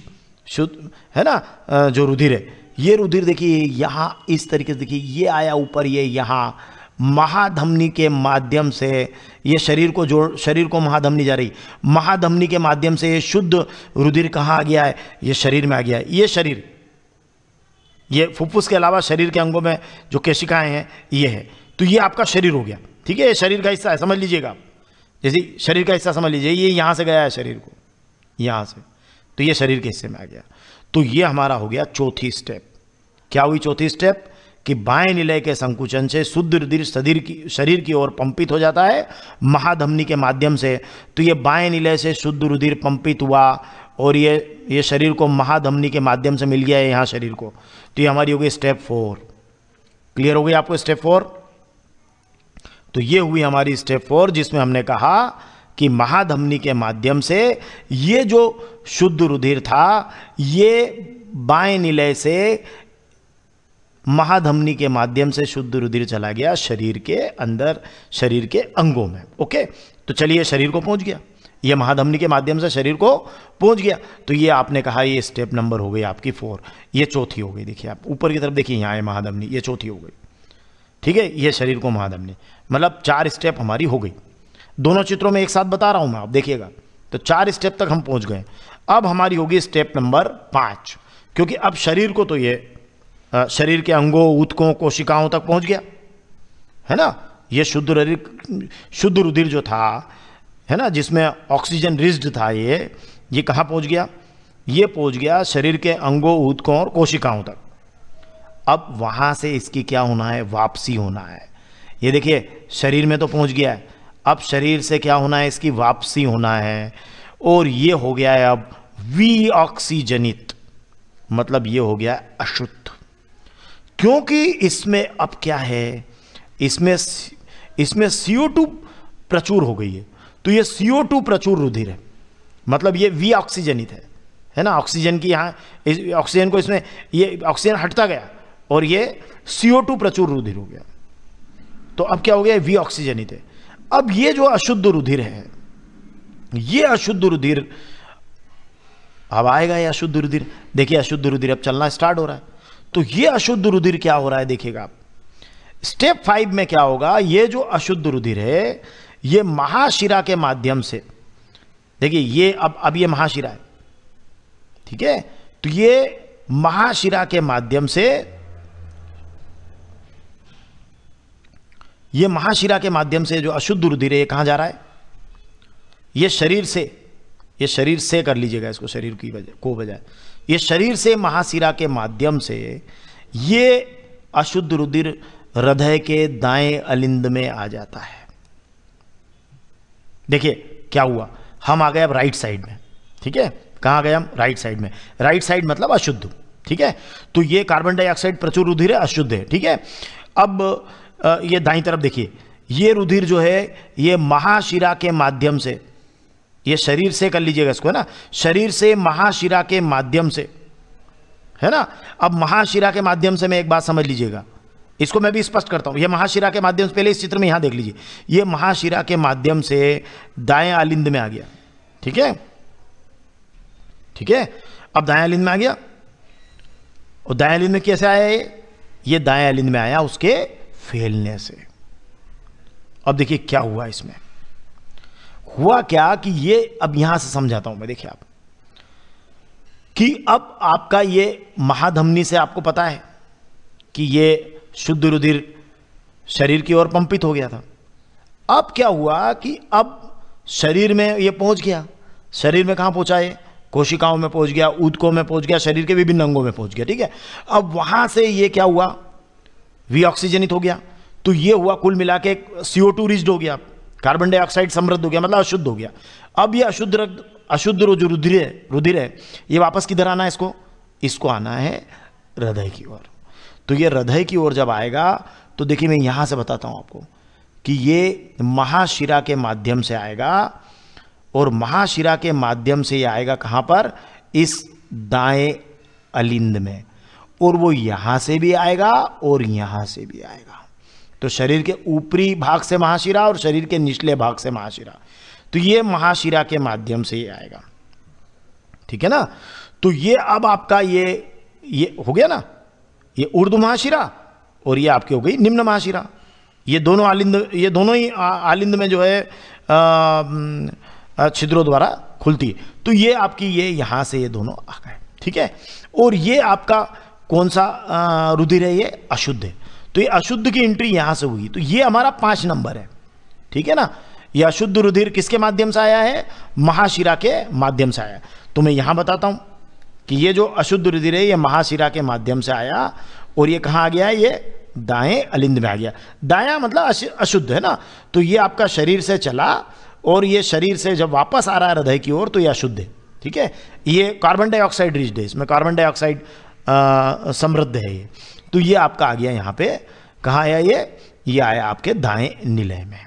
शुद्ध है ना जो रुधिर है ये रुधिर देखिए यहाँ इस तरीके से देखिए ये आया ऊपर ये यहाँ महाधमनी के माध्यम से ये शरीर को जोड़ शरीर को महाधमनी जा रही महाधमनी के माध्यम से ये शुद्ध रुधिर कहाँ आ गया है ये शरीर में आ गया है ये शरीर ये फुफ्फुस के अलावा शरीर के अंगों में जो केशिकाएं हैं ये है तो ये आपका शरीर हो गया ठीक है ये शरीर का हिस्सा है समझ लीजिएगा आप जैसे शरीर का हिस्सा समझ लीजिए ये यहाँ से गया है शरीर को यहाँ से तो ये शरीर के हिस्से में आ गया तो ये हमारा हो गया चौथी स्टेप क्या हुई चौथी स्टेप कि बाएं निलय के संकुचन से शुद्ध रुधिर शरीर की शरीर की ओर पंपित हो जाता है महाधमनी के माध्यम से तो ये बाएं निलय से शुद्ध रुधिर पंपित हुआ और ये ये शरीर को महाधमनी के माध्यम से मिल गया है यहाँ शरीर को तो ये हमारी हो गई स्टेप फोर क्लियर हो गई आपको स्टेप फोर तो ये हुई हमारी स्टेप फोर जिसमें हमने कहा कि महाधमनी के माध्यम से ये जो शुद्ध रुधिर था ये बाएं निलय से महाधमनी के माध्यम से शुद्ध रुधिर चला गया शरीर के अंदर शरीर के अंगों में ओके तो चलिए शरीर को पहुंच गया ये महाधमनी के माध्यम से शरीर को पहुंच गया तो ये आपने कहा ये स्टेप नंबर हो गई आपकी फोर ये चौथी हो गई देखिए आप ऊपर की तरफ देखिए यहाँ ये महाधमनी ये चौथी हो गई ठीक है ये शरीर को महाधमनी मतलब चार स्टेप हमारी हो गई दोनों चित्रों में एक साथ बता रहा हूँ मैं आप देखिएगा तो चार स्टेप तक हम पहुँच गए अब हमारी होगी स्टेप नंबर पाँच क्योंकि अब शरीर को तो ये शरीर के अंगों ऊतकों कोशिकाओं तक पहुँच गया है ना ये शुद्ध रुधिर शुद्ध रुधिर जो था है ना जिसमें ऑक्सीजन रिज्ड था ये ये कहाँ पहुँच गया ये पहुँच गया शरीर के अंगों ऊतकों और कोशिकाओं तक अब वहाँ से इसकी क्या होना है वापसी होना है ये देखिए शरीर में तो पहुँच गया है अब शरीर से क्या होना है इसकी वापसी होना है और ये हो गया है अब वी ऑक्सीजनित मतलब ये हो गया अशुद्ध क्योंकि इसमें अब क्या है इसमें इसमें सीओ टू प्रचुर हो गई है तो ये सीओ टू प्रचुर रुधिर है मतलब ये वी ऑक्सीजनित है है ना ऑक्सीजन की यहाँ ऑक्सीजन को इसमें ये ऑक्सीजन हटता गया और ये सीओ टू प्रचुर रुधिर हो गया तो अब क्या हो गया वी ऑक्सीजनित है अब ये जो अशुद्ध रुधिर है ये अशुद्ध रुधिर अब आएगा ये अशुद्ध रुधिर देखिए अशुद्ध रुधिर अब चलना स्टार्ट हो रहा है तो ये अशुद्ध रुधिर क्या हो रहा है देखिएगा आप स्टेप फाइव में क्या होगा ये जो अशुद्ध रुधिर है ये महाशिरा के माध्यम से देखिए ये अब अब ये महाशिरा है ठीक है तो ये महाशिरा के माध्यम से ये महाशिरा के माध्यम से जो अशुद्ध रुधिर है ये कहाँ जा रहा है ये शरीर से ये शरीर से कर लीजिएगा इसको शरीर की वजह को बजाय ये शरीर से महाशिरा के माध्यम से ये अशुद्ध रुधिर हृदय के दाएं अलिंद में आ जाता है देखिए क्या हुआ हम आ गए अब राइट साइड में ठीक है कहाँ गए हम राइट साइड में राइट साइड मतलब अशुद्ध ठीक है तो ये कार्बन डाइऑक्साइड प्रचुर रुधिर है अशुद्ध है ठीक है अब ये दाई तरफ देखिए ये रुधिर जो है ये महाशिरा के माध्यम से ये शरीर से कर लीजिएगा इसको है ना शरीर से महाशिरा के माध्यम से है ना अब महाशिरा के माध्यम से मैं एक बात समझ लीजिएगा इसको मैं भी स्पष्ट करता हूँ यह महाशिरा के माध्यम से पहले इस चित्र में यहाँ देख लीजिए ये महाशिरा के माध्यम से दाएं आलिंद में आ गया ठीक है ठीक है अब दाएं आलिंद में आ गया और दाएं आलिंद में कैसे आया ये ये दाएं आलिंद में आया उसके फैलने से अब देखिए क्या हुआ इसमें हुआ क्या कि ये अब यहां से समझाता हूं मैं देखिए आप कि अब आपका ये महाधमनी से आपको पता है कि ये शुद्ध रुधिर शरीर की ओर पंपित हो गया था अब क्या हुआ कि अब शरीर में ये पहुंच गया शरीर में कहाँ पहुँचाए कोशिकाओं में पहुंच गया ऊतकों में पहुंच गया शरीर के विभिन्न अंगों में पहुंच गया ठीक है अब वहां से ये क्या हुआ वी ऑक्सीजनित हो गया तो ये हुआ कुल मिला के सीओ टू रिज्ड हो गया कार्बन डाइऑक्साइड समृद्ध हो गया मतलब अशुद्ध हो गया अब ये अशुद्ध रक्त अशुद्ध जो रुधिर है रुधिर है ये वापस किधर आना है इसको इसको आना है हृदय की ओर तो ये हृदय की ओर जब आएगा तो देखिए मैं यहां से बताता हूं आपको कि ये महाशिरा के माध्यम से आएगा और महाशिरा के माध्यम से ये आएगा कहां पर इस दाएं अलिंद में और वो यहां से भी आएगा और यहां से भी आएगा तो शरीर के ऊपरी भाग से महाशिरा और शरीर के निचले भाग से महाशिरा तो ये महाशिरा के माध्यम से ही आएगा ठीक है ना तो ये अब आपका ये ये हो गया ना ये उर्दू महाशिरा और ये आपकी हो गई निम्न महाशिरा ये दोनों आलिंद ये दोनों ही आलिंद में जो है छिद्रों द्वारा खुलती है तो ये आपकी ये यहाँ से ये दोनों आ गए ठीक है और ये आपका कौन सा रुधिर है ये अशुद्ध है तो ये अशुद्ध की एंट्री यहाँ से हुई तो ये हमारा पाँच नंबर है ठीक है ना ये अशुद्ध रुधिर किसके माध्यम से आया है महाशिरा के माध्यम से आया तो मैं यहाँ बताता हूँ कि ये जो अशुद्ध रुधिर है ये महाशिरा के माध्यम से आया और ये कहाँ आ गया ये दाएं अलिंद में आ गया दाया मतलब अशुद्ध है ना तो ये आपका शरीर से चला और ये शरीर से जब वापस आ रहा है हृदय की ओर तो ये अशुद्ध है ठीक है ये कार्बन डाइऑक्साइड रिच है इसमें कार्बन डाइऑक्साइड समृद्ध है ये तो ये आपका आ गया यहाँ पे कहाँ आया ये ये आया आपके दाएं निलय में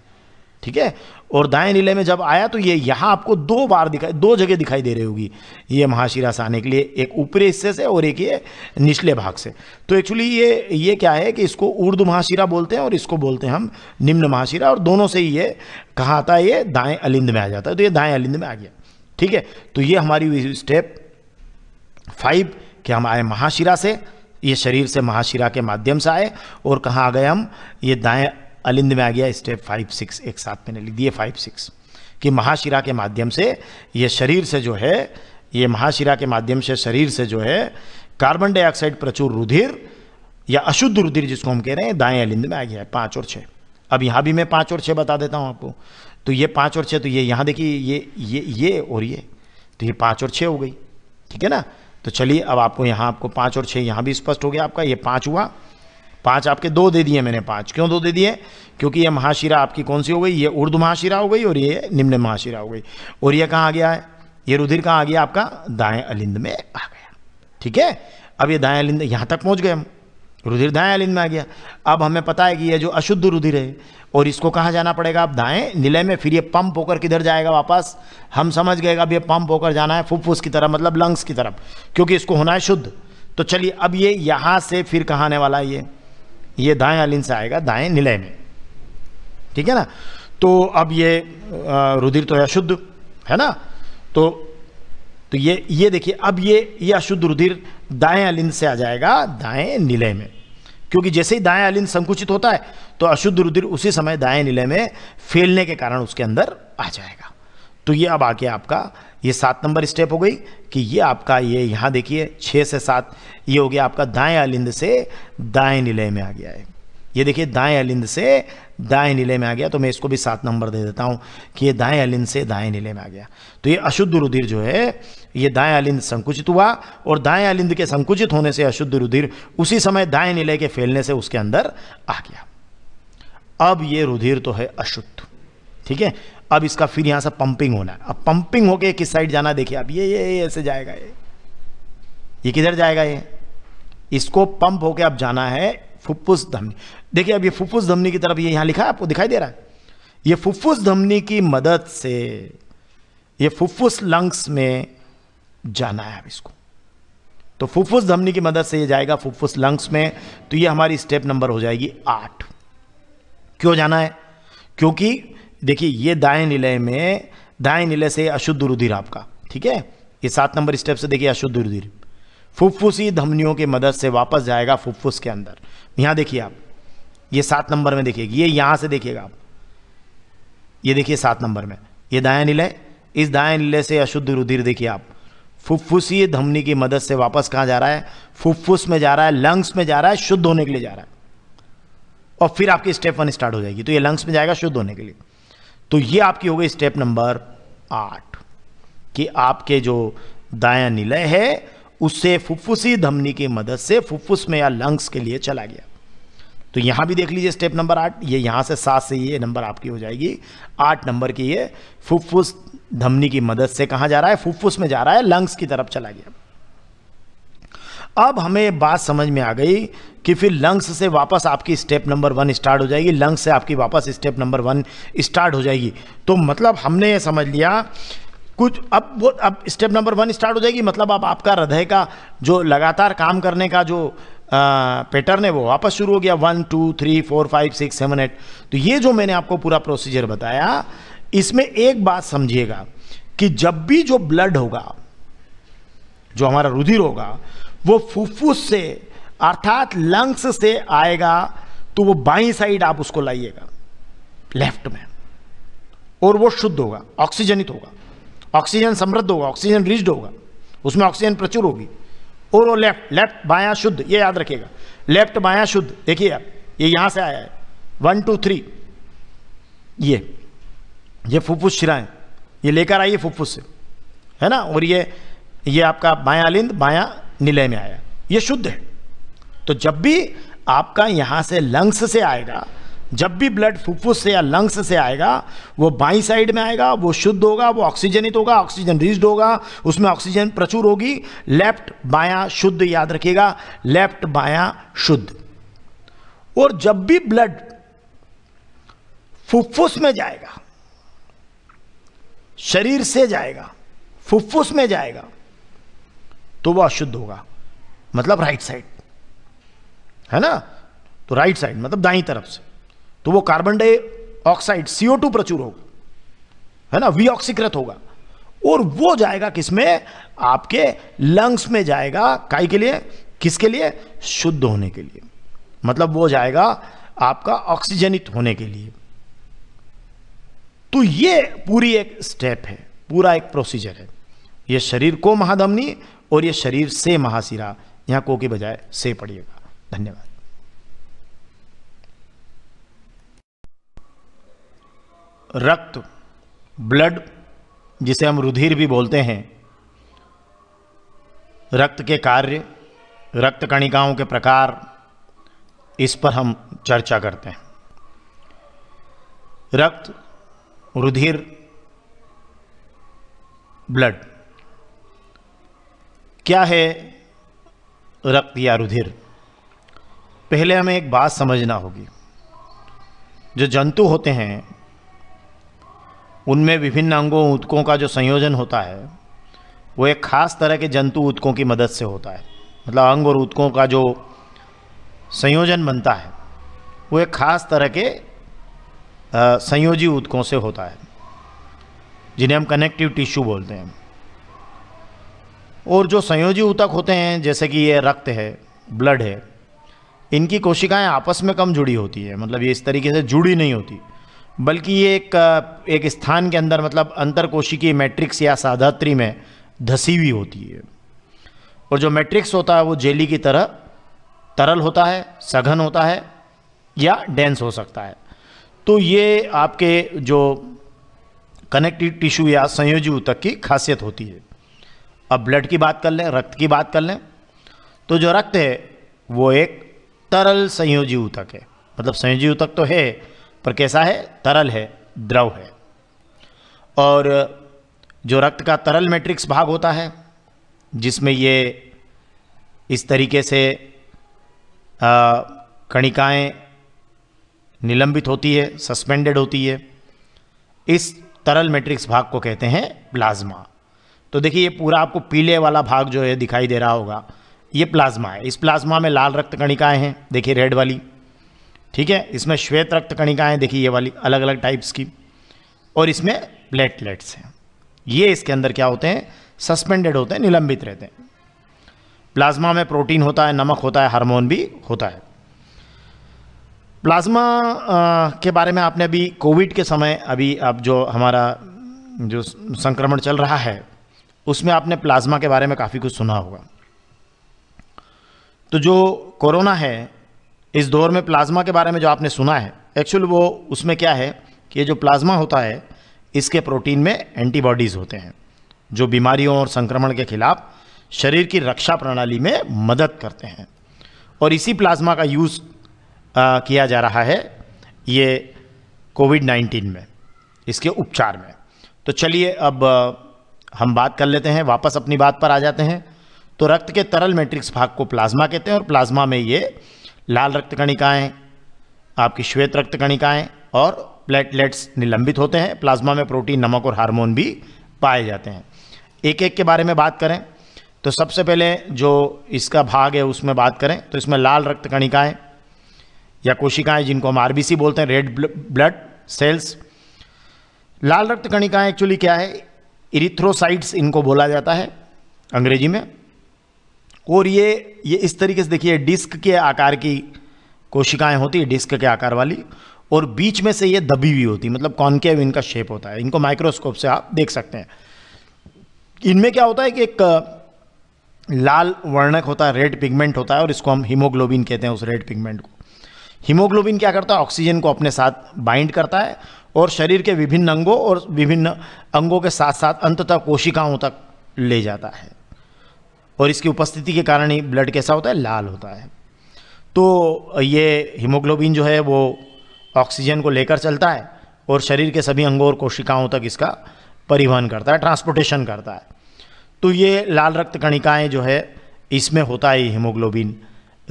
ठीक है और दाएं नीले में जब आया तो ये यहाँ आपको दो बार दिखाई दो जगह दिखाई दे रही होगी ये महाशिरा से आने के लिए एक ऊपरी हिस्से से और एक ये निचले भाग से तो एक्चुअली ये ये क्या है कि इसको उर्द महाशिरा बोलते हैं और इसको बोलते हैं हम निम्न महाशिरा और दोनों से ही ये कहाँ आता है ये दाएँ अलिंद में आ जाता है तो ये दाएँ अलिंद में आ गया ठीक है तो ये हमारी स्टेप फाइव कि हम आए महाशिरा से ये शरीर से महाशिरा के माध्यम से आए और कहाँ आ गए हम ये दाएँ अलिंद में आ गया स्टेप फाइव सिक्स एक साथ मैंने लिख दिए फाइव सिक्स कि महाशिरा के माध्यम से ये शरीर से जो है ये महाशिरा के माध्यम से शरीर से जो है कार्बन डाइऑक्साइड प्रचुर रुधिर या अशुद्ध रुधिर जिसको हम कह रहे हैं दाएं अलिंद में आ गया है पाँच और छः अब यहाँ भी मैं पाँच और छः बता देता हूँ आपको तो ये पाँच और छः तो ये यहाँ देखिए ये ये ये और ये तो ये पाँच और छः हो गई ठीक है ना तो चलिए अब आपको यहाँ आपको पाँच और छः यहाँ भी स्पष्ट हो गया आपका ये पाँच हुआ पाँच आपके दो दे दिए मैंने पाँच क्यों दो दे दिए क्योंकि ये महाशिरा आपकी कौन सी हो गई ये उर्दू महाशिरा हो गई और ये निम्न महाशिरा हो गई और ये कहाँ आ गया है ये रुधिर कहाँ आ गया आपका दाएँ अलिंद में आ गया ठीक है अब ये दाएँ अलिंद यहाँ तक पहुँच गए हम रुधिर दाएँ अलिंद में आ गया अब हमें पता है कि ये जो अशुद्ध रुधिर है और इसको कहाँ जाना पड़ेगा आप दाएँ निलय में फिर ये पंप होकर किधर जाएगा वापस हम समझ गए अब ये पंप होकर जाना है फुफ्फुस की तरफ मतलब लंग्स की तरफ क्योंकि इसको होना है शुद्ध तो चलिए अब ये यहाँ से फिर कहाँ आने वाला है ये ये दाएं अलिन से आएगा दाएं निलय में ठीक है ना तो अब ये रुधिर तो शुद्ध है ना तो तो ये ये देखिए अब ये ये अशुद्ध रुधिर दाएं अलिन से आ जाएगा दाएं निलय में क्योंकि जैसे ही दाएं अलिन संकुचित होता है तो अशुद्ध रुधिर उसी समय दाएं निलय में फैलने के कारण उसके अंदर आ जाएगा तो ये अब आके आपका ये सात नंबर स्टेप हो गई कि ये आपका ये यहाँ देखिए छः से सात ये हो गया आपका दाएं अलिंद से दाएं निलय में आ गया है ये देखिए दाएं अलिंद से दाएं निलय में आ गया तो मैं इसको भी सात नंबर दे देता हूँ कि ये दाएं अलिंद से दाएं निलय में आ गया तो ये अशुद्ध रुधिर जो है ये दाएं अलिंद संकुचित हुआ और दाएं अलिंद के संकुचित होने से अशुद्ध रुधिर उसी समय दाएं निलय के फैलने से उसके अंदर आ गया अब ये रुधिर तो है अशुद्ध ठीक है अब इसका फिर यहां से पंपिंग होना है अब पंपिंग होके किस साइड जाना देखिए अब ये ये ऐसे जाएगा ये ये किधर जाएगा ये इसको पंप होके अब जाना है फुफ्फुस धमनी देखिए अब ये फुफ्फुस धमनी की तरफ ये यहां लिखा है आपको दिखाई दे रहा है ये फुफ्फुस धमनी की मदद से ये फुफ्फुस लंग्स में जाना है अब इसको तो फुफ्फुस धमनी की मदद से ये जाएगा फुफ्फुस लंग्स में तो ये हमारी स्टेप नंबर हो जाएगी आठ क्यों जाना है क्योंकि देखिए ये दाएं निलय में दाएं निलय से अशुद्ध रुधिर आपका ठीक है ये सात नंबर स्टेप से देखिए अशुद्ध रुधिर फुफ्फुसी धमनियों की मदद से वापस जाएगा फुफ्फुस के अंदर यहां देखिए आप ये सात नंबर में देखिए ये यहां से देखिएगा आप ये देखिए सात नंबर में ये दाया निलय इस दाया निलय से अशुद्ध रुधिर देखिए आप फुफ्फुसी धमनी की मदद से वापस कहां जा रहा है फुफ्फुस में जा रहा है लंग्स में जा रहा है शुद्ध होने के लिए जा रहा है और फिर आपकी स्टेप वन स्टार्ट हो जाएगी तो ये लंग्स में जाएगा शुद्ध होने के लिए तो ये आपकी हो गई स्टेप नंबर आठ कि आपके जो दाया निलय है उससे फुफ्फुसी धमनी की मदद से फुफ्फुस में या लंग्स के लिए चला गया तो यहां भी देख लीजिए स्टेप नंबर आठ ये यहां से सात से ये नंबर आपकी हो जाएगी आठ नंबर की ये फुफ्फुस धमनी की मदद से कहां जा रहा है फुफ्फुस में जा रहा है लंग्स की तरफ चला गया अब हमें बात समझ में आ गई कि फिर लंग्स से वापस आपकी स्टेप नंबर वन स्टार्ट हो जाएगी लंग्स से आपकी वापस स्टेप नंबर वन स्टार्ट हो जाएगी तो मतलब हमने ये समझ लिया कुछ अब वो अब स्टेप नंबर वन स्टार्ट हो जाएगी मतलब अब आपका हृदय का जो लगातार काम करने का जो पैटर्न है वो वापस शुरू हो गया one two three four five six seven eight तो ये जो मैंने आपको पूरा प्रोसीजर बताया इसमें एक बात समझिएगा कि जब भी जो ब्लड होगा जो हमारा रुधिर होगा वो फूफूस से अर्थात लंग्स से आएगा तो वो बाई साइड आप उसको लाइएगा लेफ्ट में और वो शुद्ध होगा ऑक्सीजनित होगा ऑक्सीजन समृद्ध होगा ऑक्सीजन रिच्ड होगा उसमें ऑक्सीजन प्रचुर होगी और वो लेफ्ट लेफ्ट बाया शुद्ध ये याद रखिएगा लेफ्ट बाया शुद्ध देखिए आप ये यहां से आया है वन टू थ्री ये ये फुफ्फुस शिराएं ये लेकर आइए फुफ्फुस से है ना और ये ये आपका बाया लिंद बाया निलय में आया ये शुद्ध है तो जब भी आपका यहाँ से लंग्स से आएगा जब भी ब्लड फुफ्फुस से या लंग्स से आएगा वो बाई साइड में आएगा वो शुद्ध होगा वो ऑक्सीजनित होगा ऑक्सीजन रिच्ड होगा उसमें ऑक्सीजन प्रचुर होगी लेफ्ट बायां शुद्ध याद रखिएगा लेफ्ट बायां शुद्ध और जब भी ब्लड फुफ्फुस में जाएगा शरीर से जाएगा फुफ्फुस में जाएगा तो वह अशुद्ध होगा मतलब राइट साइड है ना तो राइट साइड मतलब दाई तरफ से तो वो कार्बन डाइऑक्साइड सीओ टू प्रचुर होगा है ना वीऑक्सीकृत होगा और वो जाएगा किसमें आपके लंग्स में जाएगा काय के लिए किसके लिए शुद्ध होने के लिए मतलब वो जाएगा आपका ऑक्सीजनित होने के लिए तो ये पूरी एक स्टेप है पूरा एक प्रोसीजर है ये शरीर को महाधमनी और ये शरीर से महासिरा यहां को के बजाय से पड़िएगा धन्यवाद रक्त ब्लड जिसे हम रुधिर भी बोलते हैं रक्त के कार्य रक्त कणिकाओं के प्रकार इस पर हम चर्चा करते हैं रक्त रुधिर ब्लड क्या है रक्त या रुधिर पहले हमें एक बात समझना होगी जो जंतु होते हैं उनमें विभिन्न अंगों ऊतकों का जो संयोजन होता है वो एक ख़ास तरह के जंतु ऊतकों की मदद से होता है मतलब अंग और उत्कों का जो संयोजन बनता है वो एक ख़ास तरह के संयोजी ऊतकों से होता है जिन्हें हम कनेक्टिव टिश्यू बोलते हैं और जो संयोजी ऊतक होते हैं जैसे कि ये रक्त है ब्लड है इनकी कोशिकाएं आपस में कम जुड़ी होती है मतलब ये इस तरीके से जुड़ी नहीं होती बल्कि ये एक एक स्थान के अंदर मतलब अंतर कोशिकीय मैट्रिक्स या साधात्री में धसी हुई होती है और जो मैट्रिक्स होता है वो जेली की तरह तरल होता है सघन होता है या डेंस हो सकता है तो ये आपके जो कनेक्टिव टिश्यू या संयोजी तक की खासियत होती है अब ब्लड की बात कर लें रक्त की बात कर लें तो जो रक्त है वो एक तरल संयोजी ऊतक है मतलब संयोजी ऊतक तो है पर कैसा है तरल है द्रव है और जो रक्त का तरल मैट्रिक्स भाग होता है जिसमें ये इस तरीके से कणिकाएं निलंबित होती है सस्पेंडेड होती है इस तरल मैट्रिक्स भाग को कहते हैं प्लाज्मा तो देखिए ये पूरा आपको पीले वाला भाग जो है दिखाई दे रहा होगा ये प्लाज्मा है इस प्लाज्मा में लाल रक्त कणिकाएँ हैं देखिए रेड वाली ठीक है इसमें श्वेत रक्त कणिकाएँ देखिए ये वाली अलग अलग टाइप्स की और इसमें प्लेटलेट्स हैं ये इसके अंदर क्या होते हैं सस्पेंडेड होते हैं निलंबित रहते हैं प्लाज्मा में प्रोटीन होता है नमक होता है हार्मोन भी होता है प्लाज्मा के बारे में आपने अभी कोविड के समय अभी अब जो हमारा जो संक्रमण चल रहा है उसमें आपने प्लाज्मा के बारे में काफ़ी कुछ सुना होगा तो जो कोरोना है इस दौर में प्लाज्मा के बारे में जो आपने सुना है एक्चुअल वो उसमें क्या है कि ये जो प्लाज्मा होता है इसके प्रोटीन में एंटीबॉडीज़ होते हैं जो बीमारियों और संक्रमण के खिलाफ शरीर की रक्षा प्रणाली में मदद करते हैं और इसी प्लाज्मा का यूज़ किया जा रहा है ये कोविड नाइन्टीन में इसके उपचार में तो चलिए अब हम बात कर लेते हैं वापस अपनी बात पर आ जाते हैं तो रक्त के तरल मैट्रिक्स भाग को प्लाज्मा कहते हैं और प्लाज्मा में ये लाल रक्त कणिकाएँ आपकी श्वेत रक्त कणिकाएँ और प्लेटलेट्स निलंबित होते हैं प्लाज्मा में प्रोटीन नमक और हार्मोन भी पाए जाते हैं एक एक के बारे में बात करें तो सबसे पहले जो इसका भाग है उसमें बात करें तो इसमें लाल रक्त कणिकाएँ या कोशिकाएँ जिनको हम आरबीसी बोलते हैं रेड ब्लड सेल्स लाल रक्त कणिकाएँ एक्चुअली क्या है इरिथ्रोसाइट्स इनको बोला जाता है अंग्रेजी में और ये ये इस तरीके से देखिए डिस्क के आकार की कोशिकाएं होती है डिस्क के आकार वाली और बीच में से ये दबी हुई होती है मतलब कॉनकेव इनका शेप होता है इनको माइक्रोस्कोप से आप देख सकते हैं इनमें क्या होता है कि एक लाल वर्णक होता है रेड पिगमेंट होता है और इसको हम हीमोग्लोबिन कहते हैं उस रेड पिगमेंट को हीमोग्लोबिन क्या करता है ऑक्सीजन को अपने साथ बाइंड करता है और शरीर के विभिन्न अंगों और विभिन्न अंगों के साथ साथ अंततः कोशिकाओं तक ले जाता है और इसकी उपस्थिति के कारण ही ब्लड कैसा होता है लाल होता है तो ये हीमोग्लोबिन जो है वो ऑक्सीजन को लेकर चलता है और शरीर के सभी अंगों और कोशिकाओं तक इसका परिवहन करता है ट्रांसपोर्टेशन करता है तो ये लाल रक्त कणिकाएँ जो है इसमें होता है हीमोग्लोबिन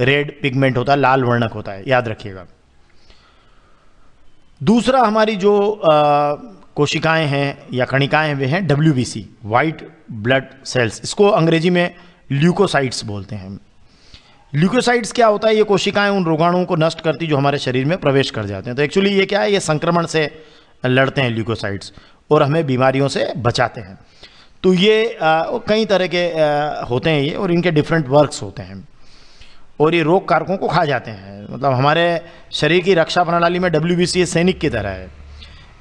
रेड पिगमेंट होता है लाल वर्णक होता है याद रखिएगा दूसरा हमारी जो कोशिकाएं हैं या कणिकाएं वे हैं W B C white blood cells इसको अंग्रेजी में ल्यूकोसाइट्स बोलते हैं ल्यूकोसाइट्स क्या होता है ये कोशिकाएं उन रोगाणुओं को नष्ट करती जो हमारे शरीर में प्रवेश कर जाते हैं तो एक्चुअली ये क्या है ये संक्रमण से लड़ते हैं ल्यूकोसाइट्स और हमें बीमारियों से बचाते हैं तो ये कई तरह के आ, होते हैं ये और इनके डिफरेंट वर्क्स होते हैं और ये रोग कारकों को खा जाते हैं मतलब हमारे शरीर की रक्षा प्रणाली में डब्ल्यू सैनिक की तरह है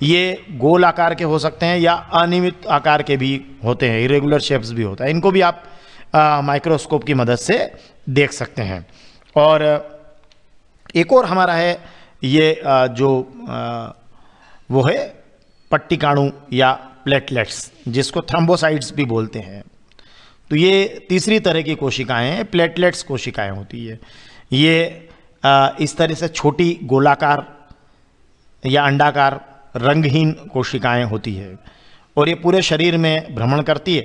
ये गोल आकार के हो सकते हैं या अनियमित आकार के भी होते हैं इरेगुलर शेप्स भी होता है इनको भी आप माइक्रोस्कोप की मदद से देख सकते हैं और एक और हमारा है ये आ, जो आ, वो है पट्टिकाणु या प्लेटलेट्स जिसको थ्रम्बोसाइड्स भी बोलते हैं तो ये तीसरी तरह की कोशिकाएं हैं प्लेटलेट्स कोशिकाएं होती है ये आ, इस तरह से छोटी गोलाकार या अंडाकार रंगहीन कोशिकाएं होती है और ये पूरे शरीर में भ्रमण करती है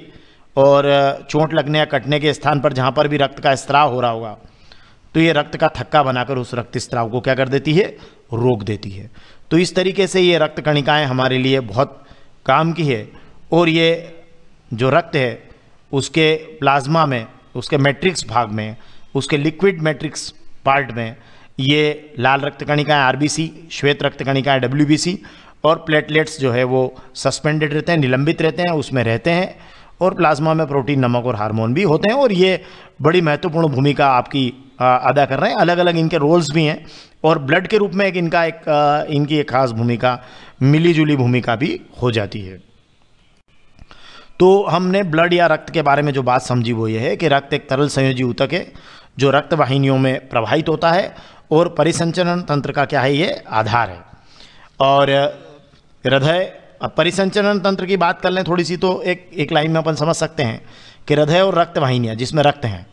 और चोट लगने या कटने के स्थान पर जहाँ पर भी रक्त का स्त्राव हो रहा होगा तो ये रक्त का थक्का बनाकर उस रक्त स्त्राव को क्या कर देती है रोक देती है तो इस तरीके से ये रक्त कणिकाएँ हमारे लिए बहुत काम की है और ये जो रक्त है उसके प्लाज्मा में उसके मैट्रिक्स भाग में उसके लिक्विड मैट्रिक्स पार्ट में ये लाल रक्त कणिकाएँ सी श्वेत रक्त कणिकाएँ सी और प्लेटलेट्स जो है वो सस्पेंडेड रहते हैं निलंबित रहते हैं उसमें रहते हैं और प्लाज्मा में प्रोटीन नमक और हार्मोन भी होते हैं और ये बड़ी महत्वपूर्ण भूमिका आपकी अदा कर रहे हैं अलग अलग इनके रोल्स भी हैं और ब्लड के रूप में एक इनका एक आ, इनकी एक खास भूमिका मिली जुली भूमिका भी हो जाती है तो हमने ब्लड या रक्त के बारे में जो बात समझी वो ये है कि रक्त एक तरल संयोजी ऊतक है जो रक्त वाहिनियों में प्रवाहित होता है और परिसंचरण तंत्र का क्या है ये आधार है और हृदय अब परिसंचरण तंत्र की बात कर लें थोड़ी सी तो एक एक लाइन में अपन समझ सकते हैं कि हृदय और रक्त वाहिनियाँ जिसमें रक्त हैं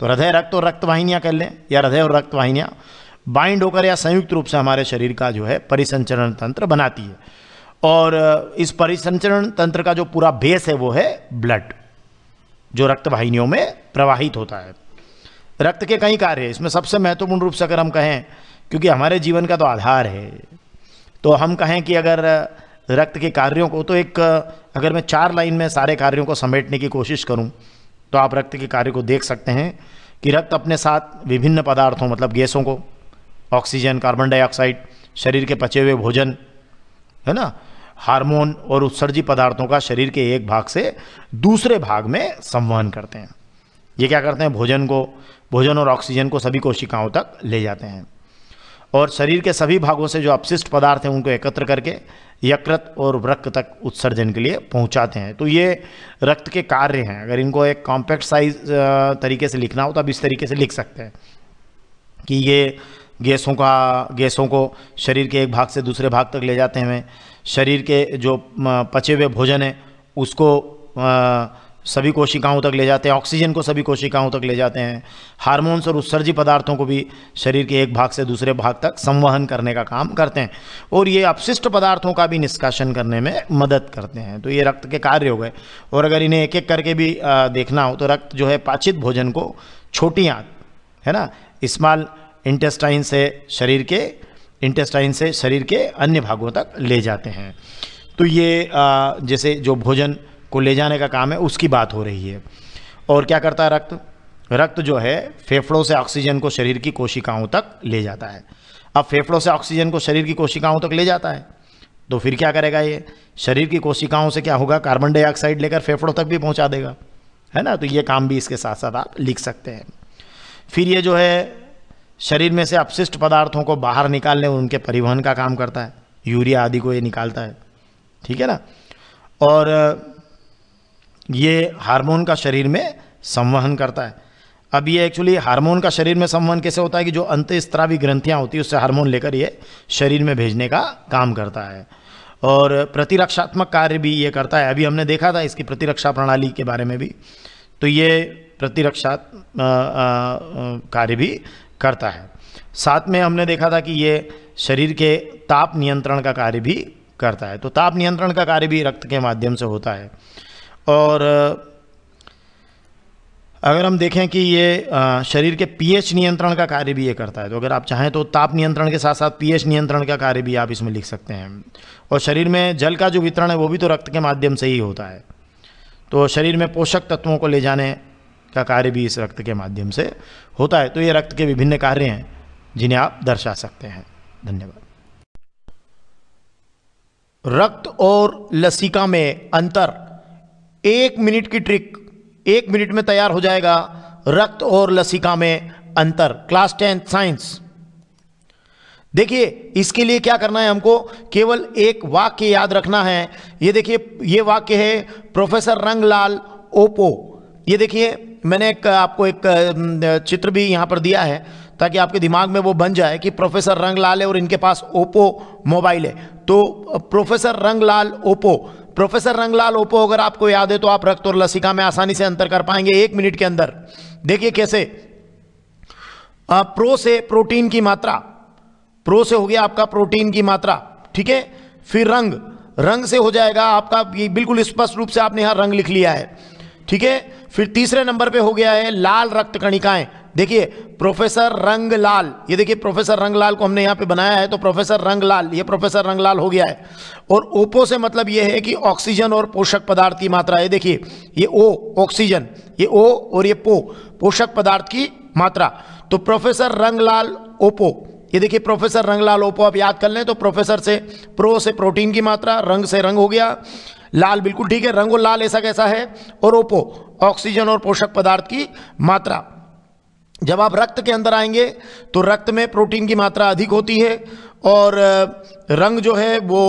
तो हृदय रक्त और रक्त वाहिनियाँ कर लें या हृदय और रक्त वाहिनियाँ बाइंड होकर या संयुक्त रूप से हमारे शरीर का जो है परिसंचरण तंत्र बनाती है और इस परिसंचरण तंत्र का जो पूरा बेस है वो है ब्लड जो रक्त वाहिनियों में प्रवाहित होता है रक्त के कई कार्य है इसमें सबसे महत्वपूर्ण रूप से अगर हम कहें क्योंकि हमारे जीवन का तो आधार है तो हम कहें कि अगर रक्त के कार्यों को तो एक अगर मैं चार लाइन में सारे कार्यों को समेटने की कोशिश करूं तो आप रक्त के कार्य को देख सकते हैं कि रक्त अपने साथ विभिन्न पदार्थों मतलब गैसों को ऑक्सीजन कार्बन डाइऑक्साइड शरीर के पचे हुए भोजन है ना हार्मोन और उत्सर्जी पदार्थों का शरीर के एक भाग से दूसरे भाग में संवहन करते हैं ये क्या करते हैं भोजन को भोजन और ऑक्सीजन को सभी कोशिकाओं तक ले जाते हैं और शरीर के सभी भागों से जो अपशिष्ट पदार्थ हैं उनको एकत्र करके यकृत और रक्त तक उत्सर्जन के लिए पहुंचाते हैं तो ये रक्त के कार्य हैं अगर इनको एक कॉम्पैक्ट साइज तरीके से लिखना हो तो आप इस तरीके से लिख सकते हैं कि ये गैसों का गैसों को शरीर के एक भाग से दूसरे भाग तक ले जाते हैं शरीर के जो पचे हुए भोजन है उसको आ, सभी कोशिकाओं तक ले जाते हैं ऑक्सीजन को सभी कोशिकाओं तक ले जाते हैं हार्मोन्स और उत्सर्जी पदार्थों को भी शरीर के एक भाग से दूसरे भाग तक संवहन करने का काम करते हैं और ये अपशिष्ट पदार्थों का भी निष्कासन करने में मदद करते हैं तो ये रक्त के कार्य हो गए और अगर इन्हें एक एक करके भी देखना हो तो रक्त जो है पाचित भोजन को छोटी आँख है ना इस्माल इंटेस्टाइन से शरीर के इंटेस्टाइन से शरीर के अन्य भागों तक ले जाते हैं तो ये जैसे जो भोजन को ले जाने का काम है उसकी बात हो रही है और क्या करता है रक्त रक्त जो है फेफड़ों से ऑक्सीजन को शरीर की कोशिकाओं तक ले जाता है अब फेफड़ों से ऑक्सीजन को शरीर की कोशिकाओं तक ले जाता है तो फिर क्या करेगा ये शरीर की कोशिकाओं से क्या होगा कार्बन डाइऑक्साइड लेकर फेफड़ों तक भी पहुंचा देगा है ना तो ये काम भी इसके साथ साथ आप लिख सकते हैं फिर ये जो है शरीर में से अपशिष्ट पदार्थों को बाहर निकालने और उनके परिवहन का काम करता है यूरिया आदि को ये निकालता है ठीक है ना और ये हार्मोन का शरीर में संवहन करता है अब ये एक्चुअली हार्मोन का शरीर में संवहन कैसे होता है कि जो अंतस्त्रावी ग्रंथियाँ होती है उससे हार्मोन लेकर ये शरीर में भेजने का काम करता है और प्रतिरक्षात्मक कार्य भी ये करता है अभी हमने देखा था इसकी प्रतिरक्षा प्रणाली के बारे में भी तो ये प्रतिरक्षा कार्य भी करता है साथ में हमने देखा था कि ये शरीर के ताप नियंत्रण का कार्य भी करता है तो ताप नियंत्रण का कार्य भी रक्त के माध्यम से होता है और अगर हम देखें कि ये शरीर के पीएच नियंत्रण का कार्य भी ये करता है तो अगर आप चाहें तो ताप नियंत्रण के साथ साथ पीएच नियंत्रण का कार्य भी आप इसमें लिख सकते हैं और शरीर में जल का जो वितरण है वो भी तो रक्त के माध्यम से ही होता है तो शरीर में पोषक तत्वों को ले जाने का कार्य भी इस रक्त के माध्यम से होता है तो ये रक्त के विभिन्न कार्य हैं जिन्हें आप दर्शा सकते हैं धन्यवाद रक्त और लसिका में अंतर एक मिनट की ट्रिक एक मिनट में तैयार हो जाएगा रक्त और लसिका में अंतर क्लास टेंथ साइंस देखिए इसके लिए क्या करना है हमको केवल एक वाक्य याद रखना है ये देखिए ये वाक्य है प्रोफेसर रंगलाल ओपो ये देखिए मैंने एक आपको एक चित्र भी यहाँ पर दिया है ताकि आपके दिमाग में वो बन जाए कि प्रोफेसर रंगलाल है और इनके पास ओप्पो मोबाइल है तो professor Ranglal Oppo professor Ranglal Oppo अगर आपको याद है तो आप रक्त और लसिका में आसानी से अंतर कर पाएंगे एक मिनट के अंदर देखिए कैसे आ, प्रो से प्रोटीन की मात्रा प्रो से हो गया आपका प्रोटीन की मात्रा ठीक है फिर रंग रंग से हो जाएगा आपका ये बिल्कुल स्पष्ट रूप से आपने यहां रंग लिख लिया है ठीक है फिर तीसरे नंबर पे हो गया है लाल रक्त कणिकाएं देखिए प्रोफेसर रंगलाल ये देखिए प्रोफेसर रंगलाल को हमने यहाँ पे बनाया है तो प्रोफेसर रंगलाल ये प्रोफेसर रंगलाल हो गया है और ओपो से मतलब ये है कि ऑक्सीजन और पोषक पदार्थ की मात्रा ये देखिए ये ओ ऑक्सीजन ये ओ और ये पो पोषक पदार्थ की मात्रा तो प्रोफेसर रंगलाल ओपो ये देखिए प्रोफेसर रंगलाल ओपो आप याद कर लें तो प्रोफेसर से प्रो से प्रोटीन की मात्रा रंग से रंग हो गया लाल बिल्कुल ठीक है रंगो लाल ऐसा कैसा है और ओपो ऑक्सीजन और पोषक पदार्थ की मात्रा जब आप रक्त के अंदर आएंगे तो रक्त में प्रोटीन की मात्रा अधिक होती है और रंग जो है वो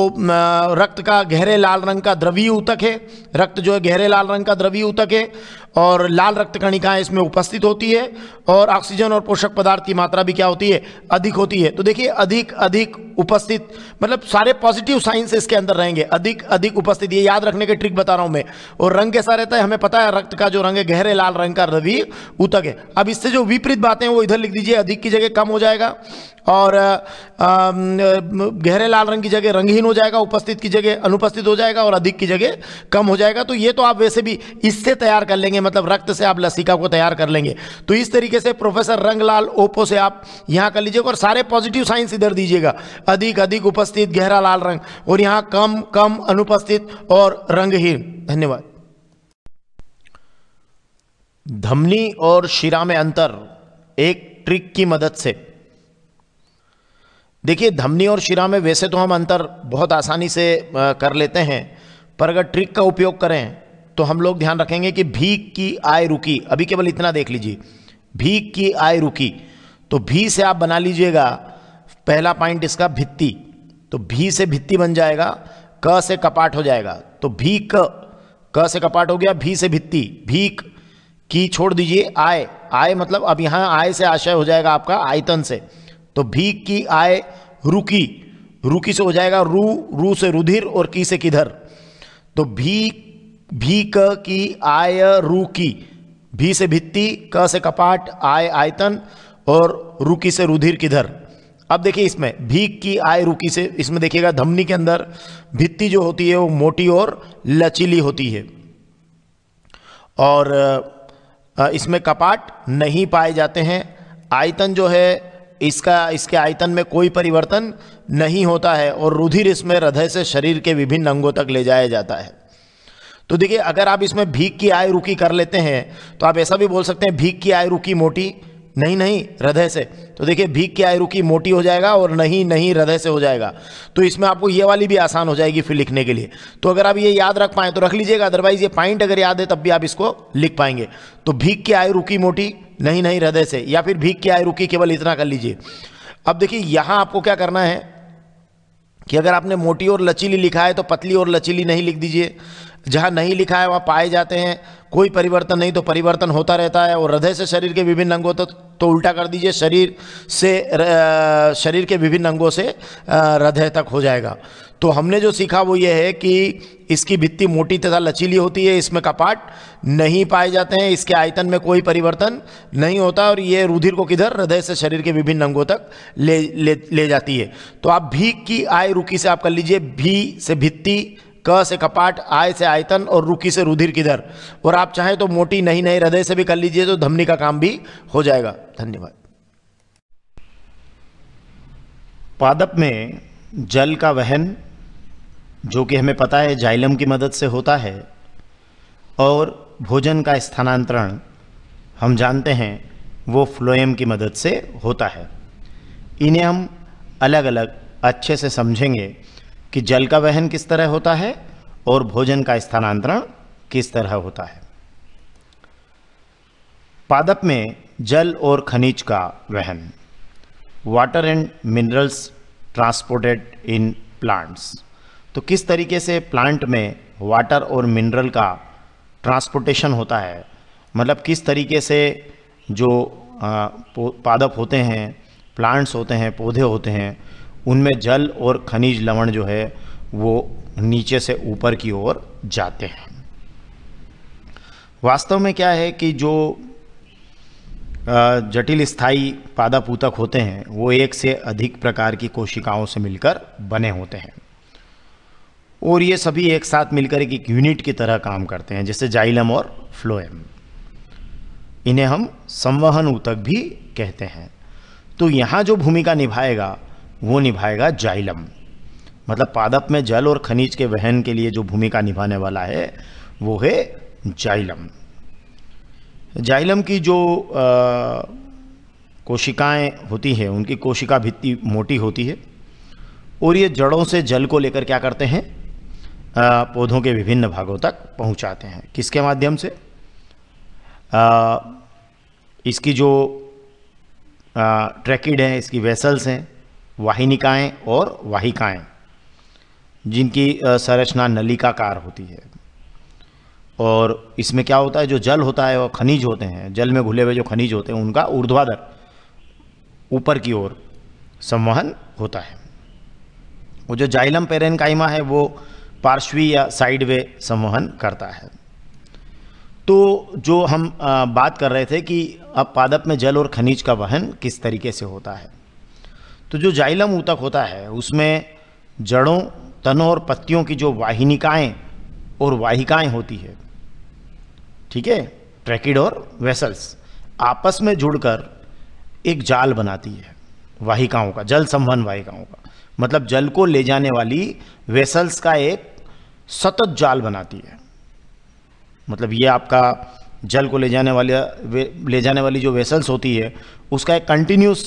रक्त का गहरे लाल रंग का द्रवीय ऊतक है रक्त जो है गहरे लाल रंग का द्रवीय ऊतक है और लाल रक्त कणिकाएं इसमें उपस्थित होती है और ऑक्सीजन और पोषक पदार्थ की मात्रा भी क्या होती है अधिक होती है तो देखिए अधिक अधिक उपस्थित मतलब सारे पॉजिटिव साइंस इसके अंदर रहेंगे अधिक अधिक उपस्थित ये याद रखने के ट्रिक बता रहा हूँ मैं और रंग कैसा रहता है हमें पता है रक्त का जो रंग है गहरे लाल रंग का रवि उतक है अब इससे जो विपरीत बातें हैं वो इधर लिख दीजिए अधिक की जगह कम हो जाएगा और गहरे लाल रंग की जगह रंगहीन हो जाएगा उपस्थित की जगह अनुपस्थित हो जाएगा और अधिक की जगह कम हो जाएगा तो ये तो आप वैसे भी इससे तैयार कर लेंगे मतलब रक्त से आप लसिका को तैयार कर लेंगे तो इस तरीके से प्रोफेसर रंगलाल ओपो से आप यहाँ कर लीजिएगा और सारे पॉजिटिव साइंस इधर दीजिएगा अधिक अधिक उपस्थित गहरा लाल रंग और यहाँ कम कम अनुपस्थित और रंगहीन धन्यवाद धमनी और शिरा में अंतर एक ट्रिक की मदद से देखिए धमनी और शिरा में वैसे तो हम अंतर बहुत आसानी से कर लेते हैं पर अगर ट्रिक का उपयोग करें तो हम लोग ध्यान रखेंगे कि भीख की आय रुकी अभी केवल इतना देख लीजिए भीख की आय रुकी तो भी से आप बना लीजिएगा पहला पॉइंट इसका भित्ती तो भी से भित्ती बन जाएगा क से कपाट हो जाएगा तो भीख क से कपाट हो गया भी से भित्ती भीख की छोड़ दीजिए आय आय मतलब अब यहाँ आय से आशय हो जाएगा आपका आयतन से तो भीख की आय रुकी रुकी से हो जाएगा रू रू से रुधिर और की से किधर तो भीख भीक की आय रूकी भी से भित्ति क से कपाट आय आयतन और रुकी से रुधिर किधर अब देखिए इसमें भीख की आय रुकी से इसमें देखिएगा धमनी के अंदर भित्ति जो होती है वो मोटी और लचीली होती है और इसमें कपाट नहीं पाए जाते हैं आयतन जो है इसका इसके आयतन में कोई परिवर्तन नहीं होता है और रुधिर इसमें हृदय से शरीर के विभिन्न अंगों तक ले जाया जाता है तो देखिए अगर आप इसमें भीख की आय रुकी कर लेते हैं तो आप ऐसा भी बोल सकते हैं भीख की आय रुकी मोटी नहीं नहीं हृदय से तो देखिए भीख की आय रुकी मोटी हो जाएगा और नहीं नहीं हृदय से हो जाएगा तो इसमें आपको ये वाली भी आसान हो जाएगी फिर लिखने के लिए तो अगर आप ये याद रख पाएं तो रख लीजिएगा अदरवाइज़ ये पॉइंट अगर याद है तब भी आप इसको लिख पाएंगे तो भीख की आय रुकी मोटी नहीं नहीं हृदय से या फिर भीख के आए रुकी केवल इतना कर लीजिए अब देखिए यहाँ आपको क्या करना है कि अगर आपने मोटी और लचीली लिखा है तो पतली और लचीली नहीं लिख दीजिए जहाँ नहीं लिखा है वहाँ पाए जाते हैं कोई परिवर्तन नहीं तो परिवर्तन होता रहता है और हृदय से शरीर के विभिन्न अंगों तक तो, तो उल्टा कर दीजिए शरीर से शरीर के विभिन्न अंगों से हृदय तक हो जाएगा तो हमने जो सीखा वो ये है कि इसकी भित्ति मोटी तथा लचीली होती है इसमें कपाट नहीं पाए जाते हैं इसके आयतन में कोई परिवर्तन नहीं होता और ये रुधिर को किधर हृदय से शरीर के विभिन्न अंगों तक ले ले ले जाती है तो आप भी की आय रुकी से आप कर लीजिए भी से भित्ति क से कपाट आय से आयतन और रुकी से रुधिर किधर और आप चाहें तो मोटी नहीं नहीं हृदय से भी कर लीजिए तो धमनी का काम भी हो जाएगा धन्यवाद पादप में जल का वहन जो कि हमें पता है जाइलम की मदद से होता है और भोजन का स्थानांतरण हम जानते हैं वो फ्लोएम की मदद से होता है इन्हें हम अलग अलग अच्छे से समझेंगे कि जल का वहन किस तरह होता है और भोजन का स्थानांतरण किस तरह होता है पादप में जल और खनिज का वहन water and minerals transported in plants तो किस तरीके से प्लांट में वाटर और मिनरल का ट्रांसपोर्टेशन होता है मतलब किस तरीके से जो पादप होते हैं प्लांट्स होते हैं पौधे होते हैं उनमें जल और खनिज लवण जो है वो नीचे से ऊपर की ओर जाते हैं वास्तव में क्या है कि जो जटिल स्थायी पादापूतक होते हैं वो एक से अधिक प्रकार की कोशिकाओं से मिलकर बने होते हैं और ये सभी एक साथ मिलकर एक, एक यूनिट की तरह काम करते हैं जैसे जाइलम और फ्लोएम इन्हें हम संवहन ऊतक भी कहते हैं तो यहाँ जो भूमिका निभाएगा वो निभाएगा जाइलम मतलब पादप में जल और खनिज के वहन के लिए जो भूमिका निभाने वाला है वो है जाइलम जाइलम की जो कोशिकाएं होती हैं उनकी कोशिका भित्ति मोटी होती है और ये जड़ों से जल को लेकर क्या करते हैं पौधों के विभिन्न भागों तक पहुंचाते हैं किसके माध्यम से आ, इसकी जो ट्रैकिड हैं इसकी वेसल्स हैं वाहिनिकाएं और वाहिकाएं जिनकी संरचना नलिकाकार होती है और इसमें क्या होता है जो जल होता है और खनिज होते हैं जल में घुले हुए जो खनिज होते हैं उनका ऊर्ध्वाधर ऊपर की ओर संवहन होता है वो जो जाइलम पेरेनकाइमा है वो पार्श्वी या साइड वे संवहन करता है तो जो हम बात कर रहे थे कि अब पादप में जल और खनिज का वहन किस तरीके से होता है तो जो जाइलम ऊतक होता है उसमें जड़ों तनों और पत्तियों की जो वाहिनिकाएं और वाहिकाएं होती है ठीक है ट्रैकिड और वेसल्स आपस में जुड़कर एक जाल बनाती है वाहिकाओं का जल संवहन वाहिकाओं का मतलब जल को ले जाने वाली वेसल्स का एक सतत जाल बनाती है मतलब ये आपका जल को ले जाने वाली ले जाने वाली जो वेसल्स होती है उसका एक कंटिन्यूस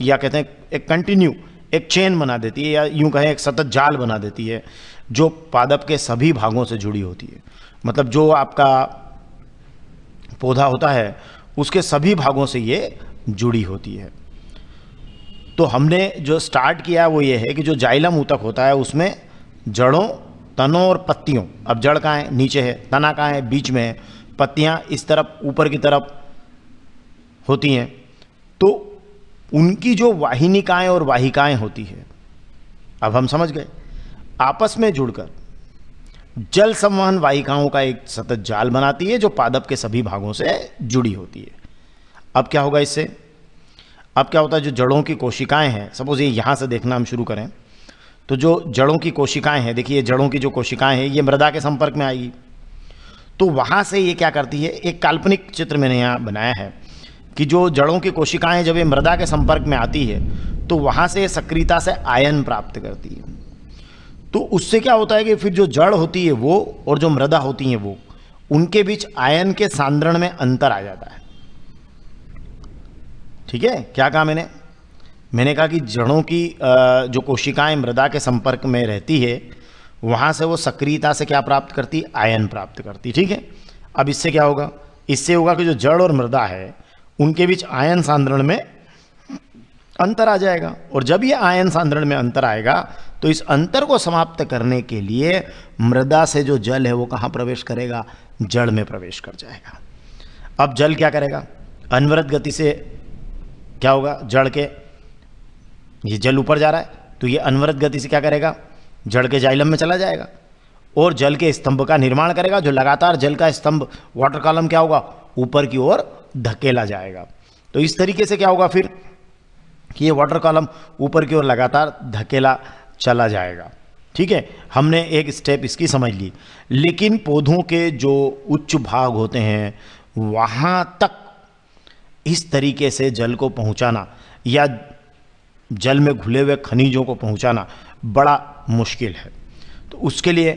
या कहते हैं एक कंटिन्यू एक चेन बना देती है या यूं कहें एक सतत जाल बना देती है जो पादप के सभी भागों से जुड़ी होती है मतलब जो आपका पौधा होता है उसके सभी भागों से ये जुड़ी होती है तो हमने जो स्टार्ट किया है वो ये है कि जो जाइलम ऊतक होता है उसमें जड़ों तनों और पत्तियों अब जड़ कहाँ है नीचे है तना कहाँ है बीच में है पत्तियाँ इस तरफ ऊपर की तरफ होती हैं तो उनकी जो वाहिनिकाएँ और वाहिकाएँ होती है अब हम समझ गए आपस में जुड़कर जल संवहन वाहिकाओं का एक सतत जाल बनाती है जो पादप के सभी भागों से जुड़ी होती है अब क्या होगा इससे अब क्या होता है जो जड़ों की कोशिकाएं हैं सपोज ये यहाँ से देखना हम शुरू करें तो जो जड़ों की कोशिकाएं हैं देखिए जड़ों की जो कोशिकाएं हैं ये मृदा के संपर्क में आएगी तो वहाँ से ये क्या करती है एक काल्पनिक चित्र मैंने यहाँ बनाया है कि जो जड़ों की कोशिकाएं जब ये मृदा के संपर्क में आती है तो वहाँ से सक्रियता से आयन प्राप्त करती है तो उससे क्या होता है कि फिर जो जड़ होती है वो और जो मृदा होती है वो उनके बीच आयन के सांद्रण में अंतर आ जाता है ठीक है क्या कहा मैंने मैंने कहा कि जड़ों की जो कोशिकाएं मृदा के संपर्क में रहती है वहां से वो सक्रियता से क्या प्राप्त करती आयन प्राप्त करती ठीक है अब इससे क्या होगा इससे होगा कि जो जड़ और मृदा है उनके बीच आयन सांद्रण में अंतर आ जाएगा और जब ये आयन सांद्रण में अंतर आएगा तो इस अंतर को समाप्त करने के लिए मृदा से जो जल है वो कहाँ प्रवेश करेगा जड़ में प्रवेश कर जाएगा अब जल क्या करेगा अनवरत गति से क्या होगा जड़ के ये जल ऊपर जा रहा है तो ये अनवरत गति से क्या करेगा जड़ के जाइलम में चला जाएगा और जल के स्तंभ का निर्माण करेगा जो लगातार जल का स्तंभ वाटर कॉलम क्या होगा ऊपर की ओर धकेला जाएगा तो इस तरीके से क्या होगा फिर कि ये वाटर कॉलम ऊपर की ओर लगातार धकेला चला जाएगा ठीक है हमने एक स्टेप इसकी समझ ली लेकिन पौधों के जो उच्च भाग होते हैं वहाँ तक इस तरीके से जल को पहुंचाना या जल में घुले हुए खनिजों को पहुंचाना बड़ा मुश्किल है तो उसके लिए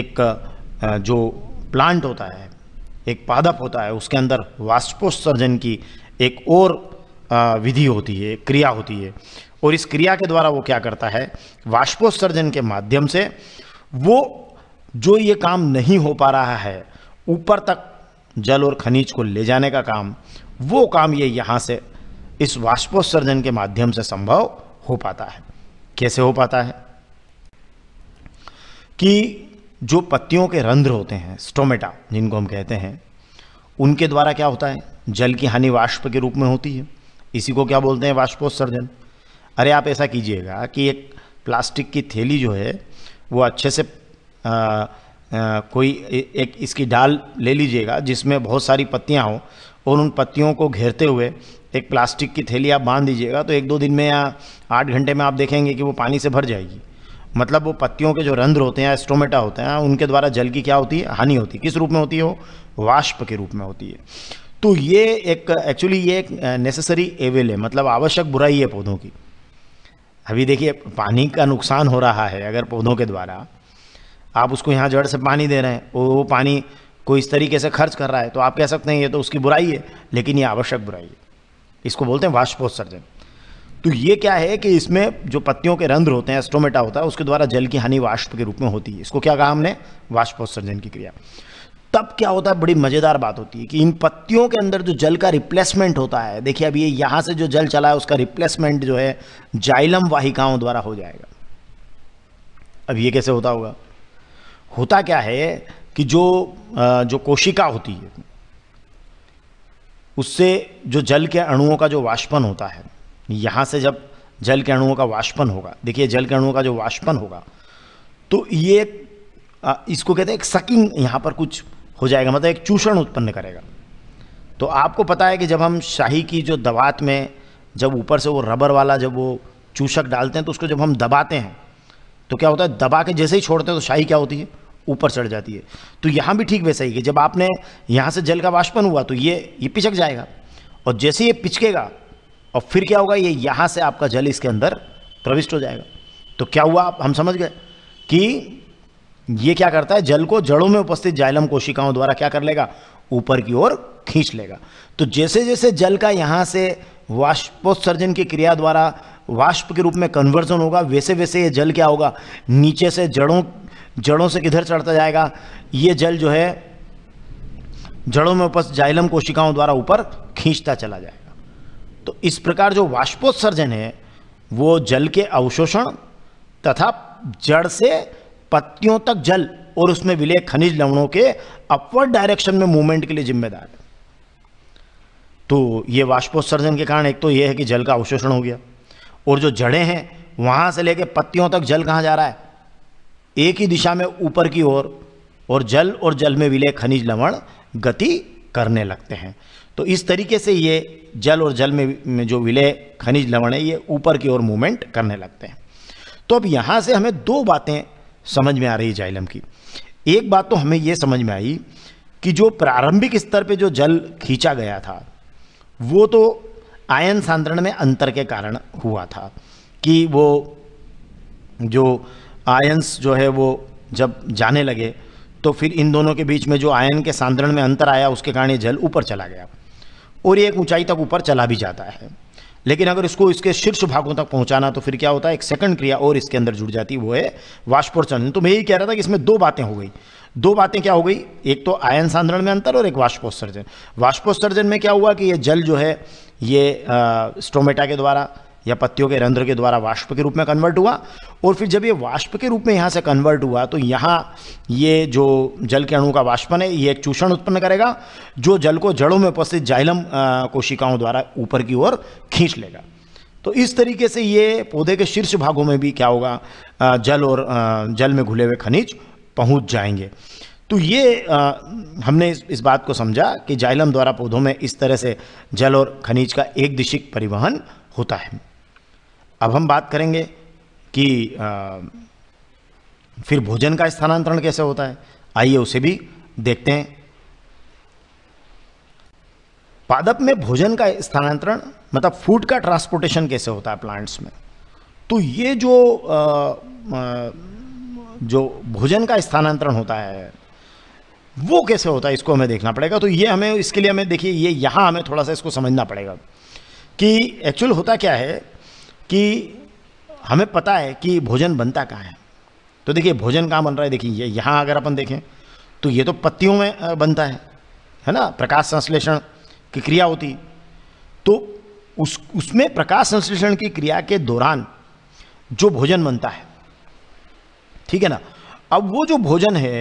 एक जो प्लांट होता है एक पादप होता है उसके अंदर वाष्पोत्सर्जन की एक और विधि होती है क्रिया होती है और इस क्रिया के द्वारा वो क्या करता है वाष्पोत्सर्जन के माध्यम से वो जो ये काम नहीं हो पा रहा है ऊपर तक जल और खनिज को ले जाने का काम वो काम ये यहाँ से इस वाष्पोत्सर्जन के माध्यम से संभव हो पाता है कैसे हो पाता है कि जो पत्तियों के रंध्र होते हैं स्टोमेटा जिनको हम कहते हैं उनके द्वारा क्या होता है जल की हानि वाष्प के रूप में होती है इसी को क्या बोलते हैं वाष्पोत्सर्जन अरे आप ऐसा कीजिएगा कि एक प्लास्टिक की थैली जो है वो अच्छे से आ, कोई एक इसकी डाल ले लीजिएगा जिसमें बहुत सारी पत्तियां हों और उन पत्तियों को घेरते हुए एक प्लास्टिक की थैली आप बांध दीजिएगा तो एक दो दिन में या आठ घंटे में आप देखेंगे कि वो पानी से भर जाएगी मतलब वो पत्तियों के जो रंध्र होते हैं एस्टोमेटा होते हैं उनके द्वारा जल की क्या होती है हानि होती है किस रूप में होती है वो वाष्प के रूप में होती है तो ये एक एक्चुअली ये एक नेसेसरी एवेल है मतलब आवश्यक बुराई है पौधों की अभी देखिए पानी का नुकसान हो रहा है अगर पौधों के द्वारा आप उसको यहाँ जड़ से पानी दे रहे हैं वो वो पानी कोई इस तरीके से खर्च कर रहा है तो आप कह सकते हैं ये तो उसकी बुराई है लेकिन ये आवश्यक बुराई है इसको बोलते हैं वाष्पोत्सर्जन तो ये क्या है कि इसमें जो पत्तियों के रंध्र होते हैं एस्ट्रोमेटा होता है उसके द्वारा जल की हानि वाष्प के रूप में होती है इसको क्या कहा हमने वाष्पोत्सर्जन की क्रिया तब क्या होता है बड़ी मज़ेदार बात होती है कि इन पत्तियों के अंदर जो जल का रिप्लेसमेंट होता है देखिए अब ये यहाँ से जो जल चला है उसका रिप्लेसमेंट जो है जाइलम वाहिकाओं द्वारा हो जाएगा अब ये कैसे होता होगा होता क्या है कि जो जो कोशिका होती है उससे जो जल के अणुओं का जो वाष्पन होता है यहाँ से जब जल के अणुओं का वाष्पन होगा देखिए जल के अणुओं का जो वाष्पन होगा तो ये इसको कहते हैं एक सकिंग यहाँ पर कुछ हो जाएगा मतलब एक चूषण उत्पन्न करेगा तो आपको पता है कि जब हम शाही की जो दवात में जब ऊपर से वो रबर वाला जब वो चूषक डालते हैं तो उसको जब हम दबाते हैं तो क्या होता है दबा के जैसे ही छोड़ते हैं तो शाही क्या होती है ऊपर चढ़ जाती है तो यहाँ भी ठीक वैसा ही कि जब आपने यहाँ से जल का वाष्पन हुआ तो ये ये पिचक जाएगा और जैसे ये पिचकेगा और फिर क्या होगा ये यहाँ से आपका जल इसके अंदर प्रविष्ट हो जाएगा तो क्या हुआ हम समझ गए कि ये क्या करता है जल को जड़ों में उपस्थित जाइलम कोशिकाओं द्वारा क्या कर लेगा ऊपर की ओर खींच लेगा तो जैसे जैसे जल का यहाँ से वाष्पोत्सर्जन की क्रिया द्वारा वाष्प के रूप में कन्वर्जन होगा वैसे वैसे ये जल क्या होगा नीचे से जड़ों जड़ों से किधर चढ़ता जाएगा ये जल जो है जड़ों में उपस्थित जाइलम कोशिकाओं द्वारा ऊपर खींचता चला जाएगा तो इस प्रकार जो वाष्पोत्सर्जन है वो जल के अवशोषण तथा जड़ से पत्तियों तक जल और उसमें विलय खनिज लवणों के अपवर्ड डायरेक्शन में मूवमेंट के लिए जिम्मेदार है तो ये वाष्पोत्सर्जन के कारण एक तो यह है कि जल का अवशोषण हो गया और जो जड़ें हैं वहां से लेके पत्तियों तक जल कहां जा रहा है एक ही दिशा में ऊपर की ओर और, और जल और जल में विलय खनिज लवण गति करने लगते हैं तो इस तरीके से ये जल और जल में जो विलय खनिज लवण है ये ऊपर की ओर मूवमेंट करने लगते हैं तो अब यहाँ से हमें दो बातें समझ में आ रही है जाइलम की एक बात तो हमें ये समझ में आई कि जो प्रारंभिक स्तर पे जो जल खींचा गया था वो तो आयन सांद्रण में अंतर के कारण हुआ था कि वो जो आयंस जो है वो जब जाने लगे तो फिर इन दोनों के बीच में जो आयन के सांद्रण में अंतर आया उसके कारण ये जल ऊपर चला गया और ये एक ऊंचाई तक ऊपर चला भी जाता है लेकिन अगर इसको इसके शीर्ष भागों तक पहुंचाना तो फिर क्या होता है एक सेकंड क्रिया और इसके अंदर जुड़ जाती है वो है वाष्पोत्सर्जन तो मैं यही कह रहा था कि इसमें दो बातें हो गई दो बातें क्या हो गई एक तो आयन सांद्रण में अंतर और एक वाष्पोत्सर्जन वाष्पोत्सर्जन में क्या हुआ कि ये जल जो है ये स्टोमेटा के द्वारा या पत्तियों के रंध्र के द्वारा वाष्प के रूप में कन्वर्ट हुआ और फिर जब ये वाष्प के रूप में यहाँ से कन्वर्ट हुआ तो यहाँ ये जो जल के अणु का वाष्पन है ये एक चूषण उत्पन्न करेगा जो जल को जड़ों में उपस्थित जाइलम कोशिकाओं द्वारा ऊपर की ओर खींच लेगा तो इस तरीके से ये पौधे के शीर्ष भागों में भी क्या होगा जल और जल में घुले हुए खनिज पहुँच जाएंगे तो ये आ, हमने इस, इस बात को समझा कि जाइलम द्वारा पौधों में इस तरह से जल और खनिज का एक दिशिक परिवहन होता है अब हम बात करेंगे कि आ, फिर भोजन का स्थानांतरण कैसे होता है आइए उसे भी देखते हैं पादप में भोजन का स्थानांतरण मतलब फूड का ट्रांसपोर्टेशन कैसे होता है प्लांट्स में तो ये जो आ, आ, जो भोजन का स्थानांतरण होता है वो कैसे होता है इसको हमें देखना पड़ेगा तो ये हमें इसके लिए हमें देखिए ये यहाँ हमें थोड़ा सा इसको समझना पड़ेगा कि एक्चुअल होता क्या है कि हमें पता है कि भोजन बनता कहाँ है तो देखिए भोजन कहाँ बन रहा है देखिए यहाँ अगर अपन देखें तो ये तो पत्तियों में बनता है है ना प्रकाश संश्लेषण की क्रिया होती तो उस उसमें प्रकाश संश्लेषण की क्रिया के दौरान जो भोजन बनता है ठीक है ना अब वो जो भोजन है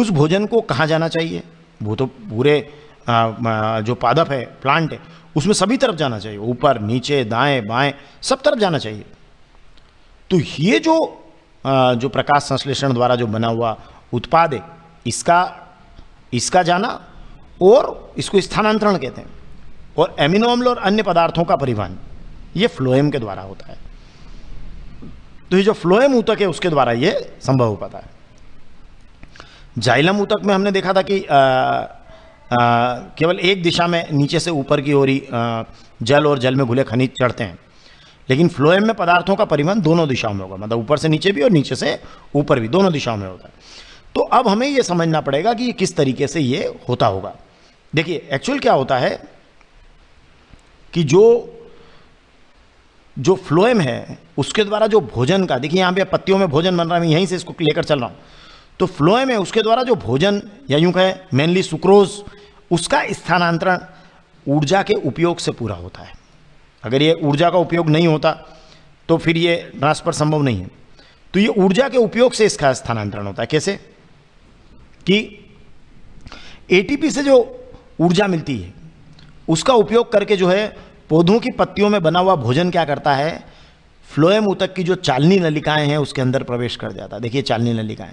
उस भोजन को कहाँ जाना चाहिए वो तो पूरे जो पादप है प्लांट है उसमें सभी तरफ जाना चाहिए ऊपर नीचे दाएं बाएं सब तरफ जाना चाहिए तो ये जो जो प्रकाश संश्लेषण द्वारा जो बना हुआ उत्पाद है इसका इसका जाना और इसको स्थानांतरण कहते हैं और एमिनो अम्ल और अन्य पदार्थों का परिवहन ये फ्लोएम के द्वारा होता है तो ये जो फ्लोएम ऊतक है उसके द्वारा ये संभव हो पाता है जाइलम ऊतक में हमने देखा था कि आ, केवल एक दिशा में नीचे से ऊपर की ओर ही जल और जल में घुले खनिज चढ़ते हैं लेकिन फ्लोएम में पदार्थों का परिवहन दोनों दिशाओं में होगा मतलब ऊपर से नीचे भी और नीचे से ऊपर भी दोनों दिशाओं में होता है तो अब हमें यह समझना पड़ेगा कि किस तरीके से ये होता होगा देखिए एक्चुअल क्या होता है कि जो जो फ्लोएम है उसके द्वारा जो भोजन का देखिए यहां पे पत्तियों में भोजन बन रहा है मैं यहीं से इसको लेकर चल रहा हूं तो फ्लोएम है उसके द्वारा जो भोजन या यूं कहें मेनली सुक्रोज उसका स्थानांतरण ऊर्जा के उपयोग से पूरा होता है अगर ये ऊर्जा का उपयोग नहीं होता तो फिर ये ट्रांसफर संभव नहीं है तो ये ऊर्जा के उपयोग से इसका स्थानांतरण होता है कैसे कि एटीपी से जो ऊर्जा मिलती है उसका उपयोग करके जो है पौधों की पत्तियों में बना हुआ भोजन क्या करता है फ्लोएम उतक की जो चालनी नलिकाएं हैं उसके अंदर प्रवेश कर जाता है देखिए चालनी नलिकाएं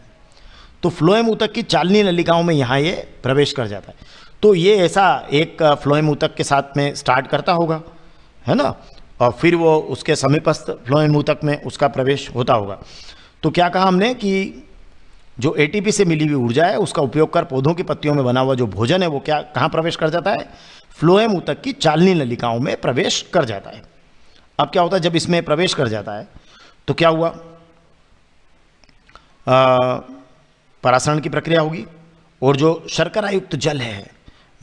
तो फ्लोएम ऊतक की चालनी नलिकाओं में यहाँ ये प्रवेश कर जाता है तो ये ऐसा एक फ्लोएम ऊतक के साथ में स्टार्ट करता होगा है ना और फिर वो उसके समीपस्थ फ्लोएम ऊतक में उसका प्रवेश होता होगा तो क्या कहा हमने कि जो एटीपी से मिली हुई ऊर्जा है उसका उपयोग कर पौधों की पत्तियों में बना हुआ जो भोजन है वो क्या कहाँ प्रवेश कर जाता है फ्लोएम ऊतक की चालनी नलिकाओं में प्रवेश कर जाता है अब क्या होता है जब इसमें प्रवेश कर जाता है तो क्या हुआ आ, परासरण की प्रक्रिया होगी और जो शर्करायुक्त जल है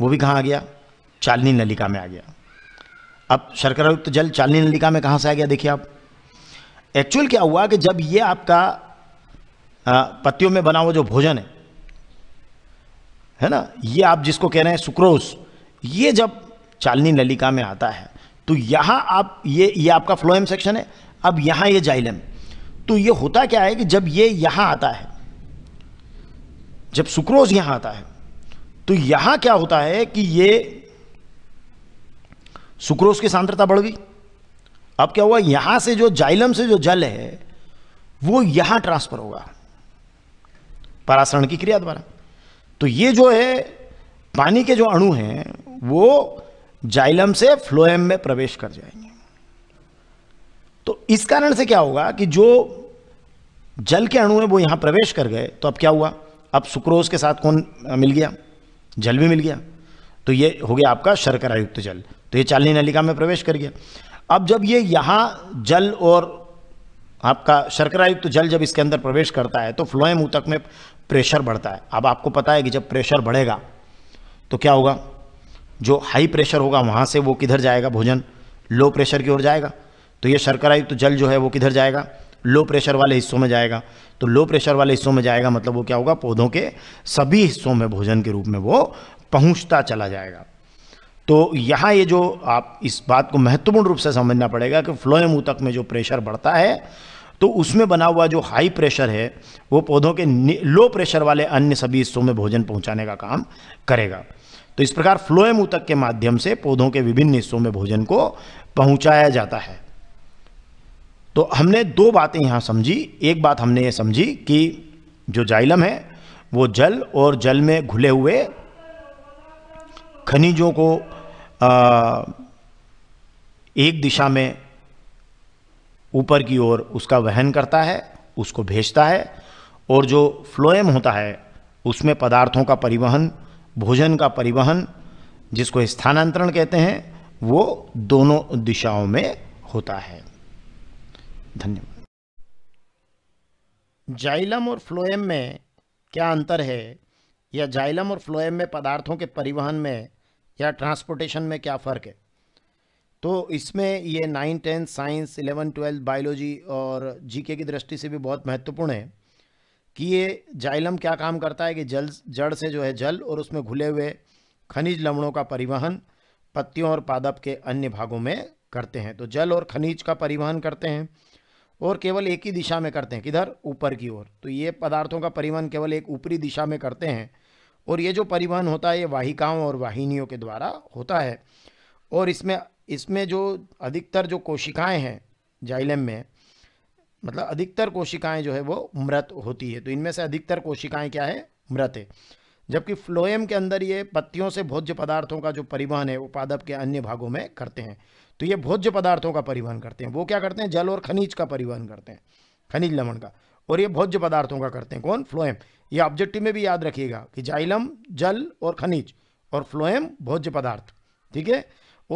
वो भी कहाँ आ गया चालनी नलिका में आ गया अब शर्करायुक्त जल चालनी नलिका में कहाँ से आ गया देखिए आप एक्चुअल क्या हुआ कि जब ये आपका पत्तियों में बना हुआ जो भोजन है है ना ये आप जिसको कह रहे हैं सुक्रोस ये जब चालनी नलिका में आता है तो यहाँ आप ये ये आपका फ्लोएम सेक्शन है अब यहाँ ये जाइलम तो ये होता क्या है कि जब ये यहाँ आता है जब सुक्रोज यहां आता है तो यहां क्या होता है कि ये सुक्रोज की सांद्रता बढ़ गई अब क्या हुआ यहां से जो जाइलम से जो जल है वो यहां ट्रांसफर होगा परासरण की क्रिया द्वारा तो ये जो है पानी के जो अणु हैं वो जाइलम से फ्लोएम में प्रवेश कर जाएंगे तो इस कारण से क्या होगा कि जो जल के अणु है वो यहां प्रवेश कर गए तो अब क्या हुआ अब सुक्रोज के साथ कौन मिल गया जल भी मिल गया तो ये हो गया आपका शर्करायुक्त जल तो ये चालनी नलिका में प्रवेश कर गया अब जब ये यहाँ जल और आपका शर्करायुक्त जल जब इसके अंदर प्रवेश करता है तो फ्लोएम ऊतक में प्रेशर बढ़ता है अब आपको पता है कि जब प्रेशर बढ़ेगा तो क्या होगा जो हाई प्रेशर होगा वहाँ से वो किधर जाएगा भोजन लो प्रेशर की ओर जाएगा तो ये शर्करायुक्त जल जो है वो किधर जाएगा लो प्रेशर वाले हिस्सों में जाएगा तो लो प्रेशर वाले हिस्सों में जाएगा मतलब वो क्या होगा पौधों के सभी हिस्सों में भोजन के रूप में वो पहुंचता चला जाएगा तो यहाँ ये जो आप इस बात को महत्वपूर्ण रूप से समझना पड़ेगा कि फ्लोएम ऊतक में जो प्रेशर बढ़ता है तो उसमें बना हुआ जो हाई प्रेशर है वो पौधों के लो प्रेशर वाले अन्य सभी हिस्सों में भोजन पहुंचाने का काम करेगा तो इस प्रकार फ्लोएम ऊतक के माध्यम से पौधों के विभिन्न हिस्सों में भोजन को पहुंचाया जाता है तो हमने दो बातें यहाँ समझी एक बात हमने ये समझी कि जो जाइलम है वो जल और जल में घुले हुए खनिजों को आ, एक दिशा में ऊपर की ओर उसका वहन करता है उसको भेजता है और जो फ्लोएम होता है उसमें पदार्थों का परिवहन भोजन का परिवहन जिसको स्थानांतरण कहते हैं वो दोनों दिशाओं में होता है धन्यवाद जाइलम और फ्लोएम में क्या अंतर है या जाइलम और फ्लोएम में पदार्थों के परिवहन में या ट्रांसपोर्टेशन में क्या फ़र्क है तो इसमें ये nine tenth science eleven twelfth biology और जीके की दृष्टि से भी बहुत महत्वपूर्ण है कि ये जाइलम क्या काम करता है कि जल जड़ से जो है जल और उसमें घुले हुए खनिज लवणों का परिवहन पत्तियों और पादप के अन्य भागों में करते हैं तो जल और खनिज का परिवहन करते हैं और केवल एक ही दिशा में करते हैं किधर ऊपर की ओर तो ये पदार्थों का परिवहन केवल एक ऊपरी दिशा में करते हैं और ये जो परिवहन होता है ये वाहिकाओं और वाहिनियों के द्वारा होता है और इसमें इसमें जो अधिकतर जो कोशिकाएं हैं जाइलम में मतलब अधिकतर कोशिकाएं जो है वो मृत होती है तो इनमें से अधिकतर कोशिकाएं क्या है मृत है जबकि फ्लोएम के अंदर ये पत्तियों से भोज्य पदार्थों का जो परिवहन है वो पादप के अन्य भागों में करते हैं तो ये भोज्य पदार्थों का परिवहन करते हैं वो क्या करते हैं जल और खनिज का परिवहन करते हैं खनिज लवण का और ये भोज्य पदार्थों का करते हैं कौन फ्लोएम ये ऑब्जेक्टिव में भी याद रखिएगा कि जाइलम जल और खनिज और फ्लोएम भोज्य पदार्थ ठीक है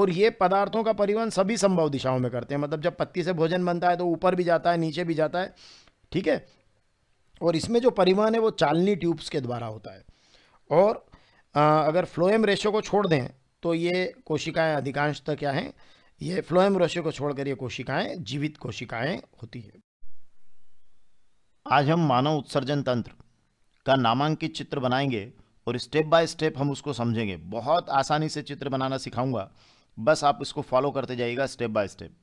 और ये पदार्थों का परिवहन सभी संभव दिशाओं में करते हैं मतलब जब पत्ती से भोजन बनता है तो ऊपर भी जाता है नीचे भी जाता है ठीक है और इसमें जो परिवहन है वो चालनी ट्यूब्स के द्वारा होता है और आ, अगर फ्लोएम रेशो को छोड़ दें तो ये कोशिकाएं अधिकांशतः क्या हैं ये फ्लोएम रश्यो को छोड़कर ये कोशिकाएं जीवित कोशिकाएं होती है आज हम मानव उत्सर्जन तंत्र का नामांकित चित्र बनाएंगे और स्टेप बाय स्टेप हम उसको समझेंगे बहुत आसानी से चित्र बनाना सिखाऊंगा बस आप इसको फॉलो करते जाइएगा स्टेप बाय स्टेप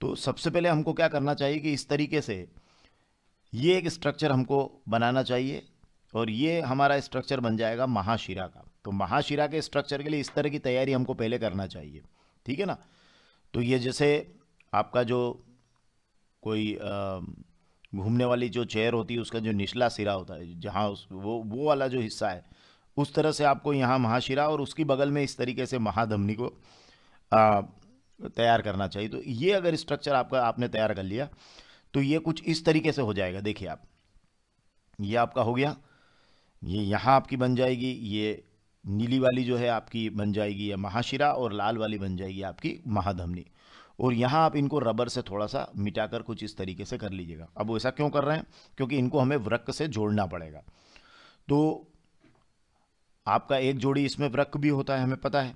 तो सबसे पहले हमको क्या करना चाहिए कि इस तरीके से ये एक स्ट्रक्चर हमको बनाना चाहिए और ये हमारा स्ट्रक्चर बन जाएगा महाशिरा का तो महाशिरा के स्ट्रक्चर के लिए इस तरह की तैयारी हमको पहले करना चाहिए ठीक है ना तो ये जैसे आपका जो कोई घूमने वाली जो चेयर होती है उसका जो निचला सिरा होता है जहाँ उस वो वो वाला जो हिस्सा है उस तरह से आपको यहाँ महाशिरा और उसकी बगल में इस तरीके से महाधमनी को तैयार करना चाहिए तो ये अगर स्ट्रक्चर आपका आपने तैयार कर लिया तो ये कुछ इस तरीके से हो जाएगा देखिए आप ये आपका हो गया ये यहाँ आपकी बन जाएगी ये नीली वाली जो है आपकी बन जाएगी या महाशिरा और लाल वाली बन जाएगी आपकी महाधमनी और यहाँ आप इनको रबर से थोड़ा सा मिटाकर कुछ इस तरीके से कर लीजिएगा अब वो ऐसा क्यों कर रहे हैं क्योंकि इनको हमें वृक्क से जोड़ना पड़ेगा तो आपका एक जोड़ी इसमें वृक्क भी होता है हमें पता है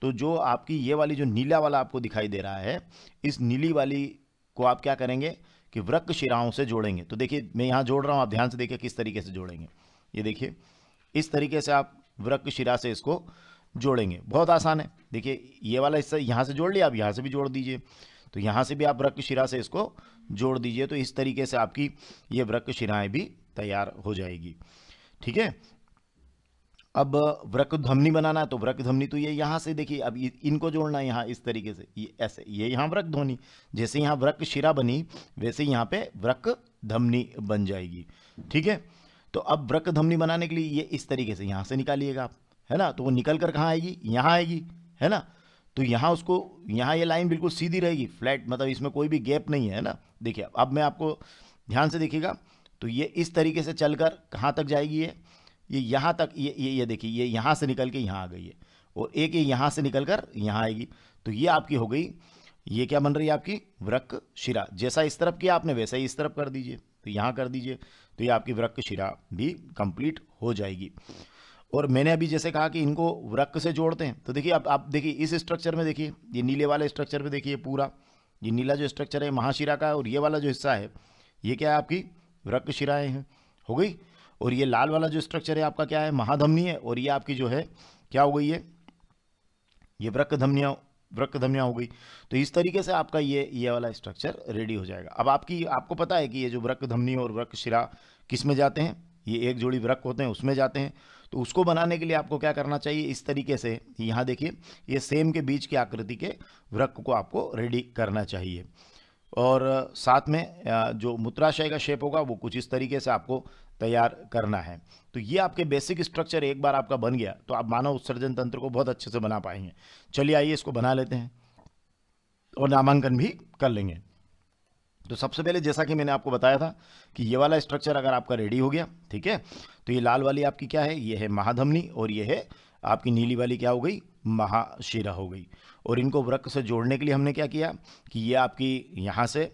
तो जो आपकी ये वाली जो नीला वाला आपको दिखाई दे रहा है इस नीली वाली को आप क्या करेंगे कि वृक्क शिराओं से जोड़ेंगे तो देखिए मैं यहाँ जोड़ रहा हूँ आप ध्यान से देखिए किस तरीके से जोड़ेंगे ये देखिए इस तरीके से आप शिरा से इसको जोड़ेंगे बहुत आसान है देखिए ये वाला हिस्सा यहाँ से जोड़ लिया आप यहाँ से भी जोड़ दीजिए तो यहाँ से भी आप शिरा से इसको जोड़ दीजिए तो इस तरीके से आपकी ये शिराएँ भी तैयार हो जाएगी ठीक है अब वृक धमनी बनाना है तो वृक धमनी तो ये यहाँ से देखिए अब इनको जोड़ना है यहाँ इस तरीके से ये ऐसे ये यहाँ वृक ध्वनि जैसे यहाँ वृक शिरा बनी वैसे यहाँ पे वृक धमनी बन जाएगी ठीक है तो अब वृक धमनी बनाने के लिए ये इस तरीके से यहाँ से निकालिएगा आप है ना तो वो निकल कर कहाँ आएगी यहाँ आएगी है ना तो यहाँ उसको यहाँ ये लाइन बिल्कुल सीधी रहेगी फ्लैट मतलब इसमें कोई भी गैप नहीं है ना देखिए अब मैं आपको ध्यान से देखिएगा तो ये इस तरीके से चल कर कहाँ तक जाएगी ये ये यहाँ तक ये ये ये देखिए ये यहाँ से निकल के यहाँ आ गई है और एक ये यहाँ से निकल कर यहाँ आएगी तो ये आपकी हो गई ये क्या बन रही है आपकी वृक शिरा जैसा इस तरफ किया आपने वैसा ही इस तरफ कर दीजिए तो यहाँ कर दीजिए तो ये आपकी वृक्क शिरा भी कंप्लीट हो जाएगी और मैंने अभी जैसे कहा कि इनको वृक्क से जोड़ते हैं तो देखिए अब आप देखिए इस स्ट्रक्चर में देखिए ये नीले वाले स्ट्रक्चर में देखिए पूरा ये नीला जो स्ट्रक्चर है महाशिरा का और ये वाला जो हिस्सा है ये क्या है आपकी वृक्क शिराएँ हैं हो गई और ये लाल वाला जो स्ट्रक्चर है आपका क्या है महाधमनी है और ये आपकी जो है क्या हो गई है ये वृक्क धमनिया वृक्ष धमिया हो गई तो इस तरीके से आपका ये ये वाला स्ट्रक्चर रेडी हो जाएगा अब आपकी आपको पता है कि ये जो वृक्ष धमनी और वृक्क शिरा किस में जाते हैं ये एक जोड़ी वृक्ष होते हैं उसमें जाते हैं तो उसको बनाने के लिए आपको क्या करना चाहिए इस तरीके से यहाँ देखिए ये सेम के बीच की आकृति के वृक को आपको रेडी करना चाहिए और साथ में जो मूत्राशय का शेप होगा वो कुछ इस तरीके से आपको तैयार करना है तो ये आपके बेसिक स्ट्रक्चर एक बार आपका बन गया तो आप मानव उत्सर्जन तंत्र को बहुत अच्छे से बना पाएंगे चलिए आइए इसको बना लेते हैं और नामांकन भी कर लेंगे तो सबसे पहले जैसा कि मैंने आपको बताया था कि ये वाला स्ट्रक्चर अगर आपका रेडी हो गया ठीक है तो ये लाल वाली आपकी क्या है ये है महाधमनी और ये है आपकी नीली वाली क्या हो गई महाशिरा हो गई और इनको वृक्ष से जोड़ने के लिए हमने क्या किया कि ये आपकी यहाँ से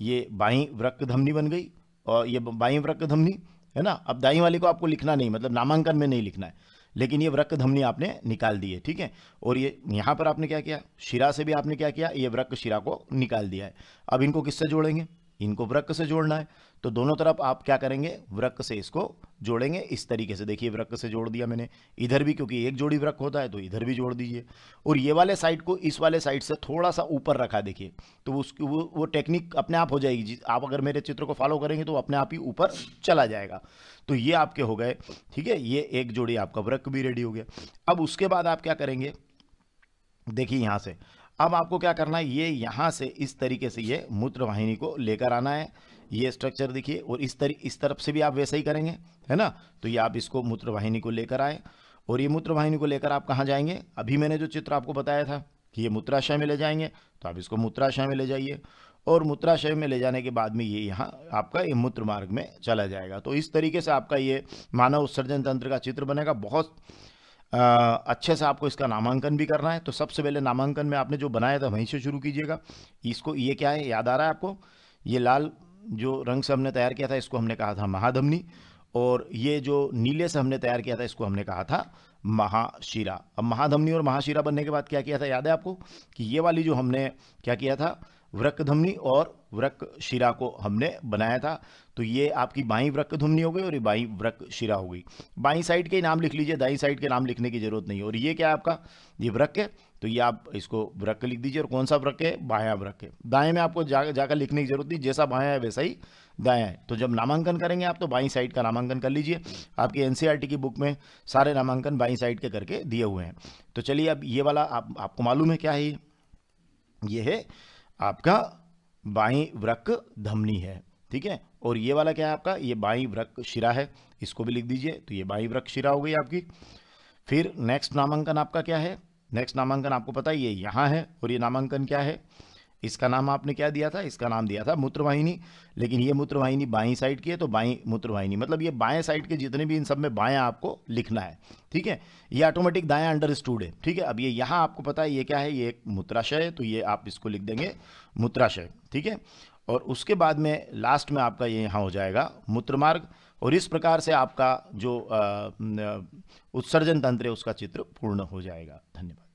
ये बाई वृक्ष धमनी बन गई और ये बाई वृक्ष धमनी है ना अब दाई वाली को आपको लिखना नहीं मतलब नामांकन में नहीं लिखना है लेकिन ये व्रक धमनी आपने निकाल दी है ठीक है और ये यहाँ पर आपने क्या किया शिरा से भी आपने क्या किया ये व्रक शिरा को निकाल दिया है अब इनको किससे जोड़ेंगे इनको व्रक से जोड़ना है तो दोनों तरफ आप क्या करेंगे वृक्क से इसको जोड़ेंगे इस तरीके से देखिए वृक्क से जोड़ दिया मैंने इधर भी क्योंकि एक जोड़ी वृक्क होता है तो इधर भी जोड़ दीजिए और ये वाले साइड को इस वाले साइड से थोड़ा सा ऊपर रखा देखिए तो उसकी वो वो टेक्निक अपने आप हो जाएगी आप अगर मेरे चित्र को फॉलो करेंगे तो अपने आप ही ऊपर चला जाएगा तो ये आपके हो गए ठीक है ये एक जोड़ी आपका वृक्क भी रेडी हो गया अब उसके बाद आप क्या करेंगे देखिए यहाँ से अब आपको क्या करना है ये यहाँ से इस तरीके से ये मूत्रवाहिनी को लेकर आना है ये स्ट्रक्चर देखिए और इस तरी इस तरफ से भी आप वैसे ही करेंगे है ना तो ये आप इसको मूत्रवाहिनी को लेकर आए और ये मूत्र वाहिनी को लेकर आप कहाँ जाएंगे अभी मैंने जो चित्र आपको बताया था कि ये मूत्राशय में ले जाएंगे तो आप इसको मूत्राशय में ले जाइए और मूत्राशय में ले जाने के बाद में ये यहाँ आपका ये मूत्र मार्ग में चला जाएगा तो इस तरीके से आपका ये मानव उत्सर्जन तंत्र का चित्र बनेगा बहुत आ, अच्छे से आपको इसका नामांकन भी करना है तो सबसे पहले नामांकन में आपने जो बनाया था वहीं से शुरू कीजिएगा इसको ये क्या है याद आ रहा है आपको ये लाल जो रंग से हमने तैयार किया था इसको हमने कहा था महाधमनी और ये जो नीले से हमने तैयार किया था इसको हमने कहा था महाशिरा अब महाधमनी और महाशिरा बनने के बाद क्या किया था याद है आपको कि ये वाली जो हमने क्या किया था धुमनी और वृक शिरा को हमने बनाया था तो ये आपकी बाई वृक धुमनी हो गई और ये बाई वृक शिरा हो गई बाई साइड के नाम लिख लीजिए दाई साइड के नाम लिखने की जरूरत नहीं और ये क्या आपका ये वृक है तो ये आप इसको वृक लिख दीजिए और कौन सा वृक है बाया वृक है दाएं में आपको जा जाकर लिखने की जरूरत नहीं जैसा बाया है वैसा ही दाया है तो जब नामांकन करेंगे आप तो बाई साइड का नामांकन कर लीजिए आपकी एन की बुक में सारे नामांकन बाई साइड के करके दिए हुए हैं तो चलिए अब ये वाला आप, आपको मालूम है क्या है ये है आपका बाई व्रक धमनी है ठीक है और ये वाला क्या है आपका ये बाई व्रक शिरा है इसको भी लिख दीजिए तो ये बाई व्रक शिरा हो गई आपकी फिर नेक्स्ट नामांकन आपका क्या है नेक्स्ट नामांकन आपको पता है ये यहाँ है और ये नामांकन क्या है इसका नाम आपने क्या दिया था इसका नाम दिया था मूत्रवाहिनी लेकिन ये मूत्रवाहिनी बाई साइड की है तो बाई मूत्रवाहिनी मतलब ये बाएं साइड के जितने भी इन सब में बाएं आपको लिखना है ठीक है ये ऑटोमेटिक दाया स्टूड है ठीक है अब ये यहाँ आपको पता है ये क्या है ये एक मूत्राशय है तो ये आप इसको लिख देंगे मूत्राशय ठीक है और उसके बाद में लास्ट में आपका ये यहाँ हो जाएगा मूत्रमार्ग और इस प्रकार से आपका जो उत्सर्जन तंत्र है उसका चित्र पूर्ण हो जाएगा धन्यवाद